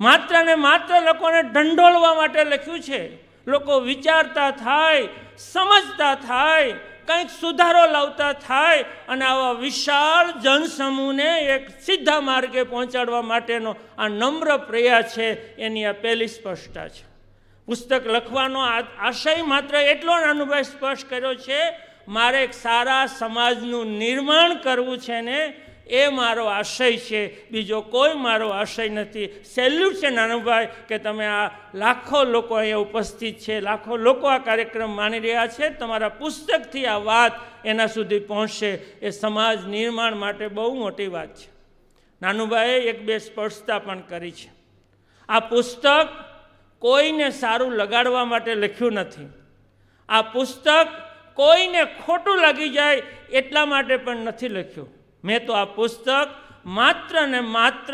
માત્ર ને માત્ર લોકોને ઢંઢોળવા માટે લખ્યું છે લોકો વિચારતા થાય સમજતા થાય કંઈક સુધારો લાવતા થાય અને આવા વિશાળ જનસમૂહને એક સીધા માર્ગે પહોંચાડવા માટેનો આ નમ્ર પ્રયાસ છે એની આ પહેલી સ્પષ્ટતા છે પુસ્તક લખવાનો આશય માત્ર એટલો નાનુભાઈ સ્પષ્ટ કર્યો છે મારે એક સારા સમાજનું નિર્માણ કરવું છે ને એ મારો આશય છે બીજો કોઈ મારો આશય નથી સેલ્યુટ છે નાનુભાઈ કે તમે આ લાખો લોકો અહીંયા ઉપસ્થિત છે લાખો લોકો આ કાર્યક્રમ માની રહ્યા છે તમારા પુસ્તકથી આ વાત એના સુધી પહોંચશે એ સમાજ નિર્માણ માટે બહુ મોટી વાત છે નાનુભાઈએ એક બે સ્પર્શતા પણ કરી છે આ પુસ્તક કોઈને સારું લગાડવા માટે લખ્યું નથી આ પુસ્તક કોઈને ખોટું લાગી જાય એટલા માટે પણ નથી લખ્યું મેં તો આ પુસ્તક માત્ર ને માત્ર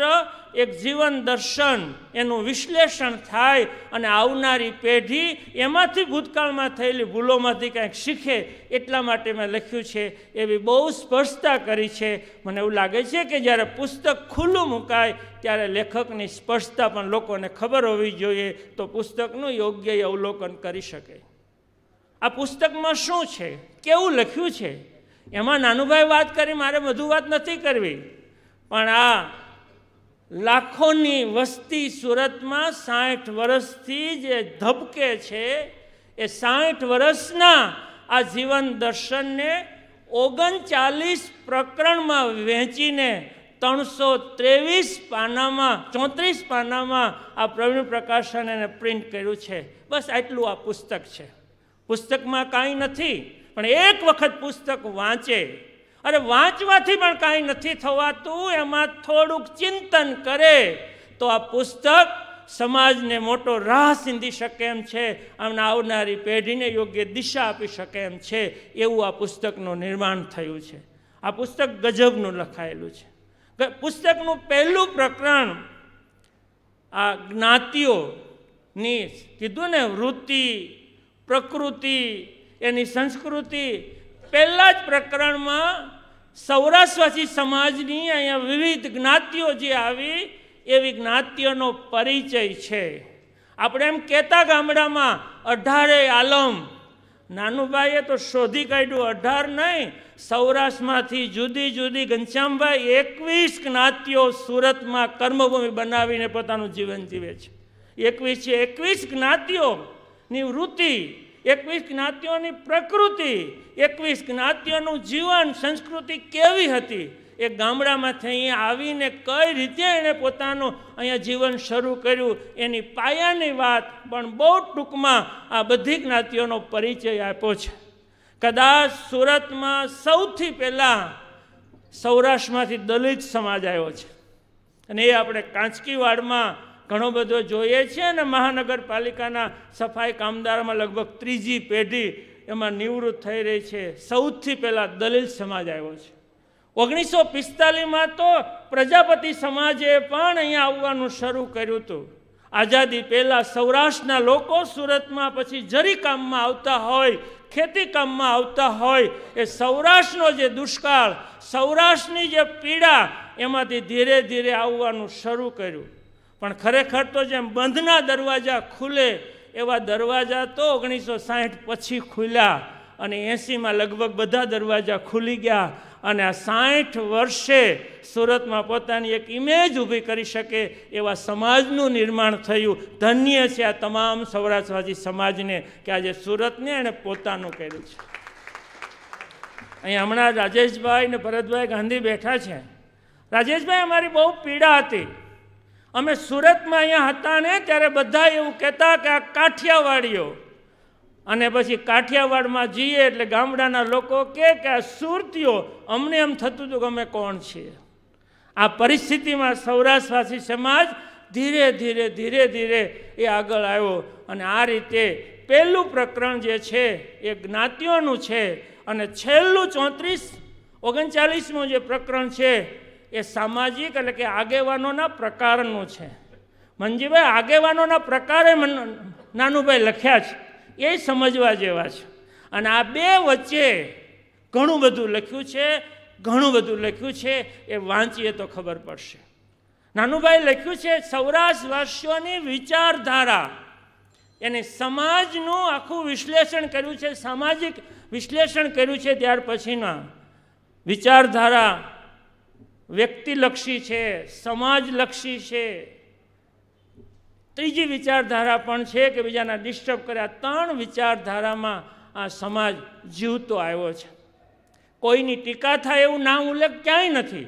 એક જીવન દર્શન એનું વિશ્લેષણ થાય અને આવનારી પેઢી એમાંથી ભૂતકાળમાં થયેલી ભૂલોમાંથી કંઈક શીખે એટલા માટે મેં લખ્યું છે એવી બહુ સ્પષ્ટતા કરી છે મને એવું લાગે છે કે જ્યારે પુસ્તક ખુલ્લું મુકાય ત્યારે લેખકની સ્પષ્ટતા પણ લોકોને ખબર હોવી જોઈએ તો પુસ્તકનું યોગ્ય અવલોકન કરી શકે આ પુસ્તકમાં શું છે કેવું લખ્યું છે એમાં નાનુભાઈ વાત કરી મારે વધુ વાત નથી કરવી પણ આ લાખોની વસ્તી સુરતમાં સાઠ વર્ષથી જે ધબકે છે એ સાઠ વર્ષના આ જીવન દર્શનને ઓગણચાલીસ પ્રકરણમાં વહેંચીને ત્રણસો ત્રેવીસ પાનામાં ચોત્રીસ પાનામાં આ પ્રવીણ પ્રકાશન એને પ્રિન્ટ કર્યું છે બસ આટલું આ પુસ્તક છે પુસ્તકમાં કાંઈ નથી પણ એક વખત પુસ્તક વાંચે અરે વાંચવાથી પણ કાંઈ નથી થવાતું એમાં થોડુંક ચિંતન કરે તો આ પુસ્તક સમાજને મોટો રાહ સિંધી શકે એમ છે આમના આવનારી પેઢીને યોગ્ય દિશા આપી શકે એમ છે એવું આ પુસ્તકનું નિર્માણ થયું છે આ પુસ્તક ગજબનું લખાયેલું છે પુસ્તકનું પહેલું પ્રકરણ આ જ્ઞાતિઓની કીધું ને વૃત્તિ પ્રકૃતિ એની સંસ્કૃતિ પહેલાં જ પ્રકરણમાં સૌરાષ્ટ્રવાસી સમાજની અહીંયા વિવિધ જ્ઞાતિઓ જે આવી એવી જ્ઞાતિઓનો પરિચય છે આપણે એમ કહેતા ગામડામાં અઢારે આલમ નાનુભાઈએ તો શોધી કાઢ્યું અઢાર નહીં સૌરાષ્ટ્રમાંથી જુદી જુદી ઘનશ્યામભાઈ એકવીસ જ્ઞાતિઓ સુરતમાં કર્મભૂમિ બનાવીને પોતાનું જીવન જીવે છે એકવીસ છે એકવીસ જ્ઞાતિઓ નિવૃત્તિ એકવીસ જ્ઞાતિઓની પ્રકૃતિ એકવીસ જ્ઞાતિઓનું જીવન સંસ્કૃતિ કેવી હતી એ ગામડામાંથી અહીંયા આવીને કઈ રીતે એણે પોતાનું અહીંયા જીવન શરૂ કર્યું એની પાયાની વાત પણ બહુ ટૂંકમાં આ બધી જ્ઞાતિઓનો પરિચય આપ્યો છે કદાચ સુરતમાં સૌથી પહેલાં સૌરાષ્ટ્રમાંથી દલિત સમાજ આવ્યો છે અને એ આપણે કાંચકીવાડમાં ઘણો બધો જોઈએ છે અને મહાનગરપાલિકાના સફાઈ કામદારમાં લગભગ ત્રીજી પેઢી એમાં નિવૃત્ત થઈ રહી છે સૌથી પહેલાં દલિત સમાજ આવ્યો છે ઓગણીસો પિસ્તાલીસમાં તો પ્રજાપતિ સમાજે પણ અહીંયા આવવાનું શરૂ કર્યું હતું આઝાદી પહેલાં સૌરાષ્ટ્રના લોકો સુરતમાં પછી જરીકામમાં આવતા હોય ખેતીકામમાં આવતા હોય એ સૌરાષ્ટ્રનો જે દુષ્કાળ સૌરાષ્ટ્રની જે પીડા એમાંથી ધીરે ધીરે આવવાનું શરૂ કર્યું પણ ખરેખર તો જેમ બંધના દરવાજા ખુલે એવા દરવાજા તો ઓગણીસો સાહીઠ પછી ખુલ્યા અને એંસીમાં લગભગ બધા દરવાજા ખુલી ગયા અને આ સાઠ વર્ષે સુરતમાં પોતાની એક ઇમેજ ઊભી કરી શકે એવા સમાજનું નિર્માણ થયું ધન્ય છે આ તમામ સૌરાષ્ટ્રવાદી સમાજને કે આજે સુરતને એણે પોતાનું કર્યું છે અહીં હમણાં રાજેશભાઈ ને ભરતભાઈ ગાંધી બેઠા છે રાજેશભાઈ અમારી બહુ પીડા હતી અમે સુરતમાં અહીંયા હતા ને ત્યારે બધા એવું કહેતા કે આ કાઠિયાવાડીઓ અને પછી કાઠિયાવાડમાં જઈએ એટલે ગામડાના લોકો કે આ સુરતીઓ અમને એમ થતું હતું કે અમે કોણ છીએ આ પરિસ્થિતિમાં સૌરાષ્ટ્રવાસી સમાજ ધીરે ધીરે ધીરે ધીરે એ આગળ આવ્યો અને આ રીતે પહેલું પ્રકરણ જે છે એ જ્ઞાતિઓનું છે અને છેલ્લું ચોત્રીસ ઓગણચાલીસમું જે પ્રકરણ છે એ સામાજિક એટલે કે આગેવાનોના પ્રકારનું છે મનજીભાઈ આગેવાનોના પ્રકારે નાનુભાઈ લખ્યા છે એ સમજવા જેવા છે અને આ બે વચ્ચે ઘણું બધું લખ્યું છે ઘણું બધું લખ્યું છે એ વાંચીએ તો ખબર પડશે નાનુભાઈ લખ્યું છે સૌરાષ્ટ્રવાસીઓની વિચારધારા એને સમાજનું આખું વિશ્લેષણ કર્યું છે સામાજિક વિશ્લેષણ કર્યું છે ત્યાર પછીના વિચારધારા વ્યક્તિલક્ષી છે સમાજલક્ષી છે ત્રીજી વિચારધારા પણ છે કે બીજાના ડિસ્ટર્બ કર્યા ત્રણ વિચારધારામાં આ સમાજ જીવતો આવ્યો છે કોઈની ટીકા થાય એવું નામ ઉલ્લેખ ક્યાંય નથી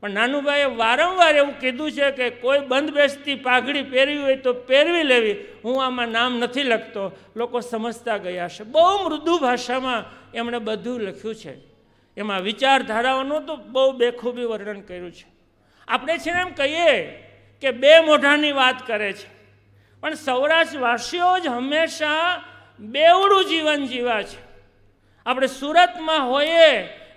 પણ નાનુભાઈએ વારંવાર એવું કીધું છે કે કોઈ બંધ પાઘડી પહેરવી હોય તો પહેરવી લેવી હું આમાં નામ નથી લખતો લોકો સમજતા ગયા છે બહુ મૃદુ ભાષામાં એમણે બધું લખ્યું છે એમાં વિચારધારાઓનું તો બહુ બેખૂબી વર્ણન કર્યું છે આપણે છે ને એમ કહીએ કે બે મોઢાની વાત કરે છે પણ સૌરાષ્ટ્રવાસીઓ જ હંમેશા બેવડું જીવન જીવા છે આપણે સુરતમાં હોઈએ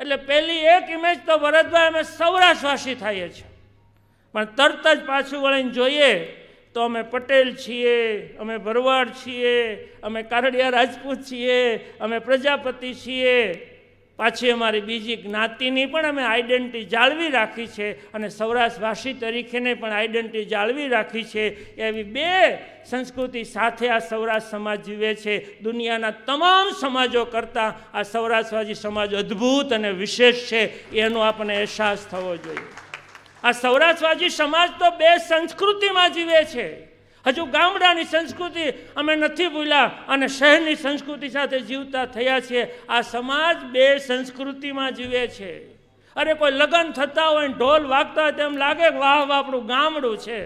એટલે પહેલી એક ઇમેજ તો ભરતભાઈ અમે સૌરાષ્ટ્રવાસી થઈએ છીએ પણ તરત જ પાછું વળીને જોઈએ તો અમે પટેલ છીએ અમે ભરવાડ છીએ અમે કારડિયા રાજપૂત છીએ અમે પ્રજાપતિ છીએ પાછી અમારી બીજી જ્ઞાતિની પણ અમે આઈડેન્ટિટી જાળવી રાખી છે અને સૌરાષ્ટ્રવાસી તરીકેને પણ આઈડેન્ટિટી જાળવી રાખી છે એવી બે સંસ્કૃતિ સાથે આ સૌરાષ્ટ્ર સમાજ જીવે છે દુનિયાના તમામ સમાજો કરતાં આ સૌરાષ્ટ્રવાદી સમાજ અદ્ભુત અને વિશેષ છે એનો આપણને અહેસાસ થવો જોઈએ આ સૌરાષ્ટ્રવાદી સમાજ તો બે સંસ્કૃતિમાં જીવે છે હજુ ગામડાની સંસ્કૃતિ અમે નથી ભૂલ્યા અને શહેરની સંસ્કૃતિ સાથે જીવતા થયા છીએ આ સમાજ બે સંસ્કૃતિમાં જીવે છે અરે કોઈ લગ્ન થતા હોય ને ઢોલ વાગતા હોય તેમ લાગે વાહ વાહ આપણું ગામડું છે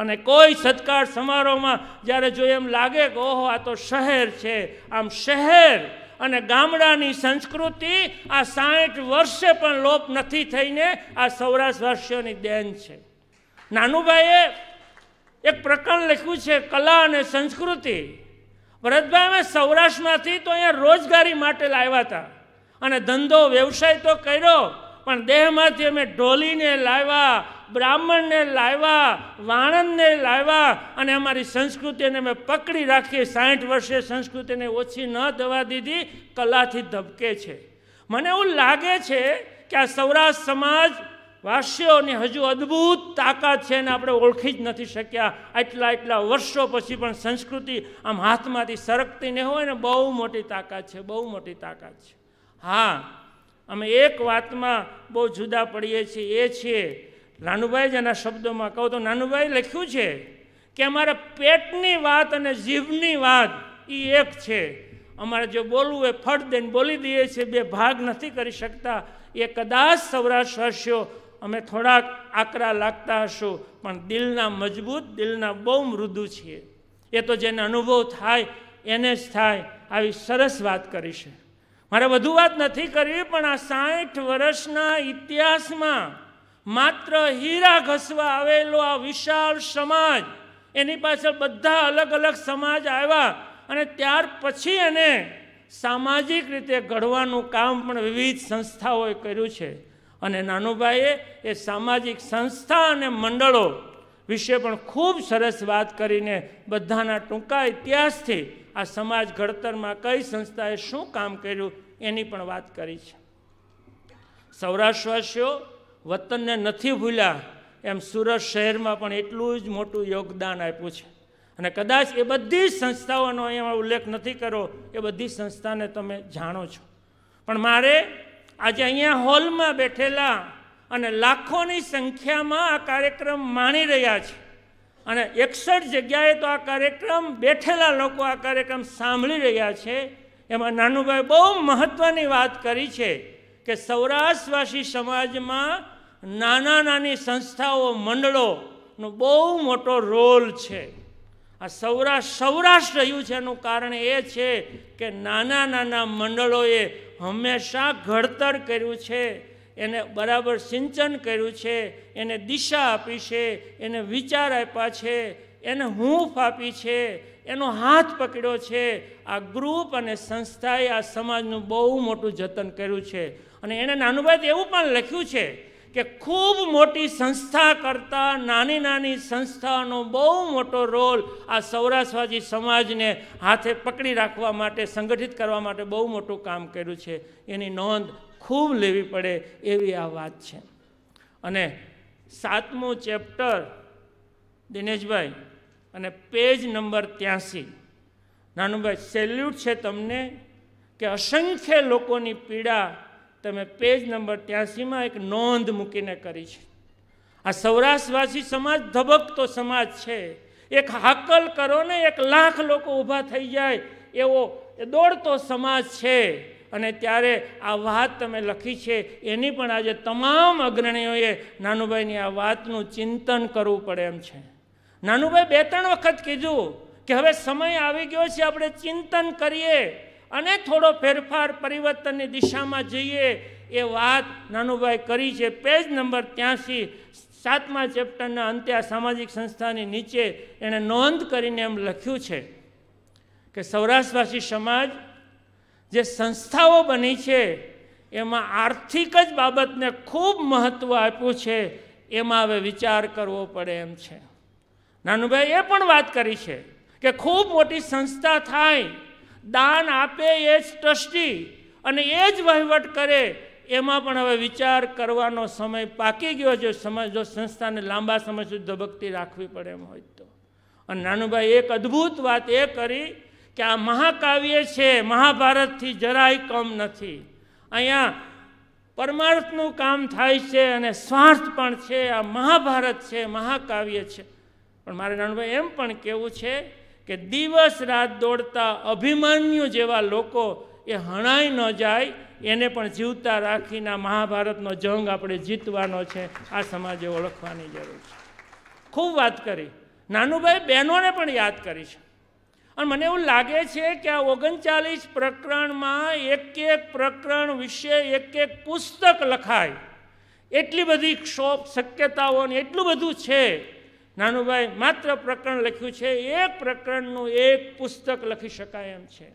અને કોઈ સત્કાર સમારોહમાં જ્યારે જો એમ લાગે કે ઓહો આ તો શહેર છે આમ શહેર અને ગામડાની સંસ્કૃતિ આ સાઠ વર્ષે પણ લોપ નથી થઈને આ સૌરાષ્ટ્ર વાસીઓની દેન છે નાનુભાઈએ એક પ્રકરણ લખ્યું છે કલા અને સંસ્કૃતિ ભરતભાઈ અમે સૌરાષ્ટ્રમાંથી તો અહીંયા રોજગારી માટે લાવ્યા હતા અને ધંધો વ્યવસાય તો કર્યો પણ દેહમાંથી અમે ઢોલીને લાવ્યા બ્રાહ્મણને લાવ્યા વાણંદને લાવ્યા અને અમારી સંસ્કૃતિને અમે પકડી રાખીએ સાઠ વર્ષે સંસ્કૃતિને ઓછી ન દવા દીધી કલાથી ધબકે છે મને એવું લાગે છે કે આ સૌરાષ્ટ્ર સમાજ વાસ્યોની હજુ અદ્ભુત તાકાત છે એને આપણે ઓળખી જ નથી શક્યા આટલા એટલા વર્ષો પછી પણ સંસ્કૃતિ આમ હાથમાંથી સરકતી ને હોય ને બહુ મોટી તાકાત છે બહુ મોટી તાકાત છે હા અમે એક વાતમાં બહુ જુદા પડીએ છીએ એ છીએ નાનુભાઈ જ એના શબ્દોમાં કહું તો નાનુભાઈ લખ્યું છે કે અમારે પેટની વાત અને જીભની વાત એ એક છે અમારે જો બોલવું એ ફટ દઈને બોલી દઈએ છીએ બે ભાગ નથી કરી શકતા એ કદાચ સૌરાષ્ટ્ર હસ્યો અમે થોડાક આકરા લાગતા હશું પણ દિલના મજબૂત દિલના બહુ મૃદુ છીએ એ તો જેને અનુભવ થાય એને જ થાય આવી સરસ વાત કરી છે મારે વધુ વાત નથી કરવી પણ આ સાઠ વર્ષના ઇતિહાસમાં માત્ર હીરા ઘસવા આવેલો આ વિશાળ સમાજ એની પાછળ બધા અલગ અલગ સમાજ આવ્યા અને ત્યાર પછી એને સામાજિક રીતે ઘડવાનું કામ પણ વિવિધ સંસ્થાઓએ કર્યું છે અને નાનુભાઈએ એ સામાજિક સંસ્થા અને મંડળો વિશે પણ ખૂબ સરસ વાત કરીને બધાના ટૂંકા ઇતિહાસથી આ સમાજ ઘડતરમાં કઈ સંસ્થાએ શું કામ કર્યું એની પણ વાત કરી છે સૌરાષ્ટ્રવાસીઓ વતનને નથી ભૂલ્યા એમ સુરત શહેરમાં પણ એટલું જ મોટું યોગદાન આપ્યું છે અને કદાચ એ બધી સંસ્થાઓનો અહીંયા ઉલ્લેખ નથી કરો એ બધી સંસ્થાને તમે જાણો છો પણ મારે આજે અહીંયા હોલમાં બેઠેલા અને લાખોની સંખ્યામાં આ કાર્યક્રમ માણી રહ્યા છે અને એકસઠ જગ્યાએ તો આ કાર્યક્રમ બેઠેલા લોકો આ કાર્યક્રમ સાંભળી રહ્યા છે એમાં નાનુભાઈ બહુ મહત્ત્વની વાત કરી છે કે સૌરાષ્ટ્રવાસી સમાજમાં નાના નાની સંસ્થાઓ મંડળોનો બહુ મોટો રોલ છે આ સૌરાષ્ટ્ર સૌરાષ્ટ્ર રહ્યું છે એનું કારણ એ છે કે નાના નાના મંડળોએ હંમેશા ઘડતર કર્યું છે એને બરાબર સિંચન કર્યું છે એને દિશા આપી છે એને વિચાર આપ્યા છે એને હૂંફ આપી છે એનો હાથ પકડ્યો છે આ ગ્રુપ અને સંસ્થાએ આ સમાજનું બહુ મોટું જતન કર્યું છે અને એને નાનુભાઈ એવું પણ લખ્યું છે કે ખૂબ મોટી સંસ્થા કરતાં નાની નાની સંસ્થાઓનો બહુ મોટો રોલ આ સૌરાષ્ટ્રવાદી સમાજને હાથે પકડી રાખવા માટે સંગઠિત કરવા માટે બહુ મોટું કામ કર્યું છે એની નોંધ ખૂબ લેવી પડે એવી આ વાત છે અને સાતમું ચેપ્ટર દિનેશભાઈ અને પેજ નંબર ત્યાંસી નાનુભાઈ સેલ્યુટ છે તમને કે અસંખ્ય લોકોની પીડા તમે પેજ નંબર ત્યાસીમાં એક નોંધ મૂકીને કરી છે આ સૌરાષ્ટ્રવાસી સમાજ ધબકતો સમાજ છે એક હાકલ કરો ને એક લાખ લોકો ઊભા થઈ જાય એવો દોડતો સમાજ છે અને ત્યારે આ વાત તમે લખી છે એની પણ આજે તમામ અગ્રણીઓએ નાનુભાઈની આ વાતનું ચિંતન કરવું પડે એમ છે નાનુભાઈ બે ત્રણ વખત કીધું કે હવે સમય આવી ગયો છે આપણે ચિંતન કરીએ અને થોડો ફેરફાર પરિવર્તનની દિશામાં જઈએ એ વાત નાનુભાઈ કરી છે પેજ નંબર ત્યાંસી સાતમા ચેપ્ટરના અંતે આ સામાજિક સંસ્થાની નીચે એણે નોંધ કરીને એમ લખ્યું છે કે સૌરાષ્ટ્રવાસી સમાજ જે સંસ્થાઓ બની છે એમાં આર્થિક જ બાબતને ખૂબ મહત્ત્વ આપ્યું છે એમાં હવે વિચાર કરવો પડે એમ છે નાનુભાઈ એ પણ વાત કરી છે કે ખૂબ મોટી સંસ્થા થાય દાન આપે એ જ ટ્રસ્ટી અને એ જ વહીવટ કરે એમાં પણ હવે વિચાર કરવાનો સમય પાકી ગયો છે સમય જો સંસ્થાને લાંબા સમય સુધી ધબકતી રાખવી પડે એમ હોય તો અને નાનુભાઈ એક અદ્ભુત વાત એ કરી કે આ મહાકાવ્ય છે મહાભારતથી જરાય કમ નથી અહીંયા પરમાર્થનું કામ થાય છે અને સ્વાર્થ પણ છે આ મહાભારત છે મહાકાવ્ય છે પણ મારે નાનુભાઈ એમ પણ કહેવું છે કે દિવસ રાત દોડતા અભિમાન્યુ જેવા લોકો એ હણાઈ ન જાય એને પણ જીવતા રાખીને મહાભારતનો જંગ આપણે જીતવાનો છે આ સમાજે ઓળખવાની જરૂર છે ખૂબ વાત કરી નાનુભાઈ બહેનોને પણ યાદ કરી છે અને મને એવું લાગે છે કે આ ઓગણચાલીસ પ્રકરણમાં એક એક પ્રકરણ વિશે એક એક પુસ્તક લખાય એટલી બધી ક્ષોભ શક્યતાઓ એટલું બધું છે નાનુભાઈ માત્ર પ્રકરણ લખ્યું છે એક પ્રકરણનું એક પુસ્તક લખી શકાય એમ છે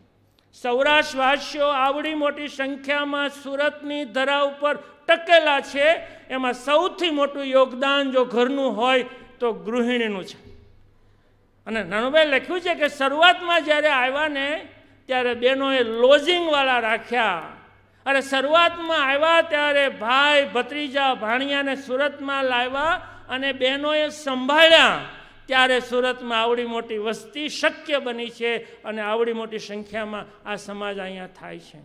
સૌરાષ્ટ્રવાસીઓ આવડી મોટી સંખ્યામાં સુરતની ધરા ઉપર ટકેલા છે એમાં સૌથી મોટું યોગદાન જો ઘરનું હોય તો ગૃહિણીનું છે અને નાનુભાઈ લખ્યું છે કે શરૂઆતમાં જ્યારે આવ્યા ને ત્યારે બહેનોએ લોજિંગવાળા રાખ્યા અરે શરૂઆતમાં આવ્યા ત્યારે ભાઈ ભત્રીજા ભાણિયાને સુરતમાં લાવ્યા અને બહેનોએ સંભાળ્યા ત્યારે સુરતમાં આવડી મોટી વસ્તી શક્ય બની છે અને આવડી મોટી સંખ્યામાં આ સમાજ અહીંયા થાય છે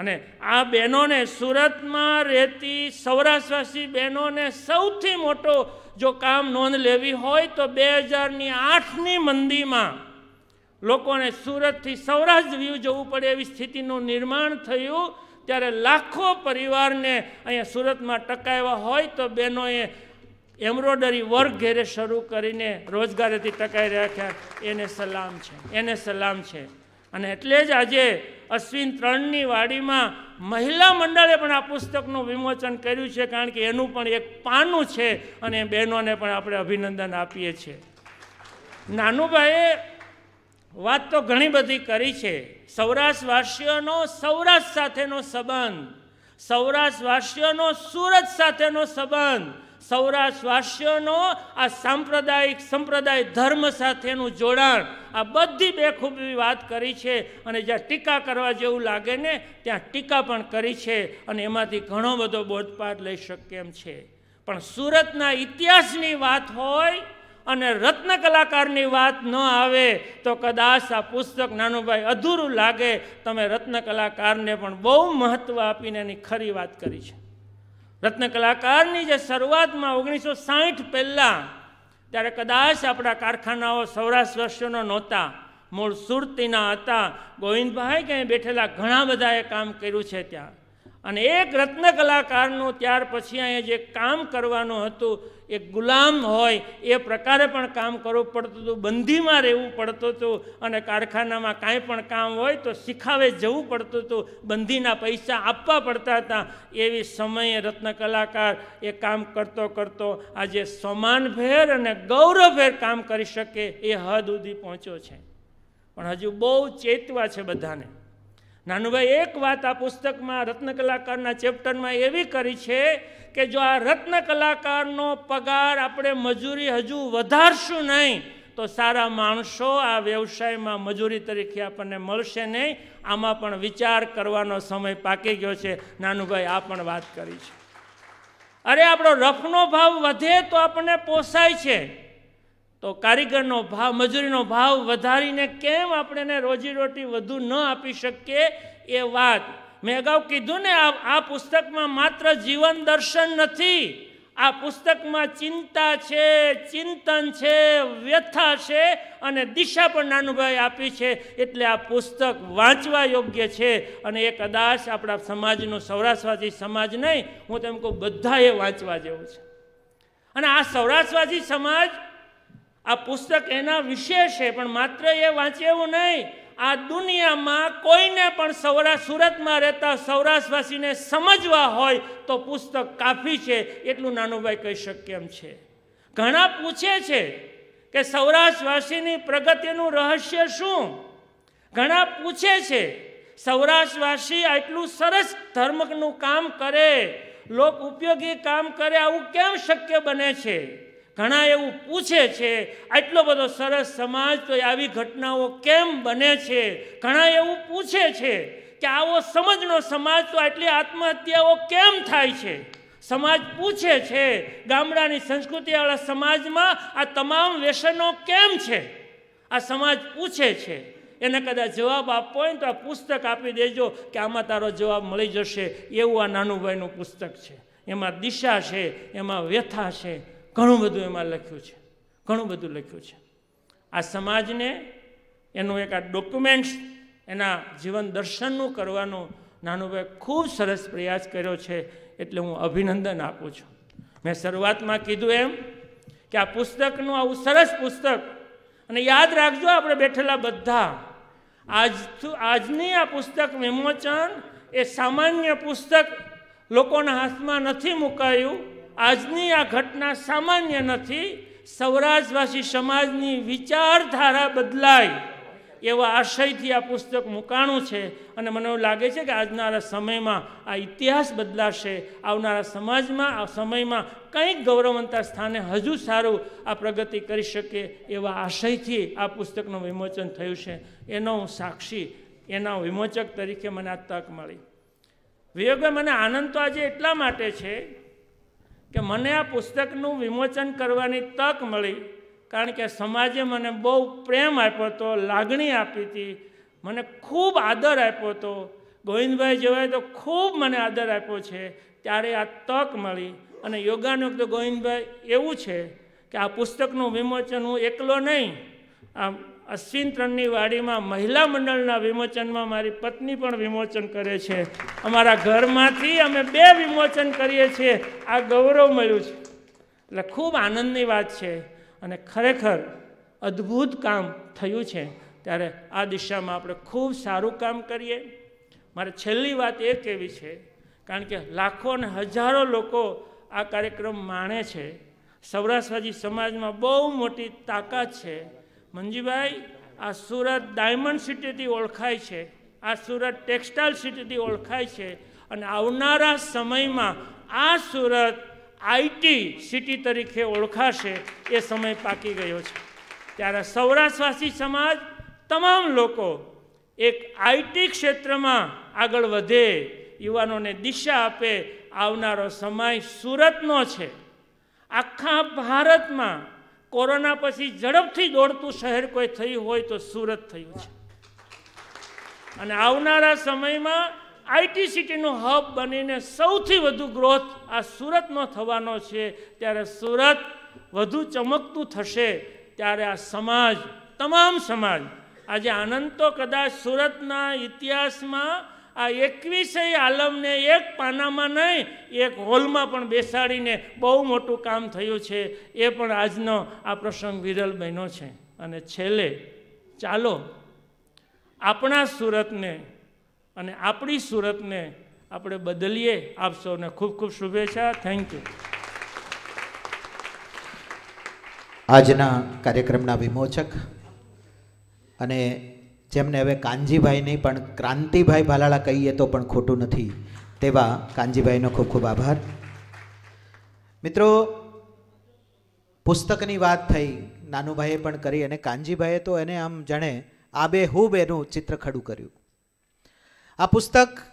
અને આ બહેનોને સુરતમાં રહેતી સૌરાષ્ટ્રવાસી બહેનોને સૌથી મોટો જો કામ નોંધ લેવી હોય તો બે હજારની આઠની મંદીમાં લોકોને સુરતથી સૌરાષ્ટ્ર વ્યૂ જવું પડે એવી સ્થિતિનું નિર્માણ થયું ત્યારે લાખો પરિવારને અહીંયા સુરતમાં ટકાવ્યા હોય તો બહેનોએ એમ્બ્રોડરી વર્ક ઘેરે શરૂ કરીને રોજગારેથી ટકાઈ રાખ્યા એને સલામ છે એને સલામ છે અને એટલે જ આજે અશ્વિન ત્રણની વાડીમાં મહિલા મંડળે પણ આ પુસ્તકનું વિમોચન કર્યું છે કારણ કે એનું પણ એક પાનું છે અને બહેનોને પણ આપણે અભિનંદન આપીએ છીએ નાનુભાઈએ વાત તો ઘણી બધી કરી છે સૌરાષ્ટ્રવાસીઓનો સૌરાષ્ટ્ર સાથેનો સંબંધ સૌરાષ્ટ્રવાસીઓનો સુરત સાથેનો સંબંધ સૌરાષ્ટ્ર આ સાંપ્રદાયિક સંપ્રદાય ધર્મ સાથેનું જોડાણ આ બધી બેખૂબી વાત કરી છે અને જ્યાં ટીકા કરવા જેવું લાગે ને ત્યાં ટીકા પણ કરી છે અને એમાંથી ઘણો બધો બોધપાઠ લઈ શકીએ એમ છે પણ સુરતના ઇતિહાસની વાત હોય અને રત્ન કલાકારની વાત ન આવે તો કદાચ આ પુસ્તક નાનુભાઈ અધૂરું લાગે તમે રત્ન કલાકારને પણ બહુ મહત્ત્વ આપીને એની ખરી વાત કરી છે રત્ન કલાકારની જે શરૂઆતમાં ઓગણીસો સાઠ પહેલાં ત્યારે કદાચ આપણા કારખાનાઓ સૌરાષ્ટ્ર વર્ષોનો નહોતા મૂળ સુરતીના હતા ગોવિંદભાઈ ક્યાંય બેઠેલા ઘણા બધાએ કામ કર્યું છે ત્યાં અને એક રત્ન કલાકારનું ત્યાર પછી અહીંયા જે કામ કરવાનું હતું એ ગુલામ હોય એ પ્રકારે પણ કામ કરવું પડતું હતું બંધીમાં રહેવું પડતું હતું અને કારખાનામાં કાંઈ પણ કામ હોય તો શીખાવે જવું પડતું હતું બંધીના પૈસા આપવા પડતા હતા એવી સમયે રત્ન કલાકાર એ કામ કરતો કરતો આજે સમાનભેર અને ગૌરવભેર કામ કરી શકે એ હદ સુધી પહોંચ્યો છે પણ હજુ બહુ ચેતવા છે બધાને નાનુભાઈ એક વાત આ પુસ્તકમાં રત્ન કલાકારના ચેપ્ટરમાં એવી કરી છે કે જો આ રત્ન કલાકારનો પગાર આપણે મજૂરી હજુ વધારશું નહીં તો સારા માણસો આ વ્યવસાયમાં મજૂરી તરીકે આપણને મળશે નહીં આમાં પણ વિચાર કરવાનો સમય પાકી ગયો છે નાનુભાઈ આ પણ વાત કરી છે અરે આપણો રફનો ભાવ વધે તો આપણને પોસાય છે તો કારીગરનો ભાવ મજૂરીનો ભાવ વધારીને કેમ આપણે રોજીરોટી વધુ ન આપી શકીએ એ વાત મેં અગાઉ કીધું ને આ પુસ્તકમાં માત્ર જીવન દર્શન નથી આ પુસ્તકમાં ચિંતા છે ચિંતન છે વ્યથા છે અને દિશા પણ નાનુભાઈ આપી છે એટલે આ પુસ્તક વાંચવા યોગ્ય છે અને એ કદાચ આપણા સમાજનો સૌરાષ્ટ્રવાદી સમાજ નહીં હું તેમ કહું બધાએ વાંચવા જેવું છે અને આ સૌરાષ્ટ્રવાદી સમાજ આ પુસ્તક એના વિશે છે પણ માત્ર એ વાંચે એવું નહીં આ દુનિયામાં કોઈને પણ સૌરાષ્ટ્ર સુરતમાં રહેતા સૌરાષ્ટ્રવાસીને સમજવા હોય તો પુસ્તક કાફી છે એટલું નાનુભાઈ કહી શકે એમ છે ઘણા પૂછે છે કે સૌરાષ્ટ્રવાસીની પ્રગતિનું રહસ્ય શું ઘણા પૂછે છે સૌરાષ્ટ્રવાસી આટલું સરસ ધર્મનું કામ કરે લોક ઉપયોગી કામ કરે આવું કેમ શક્ય બને છે ઘણા એવું પૂછે છે આટલો બધો સરસ સમાજ તો આવી ઘટનાઓ કેમ બને છે ઘણા એવું પૂછે છે કે આવો સમજનો સમાજ તો આટલી આત્મહત્યાઓ કેમ થાય છે સમાજ પૂછે છે ગામડાની સંસ્કૃતિવાળા સમાજમાં આ તમામ વ્યસનો કેમ છે આ સમાજ પૂછે છે એને કદાચ જવાબ આપવો હોય ને તો આ પુસ્તક આપી દેજો કે આમાં તારો જવાબ મળી જશે એવું આ નાનુભાઈનું પુસ્તક છે એમાં દિશા છે એમાં વ્યથા છે ઘણું બધું એમાં લખ્યું છે ઘણું બધું લખ્યું છે આ સમાજને એનું એક આ ડોક્યુમેન્ટ્સ એના જીવન દર્શનનું કરવાનો નાનુભાઈ ખૂબ સરસ પ્રયાસ કર્યો છે એટલે હું અભિનંદન આપું છું મેં શરૂઆતમાં કીધું એમ કે આ પુસ્તકનું આવું સરસ પુસ્તક અને યાદ રાખજો આપણે બેઠેલા બધા આજ આજની આ પુસ્તક વિમોચન એ સામાન્ય પુસ્તક લોકોના હાથમાં નથી મુકાયું આજની આ ઘટના સામાન્ય નથી સૌરાષ્ટ્રવાસી સમાજની વિચારધારા બદલાય એવા આશયથી આ પુસ્તક મુકાણું છે અને મને એવું લાગે છે કે આજનારા સમયમાં આ ઇતિહાસ બદલાશે આવનારા સમાજમાં આ સમયમાં કંઈક ગૌરવંતા સ્થાને હજુ સારું આ પ્રગતિ કરી શકે એવા આશયથી આ પુસ્તકનું વિમોચન થયું છે એનો હું સાક્ષી એના વિમોચક તરીકે મને આ તક મળી વિયોગે મને આનંદ તો આજે એટલા માટે છે કે મને આ પુસ્તકનું વિમોચન કરવાની તક મળી કારણ કે સમાજે મને બહુ પ્રેમ આપ્યો હતો લાગણી આપી હતી મને ખૂબ આદર આપ્યો હતો ગોવિંદભાઈ જેવાએ તો ખૂબ મને આદર આપ્યો છે ત્યારે આ તક મળી અને યોગાનુક્ત ગોવિંદભાઈ એવું છે કે આ પુસ્તકનું વિમોચન હું એકલો નહીં આ અશ્વિન ત્રણની વાડીમાં મહિલા મંડળના વિમોચનમાં મારી પત્ની પણ વિમોચન કરે છે અમારા ઘરમાંથી અમે બે વિમોચન કરીએ છીએ આ ગૌરવ મળ્યું છે એટલે ખૂબ આનંદની વાત છે અને ખરેખર અદ્ભુત કામ થયું છે ત્યારે આ દિશામાં આપણે ખૂબ સારું કામ કરીએ મારે છેલ્લી વાત એ કહેવી છે કારણ કે લાખો અને હજારો લોકો આ કાર્યક્રમ માણે છે સૌરાષ્ટ્રવાદી સમાજમાં બહુ મોટી તાકાત છે મંજીભાઈ આ સુરત ડાયમંડ સિટીથી ઓળખાય છે આ સુરત ટેક્સટાઇલ સિટીથી ઓળખાય છે અને આવનારા સમયમાં આ સુરત આઈટી સિટી તરીકે ઓળખાશે એ સમય પાકી ગયો છે ત્યારે સૌરાષ્ટ્રવાસી સમાજ તમામ લોકો એક આઈટી ક્ષેત્રમાં આગળ વધે યુવાનોને દિશા આપે આવનારો સમય સુરતનો છે આખા ભારતમાં કોરોના પછી ઝડપથી દોડતું શહેર કોઈ થયું હોય તો સુરત થયું છે અને આવનારા સમયમાં આઈટી સિટીનું હબ બનીને સૌથી વધુ ગ્રોથ આ સુરતનો થવાનો છે ત્યારે સુરત વધુ ચમકતું થશે ત્યારે આ સમાજ તમામ સમાજ આજે આનંદ તો કદાચ સુરતના ઇતિહાસમાં આ એકવીસેય આલમને એક પાનામાં નહીં એક હોલમાં પણ બેસાડીને બહુ મોટું કામ થયું છે એ પણ આજનો આ પ્રસંગ વિરલ બન્યો છે અને છેલ્લે ચાલો આપણા સુરતને અને આપણી સુરતને આપણે બદલીએ આપ સૌને ખૂબ ખૂબ શુભેચ્છા થેન્ક યુ આજના કાર્યક્રમના વિમોચક અને જેમને હવે કાનજીભાઈ નહીં પણ ક્રાંતિભાઈ ભાલાળા કહીએ તો પણ ખોટું નથી તેવા કાનજીભાઈનો ખૂબ ખૂબ આભાર મિત્રો પુસ્તકની વાત થઈ નાનુભાઈએ પણ કરી અને કાનજીભાઈએ તો એને આમ જાણે આબે હુબ એનું ચિત્ર ખડું કર્યું આ પુસ્તક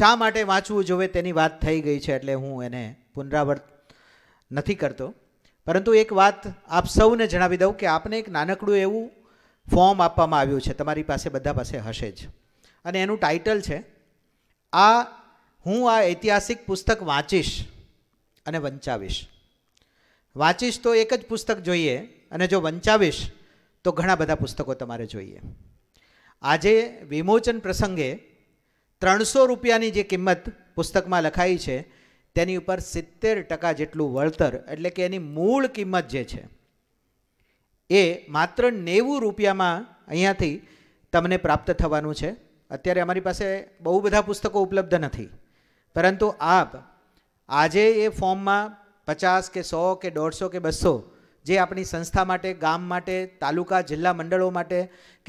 શા માટે વાંચવું જોવે તેની વાત થઈ ગઈ છે એટલે હું એને પુનરાવર્ત નથી કરતો પરંતુ એક વાત આપ સૌને જણાવી દઉં કે આપને એક નાનકડું એવું ફોર્મ આપવામાં આવ્યું છે તમારી પાસે બધા પાસે હશે જ અને એનું ટાઇટલ છે આ હું આ ઐતિહાસિક પુસ્તક વાંચીશ અને વંચાવીશ વાંચીશ તો એક જ પુસ્તક જોઈએ અને જો વંચાવીશ તો ઘણા બધા પુસ્તકો તમારે જોઈએ આજે વિમોચન પ્રસંગે ત્રણસો રૂપિયાની જે કિંમત પુસ્તકમાં લખાઈ છે તેની ઉપર સિત્તેર ટકા જેટલું વળતર એટલે કે એની મૂળ કિંમત જે છે એ માત્ર નેવું રૂપિયામાં અહીંયાથી તમને પ્રાપ્ત થવાનું છે અત્યારે અમારી પાસે બહુ બધા પુસ્તકો ઉપલબ્ધ નથી પરંતુ આપ આજે એ ફોર્મમાં પચાસ કે સો કે દોઢસો કે બસો જે આપણી સંસ્થા માટે ગામ માટે તાલુકા જિલ્લા મંડળો માટે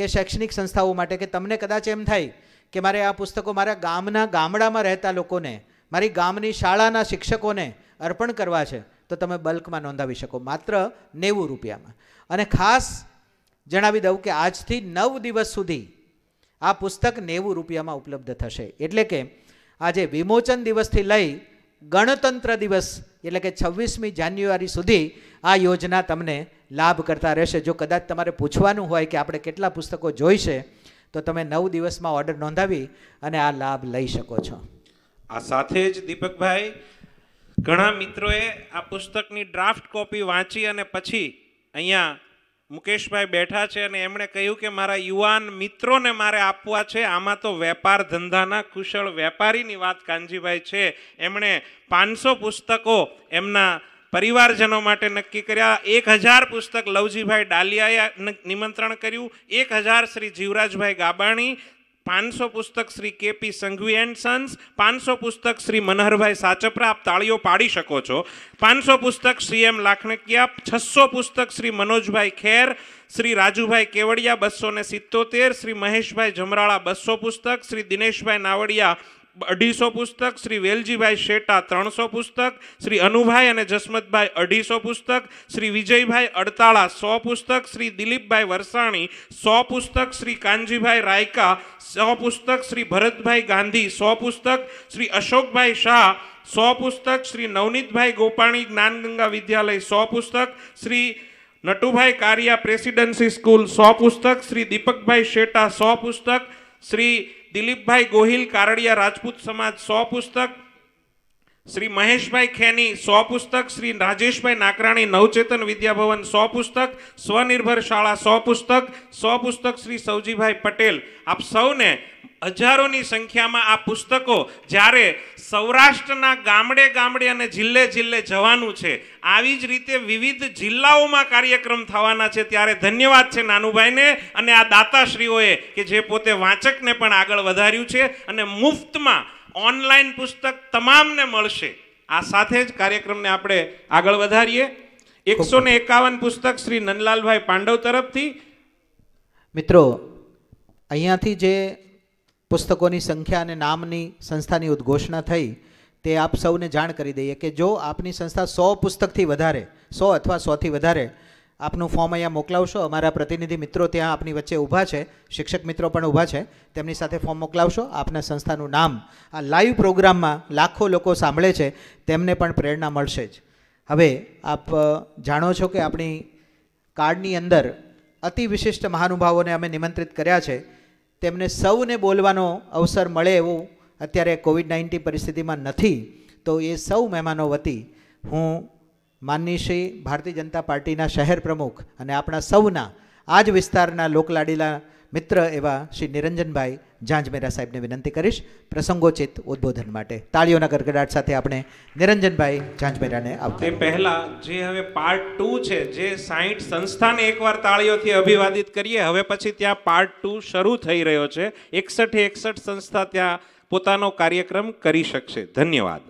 કે શૈક્ષણિક સંસ્થાઓ માટે કે તમને કદાચ એમ થાય કે મારે આ પુસ્તકો મારા ગામના ગામડામાં રહેતા લોકોને મારી ગામની શાળાના શિક્ષકોને અર્પણ કરવા છે તો તમે બલ્કમાં નોંધાવી શકો માત્ર નેવું રૂપિયામાં અને ખાસ જણાવી દઉં કે આજથી નવ દિવસ સુધી આ પુસ્તક નેવું રૂપિયામાં ઉપલબ્ધ થશે એટલે કે આજે વિમોચન દિવસથી લઈ ગણતંત્ર દિવસ એટલે કે છવ્વીસમી જાન્યુઆરી સુધી આ યોજના તમને લાભ કરતા રહેશે જો કદાચ તમારે પૂછવાનું હોય કે આપણે કેટલા પુસ્તકો જોઈશે તો તમે નવ દિવસમાં ઓર્ડર નોંધાવી અને આ લાભ લઈ શકો છો આ સાથે જ દીપકભાઈ ઘણા મિત્રોએ આ પુસ્તકની ડ્રાફ્ટ કોપી વાંચી અને પછી અહીંયા મુકેશભાઈ બેઠા છે અને એમણે કહ્યું કે મારા યુવાન મિત્રોને મારે આપવા છે આમાં તો વેપાર ધંધાના કુશળ વેપારીની વાત કાનજીભાઈ છે એમણે પાંચસો પુસ્તકો એમના પરિવારજનો માટે નક્કી કર્યા એક હજાર પુસ્તક લવજીભાઈ ડાલિયાએ નિમંત્રણ કર્યું એક હજાર શ્રી જીવરાજભાઈ ગાબાણી પાંચસો પુસ્તક Shri KP Sanghvi and sons પાંચસો પુસ્તક શ્રી મનહરભાઈ સાચપરા આપ તાળીઓ પાડી શકો છો પાંચસો પુસ્તક શ્રી એમ લાખણકિયા છસો પુસ્તક શ્રી મનોજભાઈ ખેર શ્રી રાજુભાઈ કેવડિયા બસો ને સિત્તોતેર શ્રી મહેશભાઈ જમરાળા બસો પુસ્તક શ્રી દિનેશભાઈ નાવડિયા અઢીસો પુસ્તક શ્રી વેલજીભાઈ શેટા ત્રણસો પુસ્તક શ્રી અનુભાઈ અને જસમતભાઈ અઢીસો પુસ્તક શ્રી વિજયભાઈ અડતાળા સો પુસ્તક શ્રી દિલીપભાઈ વરસાણી સો પુસ્તક શ્રી કાનજીભાઈ રાયકા સો પુસ્તક શ્રી ભરતભાઈ ગાંધી સો પુસ્તક શ્રી અશોકભાઈ શાહ સો પુસ્તક શ્રી નવનીતભાઈ ગોપાણી જ્ઞાનગંગા વિદ્યાલય સો પુસ્તક શ્રી નટુભાઈ કારિયા પ્રેસિડેન્સી સ્કૂલ સો પુસ્તક શ્રી દીપકભાઈ શેટા સો પુસ્તક શ્રી દિલીપભાઈ ગોહિલ કારડિયા રાજપૂત સમાજ સો પુસ્તક શ્રી મહેશભાઈ ખેની સો પુસ્તક શ્રી રાજેશભાઈ નાકરાણી નવચેતન વિદ્યાભવન સો પુસ્તક સ્વનિર્ભર શાળા સો પુસ્તક સો પુસ્તક શ્રી સૌજીભાઈ પટેલ આપ સૌને હજારોની સંખ્યામાં આ પુસ્તકો જ્યારે સૌરાષ્ટ્રના ગામડે ગામડે અને જિલ્લે જિલ્લે જવાનું છે આવી જ રીતે વિવિધ જિલ્લાઓમાં કાર્યક્રમ થવાના છે ત્યારે ધન્યવાદ છે નાનુભાઈને અને આ દાતાશ્રીઓએ કે જે પોતે વાંચકને પણ આગળ વધાર્યું છે અને મુફ્તમાં ઓનલાઈન પુસ્તક તમામને મળશે આ સાથે જ કાર્યક્રમને આપણે આગળ વધારીએ એકસો એકાવન પુસ્તક શ્રી નંદલાલભાઈ પાંડવ તરફથી મિત્રો અહીંયાથી જે પુસ્તકોની સંખ્યા અને નામની સંસ્થાની ઉદ્ઘોષણા થઈ તે આપ સૌને જાણ કરી દઈએ કે જો આપની સંસ્થા સો પુસ્તકથી વધારે સો અથવા સોથી વધારે આપનું ફોર્મ અહીંયા મોકલાવશો અમારા પ્રતિનિધિ મિત્રો ત્યાં આપની વચ્ચે ઊભા છે શિક્ષક મિત્રો પણ ઊભા છે તેમની સાથે ફોર્મ મોકલાવશો આપના સંસ્થાનું નામ આ લાઈવ પ્રોગ્રામમાં લાખો લોકો સાંભળે છે તેમને પણ પ્રેરણા મળશે જ હવે આપ જાણો છો કે આપણી કાર્ડની અંદર અતિ વિશિષ્ટ મહાનુભાવોને અમે નિમંત્રિત કર્યા છે તેમને સૌને બોલવાનો અવસર મળે એવું અત્યારે કોવિડ નાઇન્ટીન પરિસ્થિતિમાં નથી તો એ સૌ મહેમાનો વતી હું માનની શ્રી ભારતીય જનતા પાર્ટીના શહેર પ્રમુખ અને આપણા સૌના આ જ વિસ્તારના લોકલાડીલા મિત્ર એવા શ્રી નિરંજનભાઈ ઝાંઝમેરા સાહેબને વિનંતી કરીશ પ્રસંગોચિત ઉદ્બોધન માટે તાળીઓના ગરગડાટ સાથે આપણે નિરંજનભાઈ ઝાંઝમેરાને આવતા તે પહેલા જે હવે પાર્ટ ટુ છે જે સાઈઠ સંસ્થાને એકવાર તાળીઓથી અભિવાદિત કરીએ હવે પછી ત્યાં પાર્ટ ટુ શરૂ થઈ રહ્યો છે એકસઠ એકસઠ સંસ્થા ત્યાં પોતાનો કાર્યક્રમ કરી શકશે ધન્યવાદ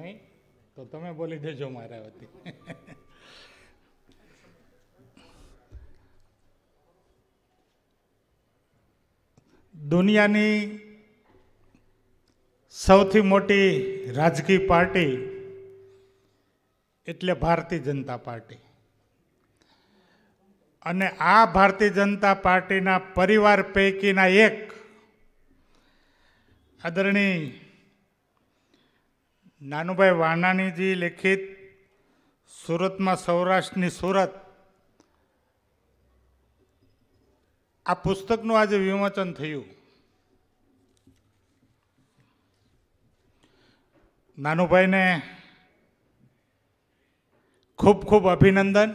નહીં તો તમે બોલી દેજો મારા વતી દુનિયાની સૌથી મોટી રાજકીય પાર્ટી એટલે ભારતીય જનતા પાર્ટી અને આ ભારતીય જનતા પાર્ટીના પરિવાર પૈકીના એક આદરણી નાનુભાઈ વાણાણીજી લેખિત સુરતમાં સૌરાષ્ટ્રની સુરત આ પુસ્તકનું આજે વિમોચન થયું નાનુભાઈને ખૂબ ખૂબ અભિનંદન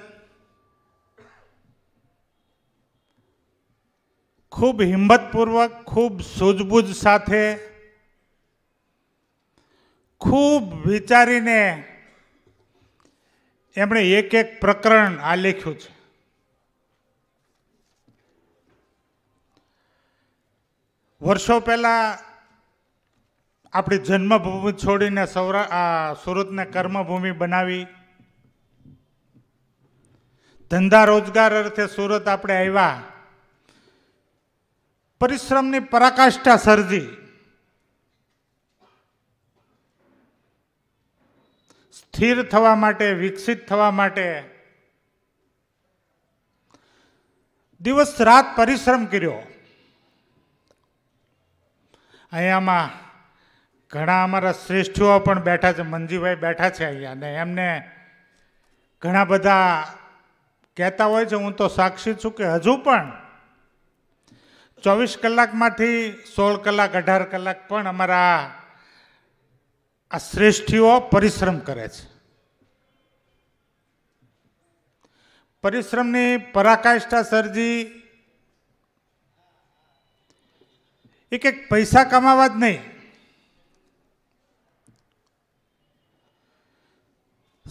ખૂબ હિંમતપૂર્વક ખૂબ સૂઝબૂઝ સાથે ખૂબ વિચારીને એમણે એક એક પ્રકરણ આ લેખ્યું છે વર્ષો પહેલાં આપણી જન્મભૂમિ છોડીને સૌરા આ સુરતને કર્મભૂમિ બનાવી ધંધા રોજગાર અર્થે સુરત આપણે આવ્યા પરિશ્રમની પરાકાષ્ઠા સર્જી સ્થિર થવા માટે વિકસિત થવા માટે દિવસ રાત પરિશ્રમ કર્યો અહીંયામાં ઘણા અમારા શ્રેષ્ઠીઓ પણ બેઠા છે મંજીભાઈ બેઠા છે અહીંયા અને એમને ઘણા બધા કહેતા હોય છે હું તો સાક્ષી છું કે હજુ પણ ચોવીસ કલાકમાંથી સોળ કલાક અઢાર કલાક પણ અમારા આ શ્રેષ્ઠીઓ પરિશ્રમ કરે છે પરિશ્રમની પરાકાષ્ઠા સરજી એક એક પૈસા કમાવા જ નહીં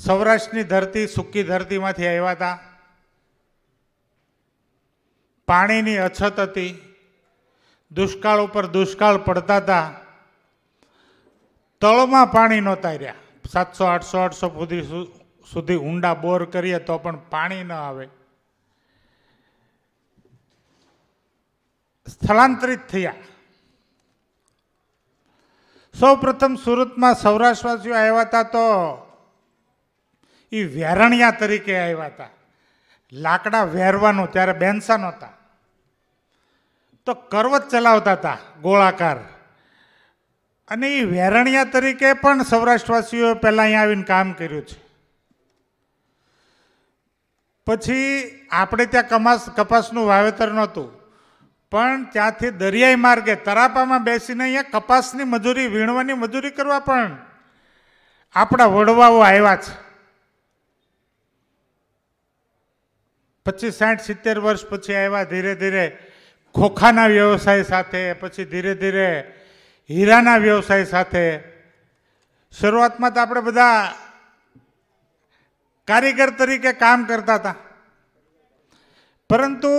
સૌરાષ્ટ્રની ધરતી સૂકી ધરતીમાંથી આવ્યા હતા પાણીની અછત હતી દુષ્કાળ ઉપર દુષ્કાળ પડતા હતા તળમાં પાણી નહોતા રહ્યા સાતસો આઠસો આઠસો સુધી સુધી ઊંડા બોર કરીએ તો પણ પાણી ન આવે સ્થળાંતરિત થયા સૌપ્રથમ સુરતમાં સૌરાષ્ટ્રવાસીઓ આવ્યા હતા તો એ વેરણિયા તરીકે આવ્યા હતા લાકડા વેરવાનું ત્યારે બેન્સા નહોતા તો કરવત ચલાવતા હતા ગોળાકાર અને એ વેરણિયા તરીકે પણ સૌરાષ્ટ્રવાસીઓએ પહેલાં અહીંયા આવીને કામ કર્યું છે પછી આપણે ત્યાં કમાસ કપાસનું વાવેતર નહોતું પણ ત્યાંથી દરિયાઈ માર્ગે તરાપામાં બેસીને અહીંયા કપાસની મજૂરી વીણવાની મજૂરી કરવા પણ આપણા વડવાઓ આવ્યા છે પચીસ સાઠ સિત્તેર વર્ષ પછી આવ્યા ધીરે ધીરે ખોખાના વ્યવસાય સાથે પછી ધીરે ધીરે હીરાના વ્યવસાય સાથે શરૂઆતમાં તો આપણે બધા કારીગર તરીકે કામ કરતા હતા પરંતુ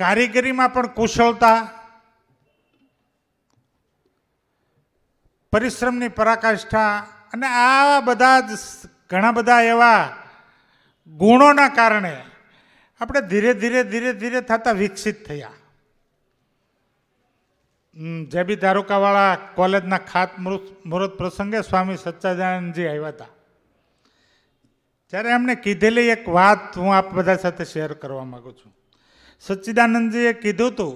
કારીગરીમાં પણ કુશળતા પરિશ્રમની પરાકાષ્ઠા અને આવા બધા જ ઘણા બધા એવા ગુણોના કારણે આપણે ધીરે ધીરે ધીરે ધીરે થતાં વિકસિત થયા જે બી ધારોકાવાળા કોલેજના ખાત મુહૂર્ત પ્રસંગે સ્વામી સચ્ચાદાનંદજી આવ્યા હતા ત્યારે એમને કીધેલી એક વાત હું આપ બધા સાથે શેર કરવા માગું છું સચ્ચિદાનંદજીએ કીધું હતું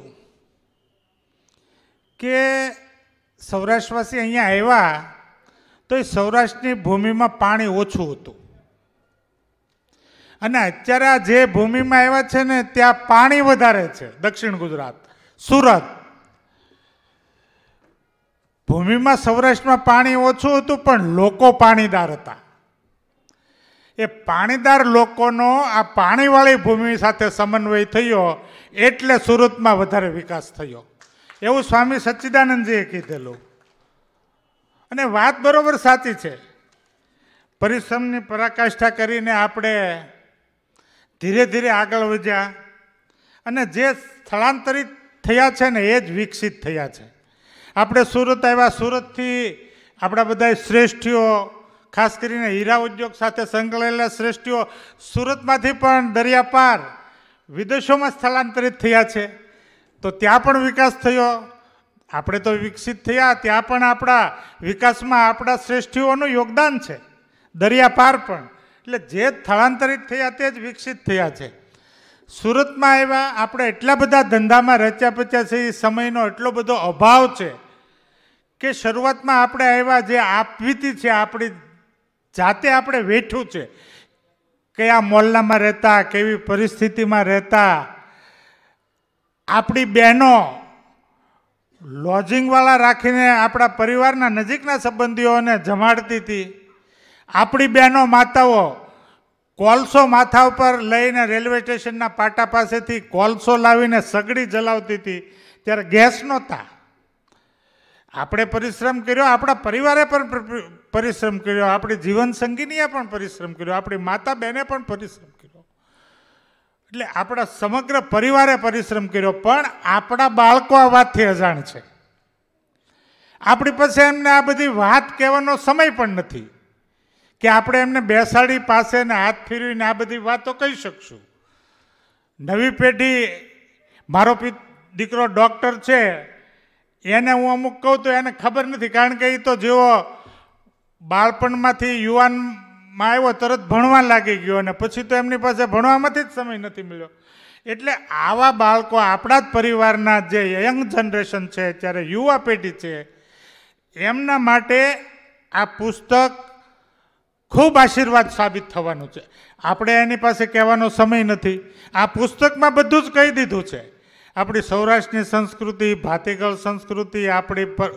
કે સૌરાષ્ટ્રવાસી અહીંયા આવ્યા તો એ સૌરાષ્ટ્રની ભૂમિમાં પાણી ઓછું હતું અને અત્યારે આ જે ભૂમિમાં આવ્યા છે ને ત્યાં પાણી વધારે છે દક્ષિણ ગુજરાત સુરત ભૂમિમાં સૌરાષ્ટ્રમાં પાણી ઓછું હતું પણ લોકો પાણીદાર હતા એ પાણીદાર લોકોનો આ પાણીવાળી ભૂમિ સાથે સમન્વય થયો એટલે સુરતમાં વધારે વિકાસ થયો એવું સ્વામી સચ્ચિદાનંદજીએ કીધેલું અને વાત બરાબર સાચી છે પરિશ્રમની પરાકાષ્ઠા કરીને આપણે ધીરે ધીરે આગળ વધ્યા અને જે સ્થળાંતરિત થયા છે ને એ જ વિકસિત થયા છે આપણે સુરત આવ્યા સુરતથી આપણા બધા શ્રેષ્ઠીઓ ખાસ કરીને હીરા ઉદ્યોગ સાથે સંકળાયેલા શ્રેષ્ઠીઓ સુરતમાંથી પણ દરિયાપાર વિદેશોમાં સ્થળાંતરિત થયા છે તો ત્યાં પણ વિકાસ થયો આપણે તો વિકસિત થયા ત્યાં પણ આપણા વિકાસમાં આપણા શ્રેષ્ઠીઓનું યોગદાન છે દરિયાપાર પણ એટલે જે સ્થળાંતરિત થયા તે જ વિકસિત થયા છે સુરતમાં આવ્યા આપણે એટલા બધા ધંધામાં રચ્યા પચ્યા છે એ સમયનો એટલો બધો અભાવ છે કે શરૂઆતમાં આપણે આવ્યા જે આપવીતી છે આપણી જાતે આપણે વેઠું છે કયા મોલ્લામાં રહેતા કેવી પરિસ્થિતિમાં રહેતા આપણી બહેનો લોજિંગવાળા રાખીને આપણા પરિવારના નજીકના સંબંધીઓને જમાડતી હતી આપણી બહેનો માતાઓ કોલસો માથા ઉપર લઈને રેલવે સ્ટેશનના પાટા પાસેથી કોલસો લાવીને સગડી જલાવતી હતી ત્યારે ગેસ નહોતા આપણે પરિશ્રમ કર્યો આપણા પરિવારે પણ પરિશ્રમ કર્યો આપણી જીવન સંગીનીએ પણ પરિશ્રમ કર્યો આપણી માતા બહેને પણ પરિશ્રમ કર્યો એટલે આપણા સમગ્ર પરિવારે પરિશ્રમ કર્યો પણ આપણા બાળકો આ વાતથી અજાણ છે આપણી પાસે એમને આ બધી વાત કહેવાનો સમય પણ નથી કે આપણે એમને બેસાડી પાસે ને હાથ ફેરવીને આ બધી વાતો કહી શકશું નવી પેઢી મારો દીકરો ડૉક્ટર છે એને હું અમુક કહું તો એને ખબર નથી કારણ કે એ તો જેવો બાળપણમાંથી યુવાનમાં આવ્યો તરત ભણવા લાગી ગયો અને પછી તો એમની પાસે ભણવામાંથી જ સમય નથી મળ્યો એટલે આવા બાળકો આપણા જ પરિવારના જે યંગ જનરેશન છે ત્યારે યુવા પેઢી છે એમના માટે આ પુસ્તક ખૂબ આશીર્વાદ સાબિત થવાનું છે આપણે એની પાસે કહેવાનો સમય નથી આ પુસ્તકમાં બધું જ કહી દીધું છે આપણી સૌરાષ્ટ્રની સંસ્કૃતિ ભાતીગળ સંસ્કૃતિ આપણી પર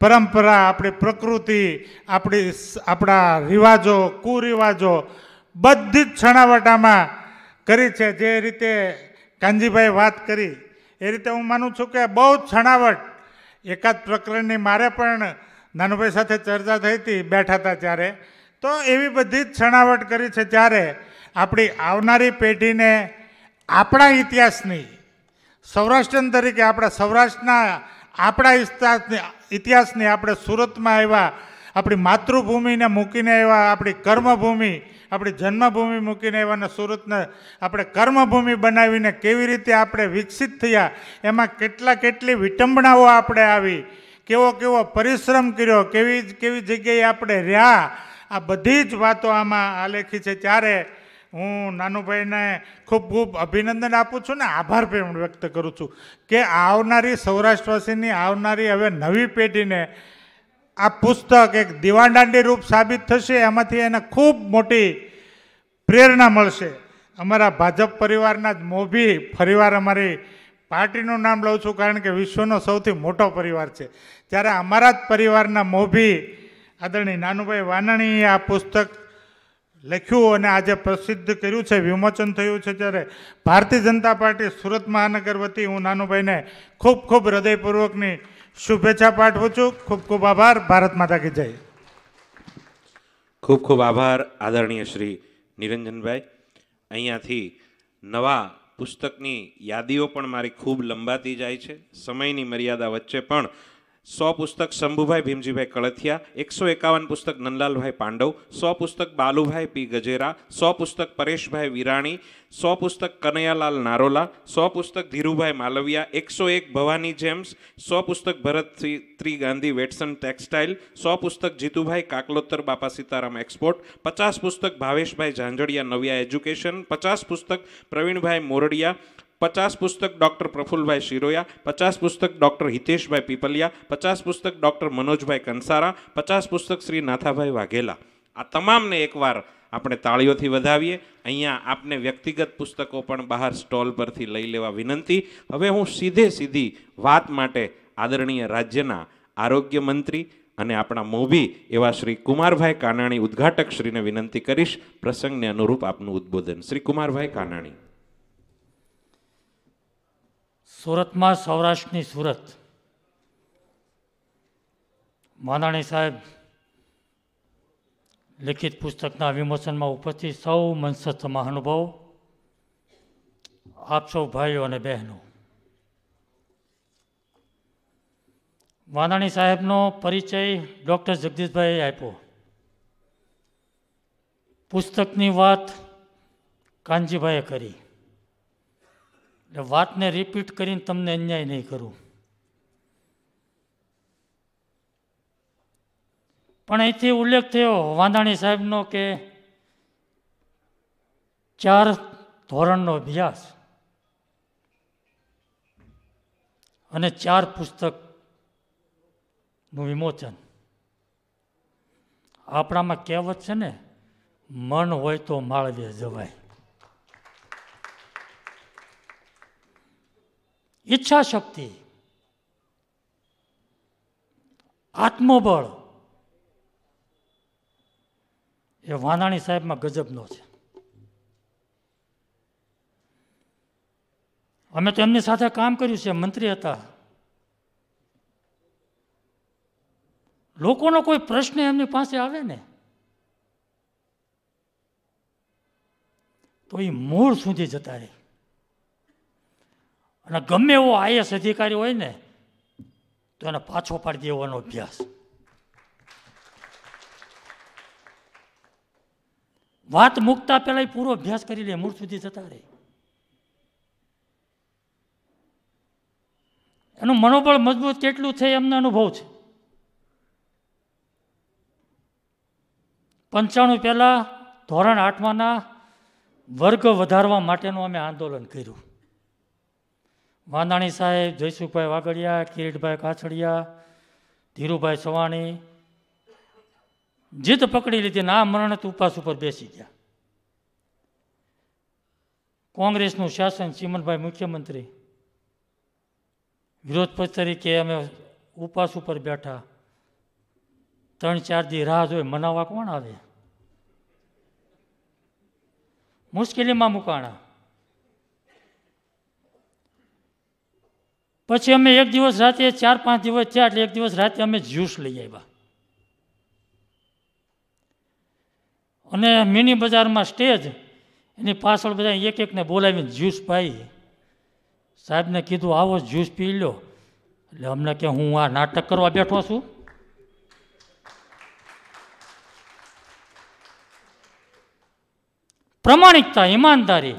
પરંપરા આપણી પ્રકૃતિ આપણી આપણા રિવાજો કુરિવાજો બધી જ છણાવટામાં કરી છે જે રીતે કાનજીભાઈ વાત કરી એ રીતે હું માનું છું કે બહુ છણાવટ એકાદ પ્રકરણની મારે પણ નાનુભાઈ સાથે ચર્ચા થઈ હતી બેઠા હતા ત્યારે તો એવી બધી જ છણાવટ કરી છે ત્યારે આપણી આવનારી પેઢીને આપણા ઇતિહાસની સૌરાષ્ટ્રન તરીકે આપણા સૌરાષ્ટ્રના આપણા ઇતિહાસની ઇતિહાસની આપણે સુરતમાં આવ્યા આપણી માતૃભૂમિને મૂકીને આવ્યા આપણી કર્મભૂમિ આપણી જન્મભૂમિ મૂકીને આવ્યા અને સુરતને આપણે કર્મભૂમિ બનાવીને કેવી રીતે આપણે વિકસિત થયા એમાં કેટલા કેટલી વિટંબણાઓ આપણે આવી કેવો કેવો પરિશ્રમ કર્યો કેવી કેવી જગ્યાએ આપણે રહ્યા આ બધી જ વાતો આમાં આલેખી છે ત્યારે હું નાનુભાઈને ખૂબ ખૂબ અભિનંદન આપું છું ને આભાર પણ વ્યક્ત કરું છું કે આવનારી સૌરાષ્ટ્રવાસીની આવનારી હવે નવી પેઢીને આ પુસ્તક એક દીવાદાંડી રૂપ સાબિત થશે એમાંથી એને ખૂબ મોટી પ્રેરણા મળશે અમારા ભાજપ પરિવારના જ મોભી ફરીવાર અમારી પાર્ટીનું નામ લઉં છું કારણ કે વિશ્વનો સૌથી મોટો પરિવાર છે ત્યારે અમારા જ પરિવારના મોભી આદરણીય નાનુભાઈ વાનાણીએ આ પુસ્તક લખ્યું અને આજે પ્રસિદ્ધ કર્યું છે વિમોચન થયું છે ત્યારે ભારતીય જનતા પાર્ટી સુરત મહાનગર વતી હું નાનુભાઈને ખૂબ ખૂબ હૃદયપૂર્વકની શુભેચ્છા પાઠવું છું ખૂબ ખૂબ આભાર ભારત માતા કી જય ખૂબ ખૂબ આભાર આદરણીય શ્રી નિરંજનભાઈ અહીંયાથી નવા પુસ્તકની યાદીઓ પણ મારી ખૂબ લંબાતી જાય છે સમયની મર્યાદા વચ્ચે પણ સો પુસ્તક શંભુભાઈ ભીમજીભાઈ કળથિયા એકસો એકાવન પુસ્તક નંદલાલભાઈ પાંડવ સો પુસ્તક બાલુભાઈ પી ગજેરા સો પુસ્તક પરેશભાઈ વિરાણી સો પુસ્તક કનૈયાલાલ નારોલા સો પુસ્તક ધીરુભાઈ માલવિયા એકસો એક ભવાની જેમ્સ સો પુસ્તક ભરત ત્રી ગાંધી વેટસન ટેક્સટાઇલ સો પુસ્તક જીતુભાઈ કાકલોત્તર બાપા સીતારામ એક્સપોર્ટ પચાસ પુસ્તક ભાવેશભાઈ ઝાંઝડિયા નવિયા એજ્યુકેશન પચાસ પુસ્તક પ્રવીણભાઈ મોરડિયા પચાસ પુસ્તક ડૉક્ટર પ્રફુલભાઈ શિરોયા પચાસ પુસ્તક ડૉક્ટર હિતેશભાઈ પીપલિયા પચાસ પુસ્તક ડૉક્ટર મનોજભાઈ કંસારા પચાસ પુસ્તક શ્રી નાથાભાઈ વાઘેલા આ તમામને એકવાર આપણે તાળીઓથી વધાવીએ અહીંયા આપને વ્યક્તિગત પુસ્તકો પણ બહાર સ્ટોલ પરથી લઈ લેવા વિનંતી હવે હું સીધે સીધી વાત માટે આદરણીય રાજ્યના આરોગ્ય મંત્રી અને આપણા મોભી એવા શ્રી કુમારભાઈ કાનાણી ઉદ્ઘાટક શ્રીને વિનંતી કરીશ પ્રસંગને અનુરૂપ આપનું ઉદ્બોધન શ્રી કુમારભાઈ કાનાણી સુરતમાં સૌરાષ્ટ્રની સુરત માનાણી સાહેબ લિખિત પુસ્તકના વિમોચનમાં ઉપસ્થિત સૌ મંસસ્થ મહાનુભાવો આપ સૌ ભાઈઓ અને બહેનો વાનાણી સાહેબનો પરિચય ડૉક્ટર જગદીશભાઈએ આપ્યો પુસ્તકની વાત કાનજીભાઈએ કરી એટલે વાતને રિપીટ કરીને તમને અન્યાય નહીં કરું પણ અહીંથી ઉલ્લેખ થયો વાંધાણી સાહેબનો કે ચાર ધોરણનો અભ્યાસ અને ચાર પુસ્તકનું વિમોચન આપણામાં કહેવત છે ને મન હોય તો માળવે જવાય ઈચ્છા શક્તિ આત્મબળ એ વાનાણી સાહેબમાં ગજબનો છે અમે તો એમની સાથે કામ કર્યું છે મંત્રી હતા લોકોનો કોઈ પ્રશ્ન એમની પાસે આવે ને તો એ મૂળ સુધી જતા રહે અને ગમે એવો આઈએસ અધિકારી હોય ને તો એને પાછો પાડી દેવાનો અભ્યાસ વાત મૂકતા પહેલાં પૂરો અભ્યાસ કરી લે મૂળ સુધી જતા રહે એનું મનોબળ મજબૂત કેટલું છે એમને અનુભવ છે પંચાણું પહેલાં ધોરણ આઠમાના વર્ગ વધારવા માટેનું અમે આંદોલન કર્યું માંદાણી સાહેબ જયસુખભાઈ વાગડિયા કિરીટભાઈ કાછડિયા ધીરુભાઈ સવાણી જીત પકડી લીધી ના મરણત ઉપાસ ઉપર બેસી ગયા કોંગ્રેસનું શાસન ચીમનભાઈ મુખ્યમંત્રી વિરોધ તરીકે અમે ઉપાસ ઉપર બેઠા ત્રણ ચાર દી રાહ જોઈ મનાવવા કોણ આવે મુશ્કેલીમાં મુકાણા પછી અમે એક દિવસ રાતે ચાર પાંચ દિવસ થયા એટલે એક દિવસ રાતે અમે જ્યુસ લઈ આવ્યા અને મિની બજારમાં સ્ટેજ એની પાછળ બધા એક એકને બોલાવીને જ્યુસ પાઈ સાહેબને કીધું આવો જ્યુસ પી લો એટલે અમને કે હું આ નાટક કરવા બેઠો છું પ્રમાણિકતા ઈમાનદારી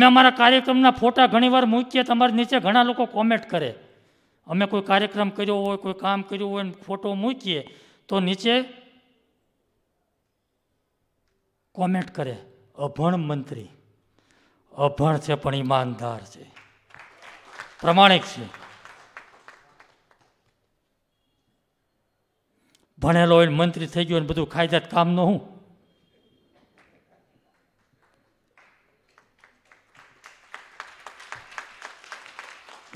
અમે અમારા કાર્યક્રમના ફોટા ઘણીવાર મૂકીએ તમારી નીચે ઘણા લોકો કોમેન્ટ કરે અમે કોઈ કાર્યક્રમ કર્યો હોય કોઈ કામ કર્યું હોય ફોટો મૂકીએ તો નીચે કોમેન્ટ કરે અભણ મંત્રી અભણ છે પણ ઈમાનદાર છે પ્રમાણિક છે ભણેલો હોય મંત્રી થઈ ગયો ને બધું કાયદાત કામનો હું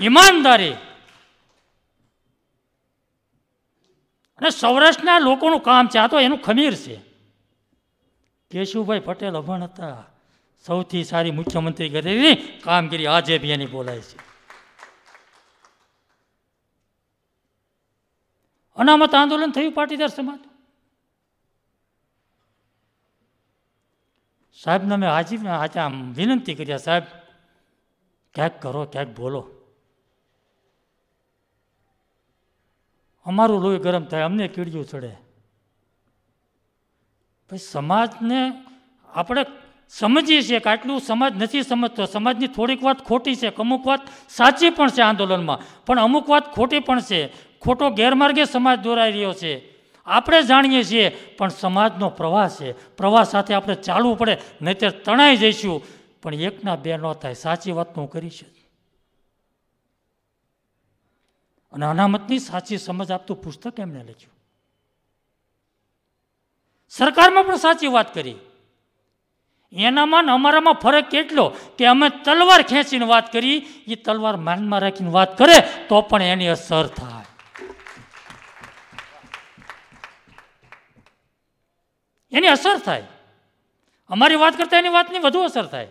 ઈમાનદારી અને સૌરાષ્ટ્રના લોકોનું કામ છે આ તો એનું ખમીર છે કેશુભાઈ પટેલ અભણ હતા સૌથી સારી મુખ્યમંત્રી કરેલી કામગીરી આજે બી એની બોલાય છે અનામત આંદોલન થયું પાટીદાર સમાજ સાહેબને મેં હાજી આજે આમ વિનંતી કર્યા સાહેબ ક્યાંક કરો ક્યાંક બોલો અમારું લોહી ગરમ થાય અમને કીડિયું ચડે ભાઈ સમાજને આપણે સમજીએ છીએ કે આટલું સમાજ નથી સમજતો સમાજની થોડીક વાત ખોટી છે અમુક વાત સાચી પણ છે આંદોલનમાં પણ અમુક વાત ખોટી પણ છે ખોટો ગેરમાર્ગે સમાજ દોરાઈ રહ્યો છે આપણે જાણીએ છીએ પણ સમાજનો પ્રવાહ છે પ્રવાહ સાથે આપણે ચાલવું પડે નહીંતર તણાઈ જઈશું પણ એકના બે ન થાય સાચી વાત હું કરીશ અને અનામતની સાચી સમજ આપતું પુસ્તક એમણે લખ્યું સરકારમાં પણ સાચી વાત કરી એનામાં અમારામાં ફરક કેટલો કે અમે તલવાર ખેંચીને વાત કરી એ તલવાર માનમાં રાખીને વાત કરે તો પણ એની અસર થાય એની અસર થાય અમારી વાત કરતાં એની વાતની વધુ અસર થાય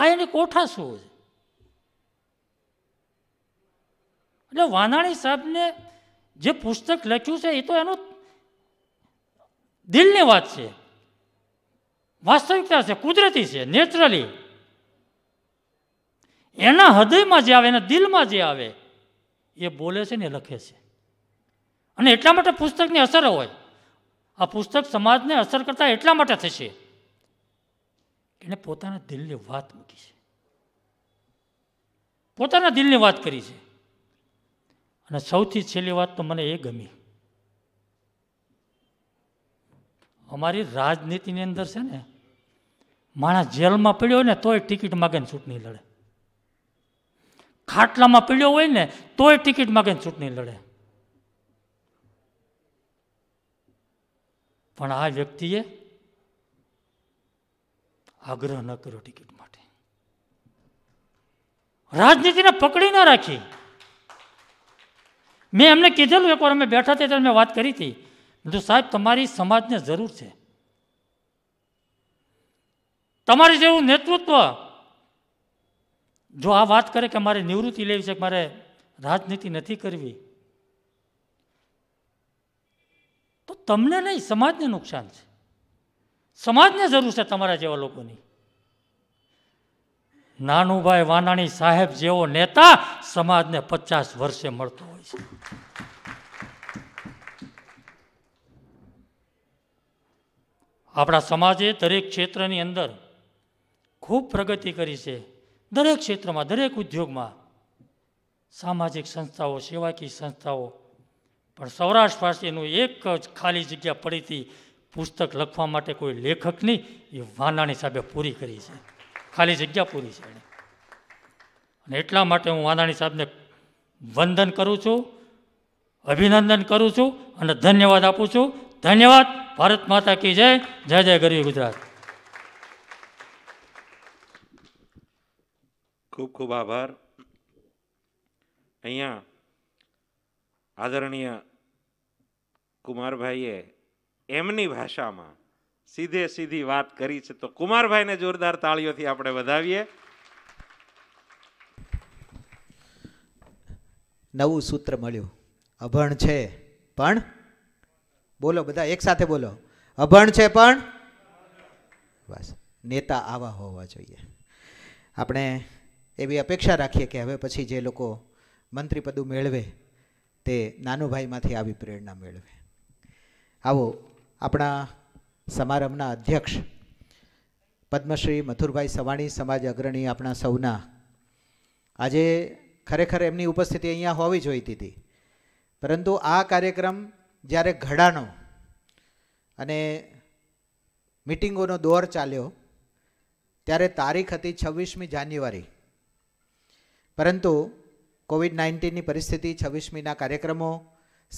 આ એની કોઠા શું છે એટલે વાનાણી સાહેબને જે પુસ્તક લખ્યું છે એ તો એનું દિલની વાત છે વાસ્તવિકતા છે કુદરતી છે નેચરલી એના હૃદયમાં જે આવે એના દિલમાં જે આવે એ બોલે છે ને લખે છે અને એટલા માટે પુસ્તકની અસર હોય આ પુસ્તક સમાજને અસર કરતાં એટલા માટે થશે એને પોતાના દિલની વાત મૂકી છે પોતાના દિલની વાત કરી છે અને સૌથી છેલ્લી વાત તો મને એ ગમી અમારી રાજનીતિની અંદર છે ને માણસ જેલમાં પડ્યો હોય ને તોય ટિકિટ માગે ને ચૂંટણી લડે ખાટલામાં પડ્યો હોય ને તોય ટિકિટ માગે ને ચૂંટણી લડે પણ આ વ્યક્તિએ આગ્રહ ન કર્યો ટિકિટ માટે રાજનીતિને પકડી ન રાખી મેં એમને કીધેલું એકવાર અમે બેઠા હતા ત્યારે મેં વાત કરી હતી તો સાહેબ તમારી સમાજને જરૂર છે તમારી જેવું નેતૃત્વ જો આ વાત કરે કે મારે નિવૃત્તિ લેવી છે કે મારે રાજનીતિ નથી કરવી તો તમને નહીં સમાજને નુકસાન છે સમાજને જરૂર છે તમારા જેવા લોકોની નાનુભાઈ વાનાણી સાહેબ જેવો નેતા સમાજને પચાસ વર્ષે મળતો હોય છે આપણા સમાજે દરેક ક્ષેત્રની અંદર ખૂબ પ્રગતિ કરી છે દરેક ક્ષેત્રમાં દરેક ઉદ્યોગમાં સામાજિક સંસ્થાઓ સેવાકીય સંસ્થાઓ પણ સૌરાષ્ટ્ર પાસેનું એક જ ખાલી જગ્યા પડીથી પુસ્તક લખવા માટે કોઈ લેખકની એ વાનાણી સાહેબે પૂરી કરી છે ખાલી જગ્યા પૂરી છે એણે અને એટલા માટે હું વાંધાણી સાહેબને વંદન કરું છું અભિનંદન કરું છું અને ધન્યવાદ આપું છું ધન્યવાદ ભારત માતા કી જય જય જય ગરવી ગુજરાત ખૂબ ખૂબ આભાર અહીંયા આદરણીય કુમારભાઈએ એમની ભાષામાં સીધે સીધી વાત કરી છે તો કુમારભાઈને જોરદાર તાળીઓથી આપણે વધાવીએ નવું સૂત્ર મળ્યું અભણ છે પણ બોલો બધા એક સાથે બોલો અભણ છે પણ બસ નેતા આવા હોવા જોઈએ આપણે એવી અપેક્ષા રાખીએ કે હવે પછી જે લોકો મંત્રીપદું મેળવે તે નાનુભાઈમાંથી આવી પ્રેરણા મેળવે આવો આપણા સમારંભના અધ્યક્ષ પદ્મશ્રી મથુરભાઈ સવાણી સમાજ અગ્રણી આપણા સૌના આજે ખરેખર એમની ઉપસ્થિતિ અહીંયા હોવી જોઈતી હતી પરંતુ આ કાર્યક્રમ જ્યારે ઘડાનો અને મિટિંગોનો દોર ચાલ્યો ત્યારે તારીખ હતી છવ્વીસમી જાન્યુઆરી પરંતુ કોવિડ નાઇન્ટીનની પરિસ્થિતિ છવ્વીસમીના કાર્યક્રમો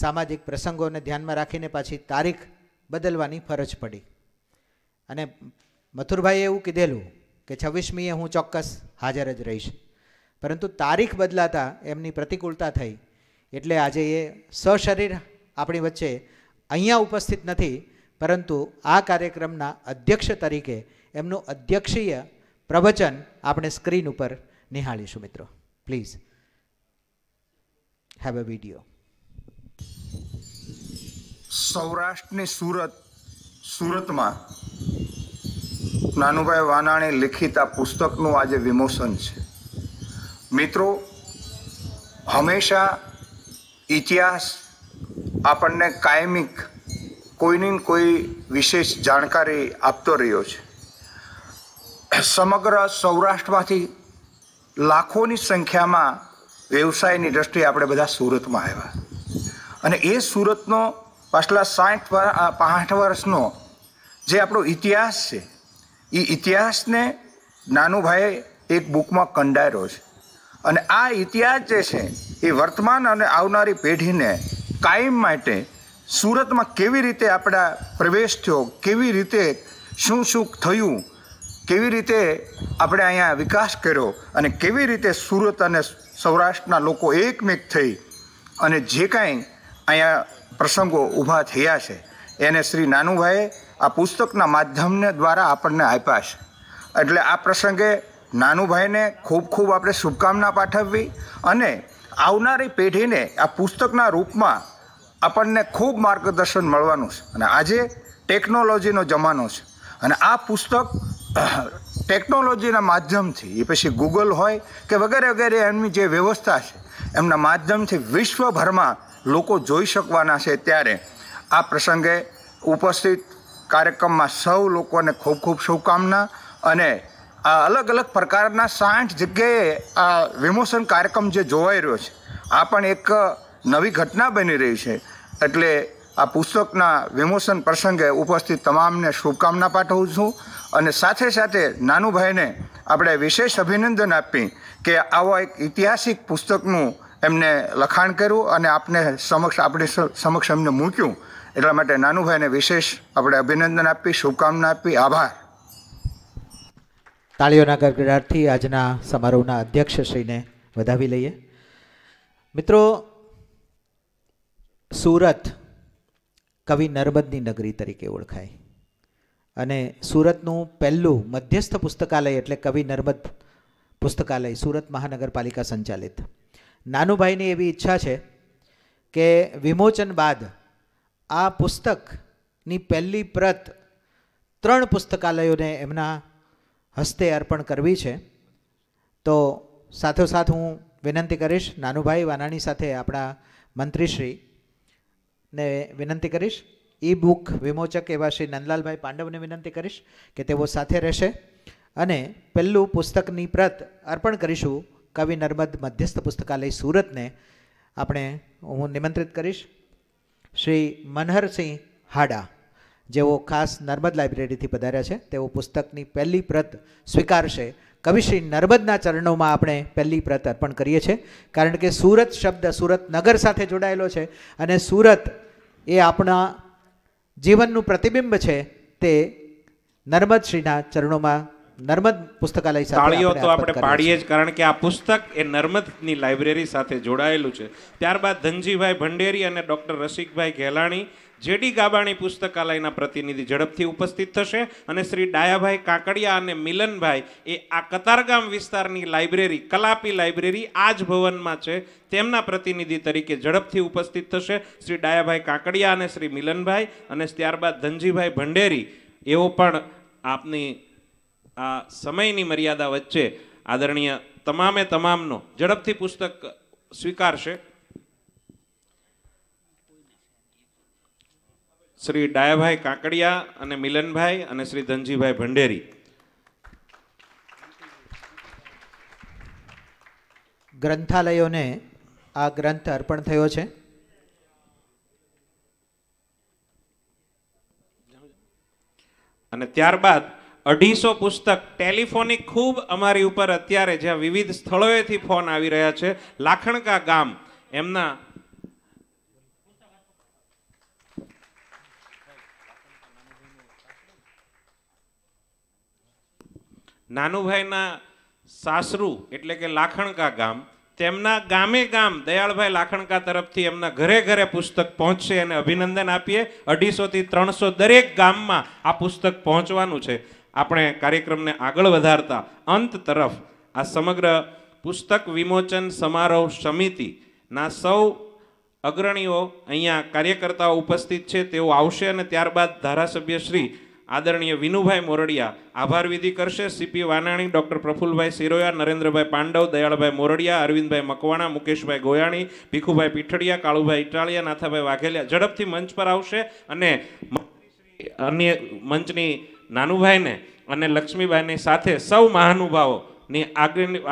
સામાજિક પ્રસંગોને ધ્યાનમાં રાખીને પાછી તારીખ બદલવાની ફરજ પડી અને મથુરભાઈએ એવું કીધેલું કે છવ્વીસમીએ હું ચોક્કસ હાજર જ રહીશ પરંતુ તારીખ બદલાતા એમની પ્રતિકૂળતા થઈ એટલે આજે એ સશરીર આપણી વચ્ચે અહીંયા ઉપસ્થિત નથી પરંતુ આ કાર્યક્રમના અધ્યક્ષ તરીકે એમનું અધ્યક્ષીય પ્રવચન આપણે સ્ક્રીન ઉપર નિહાળીશું મિત્રો પ્લીઝ હેવ અ વિડીયો સૌરાષ્ટ્રની સુરત સુરતમાં નાનુભાઈ વાનાણી લિખિત આ પુસ્તકનું આજે વિમોચન છે મિત્રો હંમેશા ઇતિહાસ આપણને કાયમિક કોઈની કોઈ વિશેષ જાણકારી આપતો રહ્યો છે સમગ્ર સૌરાષ્ટ્રમાંથી લાખોની સંખ્યામાં વ્યવસાયની દ્રષ્ટિએ આપણે બધા સુરતમાં આવ્યા અને એ સુરતનો પાછલા સાઠ પાંઠ વર્ષનો જે આપણો ઇતિહાસ છે એ ઇતિહાસને નાનુભાઈએ એક બુકમાં કંડાર્યો છે અને આ ઇતિહાસ જે છે એ વર્તમાન અને આવનારી પેઢીને કાયમ માટે સુરતમાં કેવી રીતે આપણા પ્રવેશ થયો કેવી રીતે શું શું થયું કેવી રીતે આપણે અહીંયા વિકાસ કર્યો અને કેવી રીતે સુરત અને સૌરાષ્ટ્રના લોકો એકમેક થઈ અને જે કાંઈ અહીંયા પ્રસંગો ઊભા થયા છે એને શ્રી નાનુભાઈએ આ પુસ્તકના માધ્યમને દ્વારા આપણને આપ્યા છે એટલે આ પ્રસંગે નાનુભાઈને ખૂબ ખૂબ આપણે શુભકામના પાઠવવી અને આવનારી પેઢીને આ પુસ્તકના રૂપમાં આપણને ખૂબ માર્ગદર્શન મળવાનું છે અને આજે ટેકનોલોજીનો જમાનો છે અને આ પુસ્તક ટેકનોલોજીના માધ્યમથી એ પછી ગૂગલ હોય કે વગેરે વગેરે એમની જે વ્યવસ્થા છે એમના માધ્યમથી વિશ્વભરમાં લોકો જોઈ શકવાના છે ત્યારે આ પ્રસંગે ઉપસ્થિત કાર્યક્રમમાં સૌ લોકોને ખૂબ ખૂબ શુભકામના અને આ અલગ અલગ પ્રકારના સાઠ જગ્યાએ આ વિમોચન કાર્યક્રમ જે જોવાઈ રહ્યો છે આ પણ એક નવી ઘટના બની રહી છે એટલે આ પુસ્તકના વિમોચન પ્રસંગે ઉપસ્થિત તમામને શુભકામના પાઠવું છું અને સાથે સાથે નાનુભાઈને આપણે વિશેષ અભિનંદન આપી કે આવા એક ઐતિહાસિક પુસ્તકનું એમને લખાણ કર્યું અને આપને સમક્ષ આપણી સમક્ષ એમને મૂક્યું એટલા માટે નાનુભાઈને વિશેષ આપણે અભિનંદન આપી શુભકામના આપી આભાર તાળીઓના ગરગડાટથી આજના સમારોહના અધ્યક્ષશ્રીને વધાવી લઈએ મિત્રો સુરત કવિ નર્મદની નગરી તરીકે ઓળખાય અને સુરતનું પહેલું મધ્યસ્થ પુસ્તકાલય એટલે કવિ નર્મદ પુસ્તકાલય સુરત મહાનગરપાલિકા સંચાલિત નાનુભાઈની એવી ઈચ્છા છે કે વિમોચન બાદ આ પુસ્તકની પહેલી પ્રત ત્રણ પુસ્તકાલયોને એમના હસ્તે અર્પણ કરવી છે તો સાથોસાથ હું વિનંતી કરીશ નાનુભાઈ વાનાણી સાથે આપણા મંત્રીશ્રી ને વિનંતી કરીશ ઈ બુક વિમોચક એવા શ્રી નંદલાલભાઈ પાંડવને વિનંતી કરીશ કે તેઓ સાથે રહેશે અને પહેલું પુસ્તકની પ્રત અર્પણ કરીશું કવિ નર્મદ મધ્યસ્થ પુસ્તકાલય સુરતને આપણે હું નિમંત્રિત કરીશ શ્રી મનહરસિંહ હાડા જેઓ ખાસ નર્મદ લાઇબ્રેરીથી પધાર્યા છે તેઓ પુસ્તકની પહેલી પ્રત સ્વીકારશે કવિશ્રી નર્મદના ચરણોમાં આપણે પહેલી પ્રત અર્પણ કરીએ છીએ કારણ કે સુરત શબ્દ સુરત નગર સાથે જોડાયેલો છે અને સુરત એ આપણા જીવનનું પ્રતિબિંબ છે તે નર્મદ શ્રીના ચરણોમાં નર્મદ પુસ્તકાલય સાથે તાળીઓ તો આપણે પાડીએ જ કારણ કે આ પુસ્તક એ નર્મદની લાઇબ્રેરી સાથે જોડાયેલું છે ત્યારબાદ ધનજીભાઈ ભંડેરી અને ડૉક્ટર રસિકભાઈ ઘેલાણી જેડી ગાબાણી પુસ્તકાલયના પ્રતિનિધિ ઝડપથી ઉપસ્થિત થશે અને શ્રી ડાયાભાઈ કાકડિયા અને મિલનભાઈ એ આ કતારગામ વિસ્તારની લાઇબ્રેરી કલાપી લાઇબ્રેરી આ જ ભવનમાં છે તેમના પ્રતિનિધિ તરીકે ઝડપથી ઉપસ્થિત થશે શ્રી ડાયાભાઈ કાકડિયા અને શ્રી મિલનભાઈ અને ત્યારબાદ ધનજીભાઈ ભંડેરી એઓ પણ આપની આ સમયની મર્યાદા વચ્ચે આદરણીય તમામે તમામનો ઝડપથી પુસ્તક સ્વીકારશે શ્રી ડાયાભાઈ કાંકડિયા અને મિલનભાઈ અને શ્રી ધનજીભાઈ ભંડેરી ગ્રંથાલયોને આ ગ્રંથ અર્પણ થયો છે અને ત્યારબાદ અઢીસો પુસ્તક ટેલિફોનિક ખૂબ અમારી ઉપર અત્યારે જ્યાં વિવિધ સ્થળોએથી ફોન આવી રહ્યા છે લાખણકા ગામ એમના નાનુભાઈના સાસરું એટલે કે લાખણકા ગામ તેમના ગામે ગામ દયાળભાઈ લાખણકા તરફથી એમના ઘરે ઘરે પુસ્તક પહોંચશે અને અભિનંદન આપીએ અઢીસોથી ત્રણસો દરેક ગામમાં આ પુસ્તક પહોંચવાનું છે આપણે કાર્યક્રમને આગળ વધારતા અંત તરફ આ સમગ્ર પુસ્તક વિમોચન સમારોહ સમિતિના સૌ અગ્રણીઓ અહીંયા કાર્યકર્તાઓ ઉપસ્થિત છે તેઓ આવશે અને ત્યારબાદ ધારાસભ્ય શ્રી આદરણીય વિનુભાઈ મોરડિયા આભાર વિધિ કરશે સીપી વાનાણી ડૉક્ટર પ્રફુલભાઈ સિરોયા નરેન્દ્રભાઈ પાંડવ દયાળભાઈ મોરડિયા અરવિંદભાઈ મકવાણા મુકેશભાઈ ગોયાણી ભીખુભાઈ પીઠડિયા કાળુભાઈ ઇટાળિયા નાથાભાઈ વાઘેલિયા ઝડપથી મંચ પર આવશે અને અન્ય મંચની નાનુભાઈને અને લક્ષ્મીભાઈની સાથે સૌ મહાનુભાવોની ની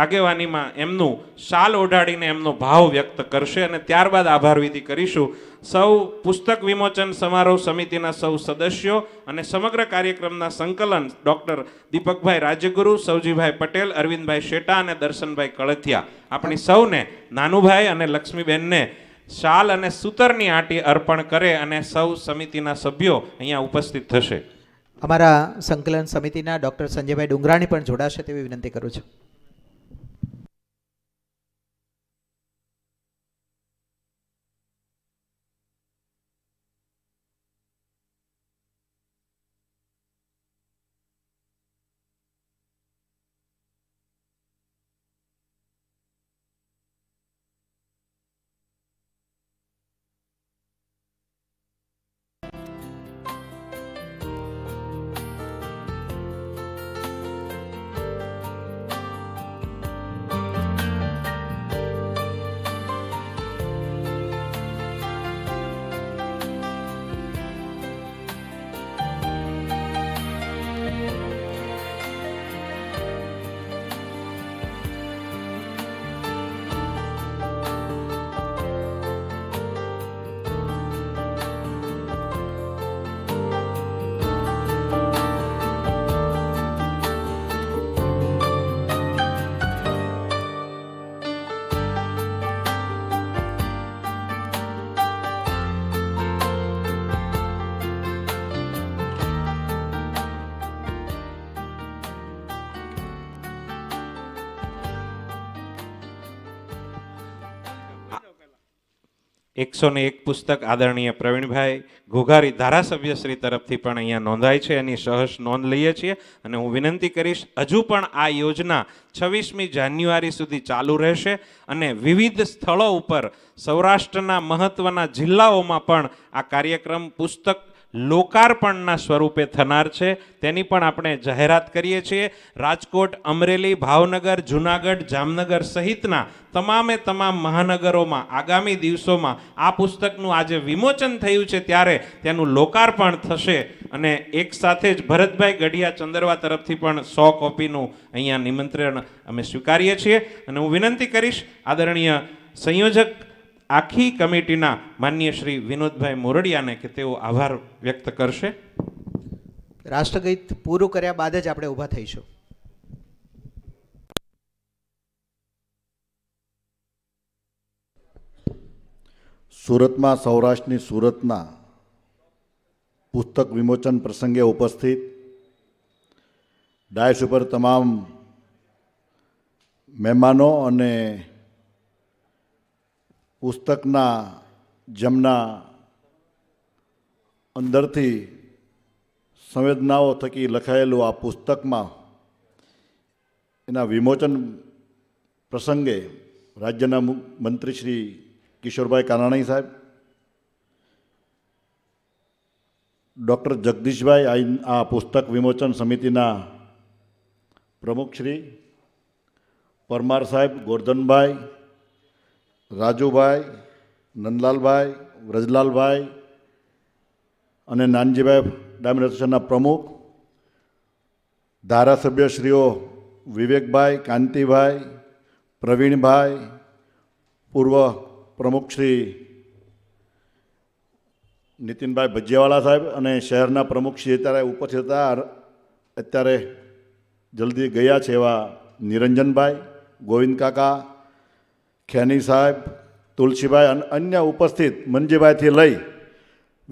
આગેવાનીમાં એમનું શાલ ઓઢાડીને એમનો ભાવ વ્યક્ત કરશે અને ત્યારબાદ આભાર વિધિ કરીશું સૌ પુસ્તક વિમોચન સમારોહ સમિતિના સૌ સદસ્યો અને સમગ્ર કાર્યક્રમના સંકલન ડૉક્ટર દીપકભાઈ રાજ્યગુરુ સૌજીભાઈ પટેલ અરવિંદભાઈ શેટા અને દર્શનભાઈ કળથિયા આપણી સૌને નાનુભાઈ અને લક્ષ્મીબેનને શાલ અને સૂતરની આંટી અર્પણ કરે અને સૌ સમિતિના સભ્યો અહીંયા ઉપસ્થિત થશે અમારા સંકલન સમિતિના ડૉક્ટર સંજયભાઈ ડુંગરાણી પણ જોડાશે તેવી વિનંતી કરું છું એકસો ને એક પુસ્તક આદરણીય પ્રવીણભાઈ ઘોઘારી ધારાસભ્યશ્રી તરફથી પણ અહીંયા નોંધાય છે એની સહર્ષ નોંધ લઈએ છીએ અને હું વિનંતી કરીશ હજુ પણ આ યોજના છવ્વીસમી જાન્યુઆરી સુધી ચાલુ રહેશે અને વિવિધ સ્થળો ઉપર સૌરાષ્ટ્રના મહત્ત્વના જિલ્લાઓમાં પણ આ કાર્યક્રમ પુસ્તક લોકાર્પણના સ્વરૂપે થનાર છે તેની પણ આપણે જાહેરાત કરીએ છીએ રાજકોટ અમરેલી ભાવનગર જૂનાગઢ જામનગર સહિતના તમામે તમામ મહાનગરોમાં આગામી દિવસોમાં આ પુસ્તકનું આજે વિમોચન થયું છે ત્યારે તેનું લોકાર્પણ થશે અને એક સાથે જ ભરતભાઈ ગઢિયા ચંદરવા તરફથી પણ સો કોપીનું અહીંયા નિમંત્રણ અમે સ્વીકારીએ છીએ અને હું વિનંતી કરીશ આદરણીય સંયોજક આખી કમિટીના માન્ય શ્રી વિનોદભાઈ મોરડિયાને કે તેઓ આભાર વ્યક્ત કરશે રાષ્ટ્રગીત પૂરું કર્યા બાદ જ આપણે ઊભા થઈશું સુરતમાં સૌરાષ્ટ્રની સુરતના પુસ્તક વિમોચન પ્રસંગે ઉપસ્થિત ડાયસ ઉપર તમામ મહેમાનો અને પુસ્તકના જમના અંદરથી સંવેદનાઓ થકી લખાયેલું આ પુસ્તકમાં એના વિમોચન પ્રસંગે રાજ્યના મંત્રી શ્રી કિશોરભાઈ કાનાણી સાહેબ ડૉક્ટર જગદીશભાઈ આ પુસ્તક વિમોચન સમિતિના પ્રમુખ શ્રી પરમાર સાહેબ ગોરધનભાઈ રાજુભાઈ નંદલાલભાઈ વ્રજલાલભાઈ અને નાનજીભાઈ ડાયમંડ એસોસિએશનના પ્રમુખ ધારાસભ્યશ્રીઓ વિવેકભાઈ કાંતિભાઈ પ્રવીણભાઈ પૂર્વ પ્રમુખશ્રી નીતિનભાઈ ભજિયાવાલા સાહેબ અને શહેરના પ્રમુખશ્રી અત્યારે ઉપસ્થિત હતા અત્યારે જલ્દી ગયા છે એવા નિરંજનભાઈ ગોવિંદ કાકા ખેની સાહેબ તુલસીભાઈ અને અન્ય ઉપસ્થિત મંજીભાઈથી લઈ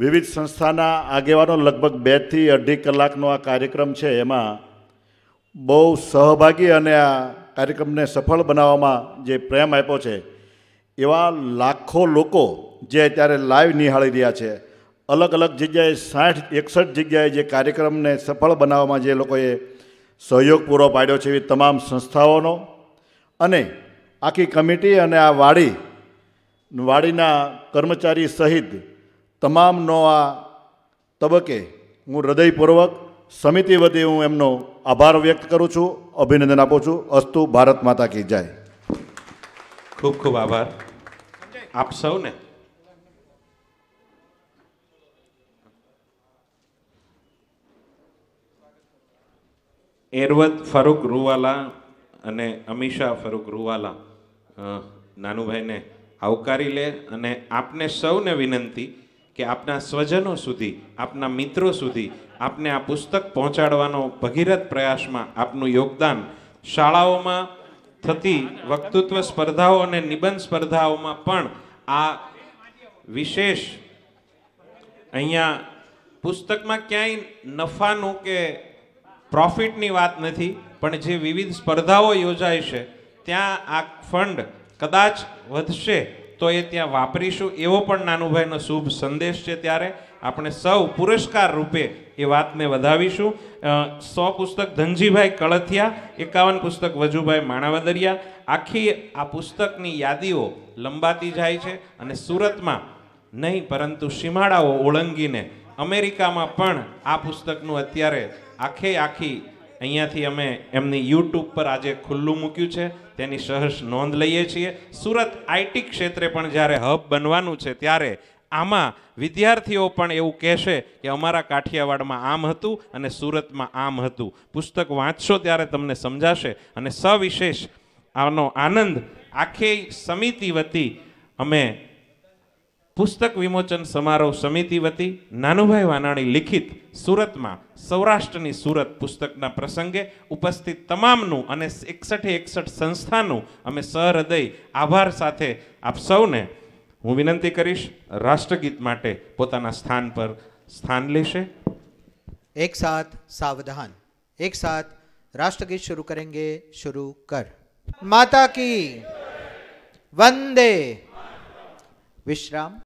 વિવિધ સંસ્થાના આગેવાનો લગભગ બેથી અઢી કલાકનો આ કાર્યક્રમ છે એમાં બહુ સહભાગી અને આ કાર્યક્રમને સફળ બનાવવામાં જે પ્રેમ આપ્યો છે એવા લાખો લોકો જે અત્યારે લાઈવ નિહાળી રહ્યા છે અલગ અલગ જગ્યાએ સાઠ એકસઠ જગ્યાએ જે કાર્યક્રમને સફળ બનાવવામાં જે લોકોએ સહયોગ પૂરો પાડ્યો છે એવી તમામ સંસ્થાઓનો અને આખી કમિટી અને આ વાડી વાડીના કર્મચારી સહિત તમામનો આ તબક્કે હું હૃદયપૂર્વક સમિતિ વતી હું એમનો આભાર વ્યક્ત કરું છું અભિનંદન આપું છું અસ્તુ ભારત માતા કી જાય ખૂબ ખૂબ આભાર આપ સૌને એરવત ફરૂક રૂવાલા અને અમીષા ફરૂક રૂવાલા નાનુભાઈને આવકારી લે અને આપને સૌને વિનંતી કે આપના સ્વજનો સુધી આપના મિત્રો સુધી આપને આ પુસ્તક પહોંચાડવાનો ભગીરથ પ્રયાસમાં આપનું યોગદાન શાળાઓમાં થતી વક્તૃત્વ સ્પર્ધાઓ અને નિબંધ સ્પર્ધાઓમાં પણ આ વિશેષ અહીંયા પુસ્તકમાં ક્યાંય નફાનું કે પ્રોફિટની વાત નથી પણ જે વિવિધ સ્પર્ધાઓ યોજાય છે ત્યાં આ ફંડ કદાચ વધશે તો એ ત્યાં વાપરીશું એવો પણ નાનુભાઈનો શુભ સંદેશ છે ત્યારે આપણે સૌ પુરસ્કાર રૂપે એ વાતને વધાવીશું સો પુસ્તક ધનજીભાઈ કળથિયા એકાવન પુસ્તક વજુભાઈ માણાવદરિયા આખી આ પુસ્તકની યાદીઓ લંબાતી જાય છે અને સુરતમાં નહીં પરંતુ સીમાડાઓ ઓળંગીને અમેરિકામાં પણ આ પુસ્તકનું અત્યારે આખે આખી અહીંયાથી અમે એમની યુટ્યુબ પર આજે ખુલ્લું મૂક્યું છે તેની સહર્ષ નોંધ લઈએ છીએ સુરત આઈટી ક્ષેત્રે પણ જ્યારે હબ બનવાનું છે ત્યારે આમાં વિદ્યાર્થીઓ પણ એવું કહેશે કે અમારા કાઠિયાવાડમાં આમ હતું અને સુરતમાં આમ હતું પુસ્તક વાંચશો ત્યારે તમને સમજાશે અને સવિશેષ આનો આનંદ આખી સમિતિ વતી અમે પુસ્તક વિમોચન સમારોહ સમિતિ વતી નાનુભાઈ વાનાણી લિખિત સુરતમાં સૌરાષ્ટ્રની સુરત પુસ્તકના પ્રસંગે ઉપસ્થિત તમામનું અને એકસઠે એકસઠ સંસ્થાનું અમે સહૃદય આભાર સાથે આપ સૌને હું વિનંતી કરીશ રાષ્ટ્રગીત માટે પોતાના સ્થાન પર સ્થાન લેશે એક સાથ સાવધાન એક સાથ રાષ્ટ્રગીત શરૂ કરેંગે શરૂ કર માતા કી વંદે વિશ્રામ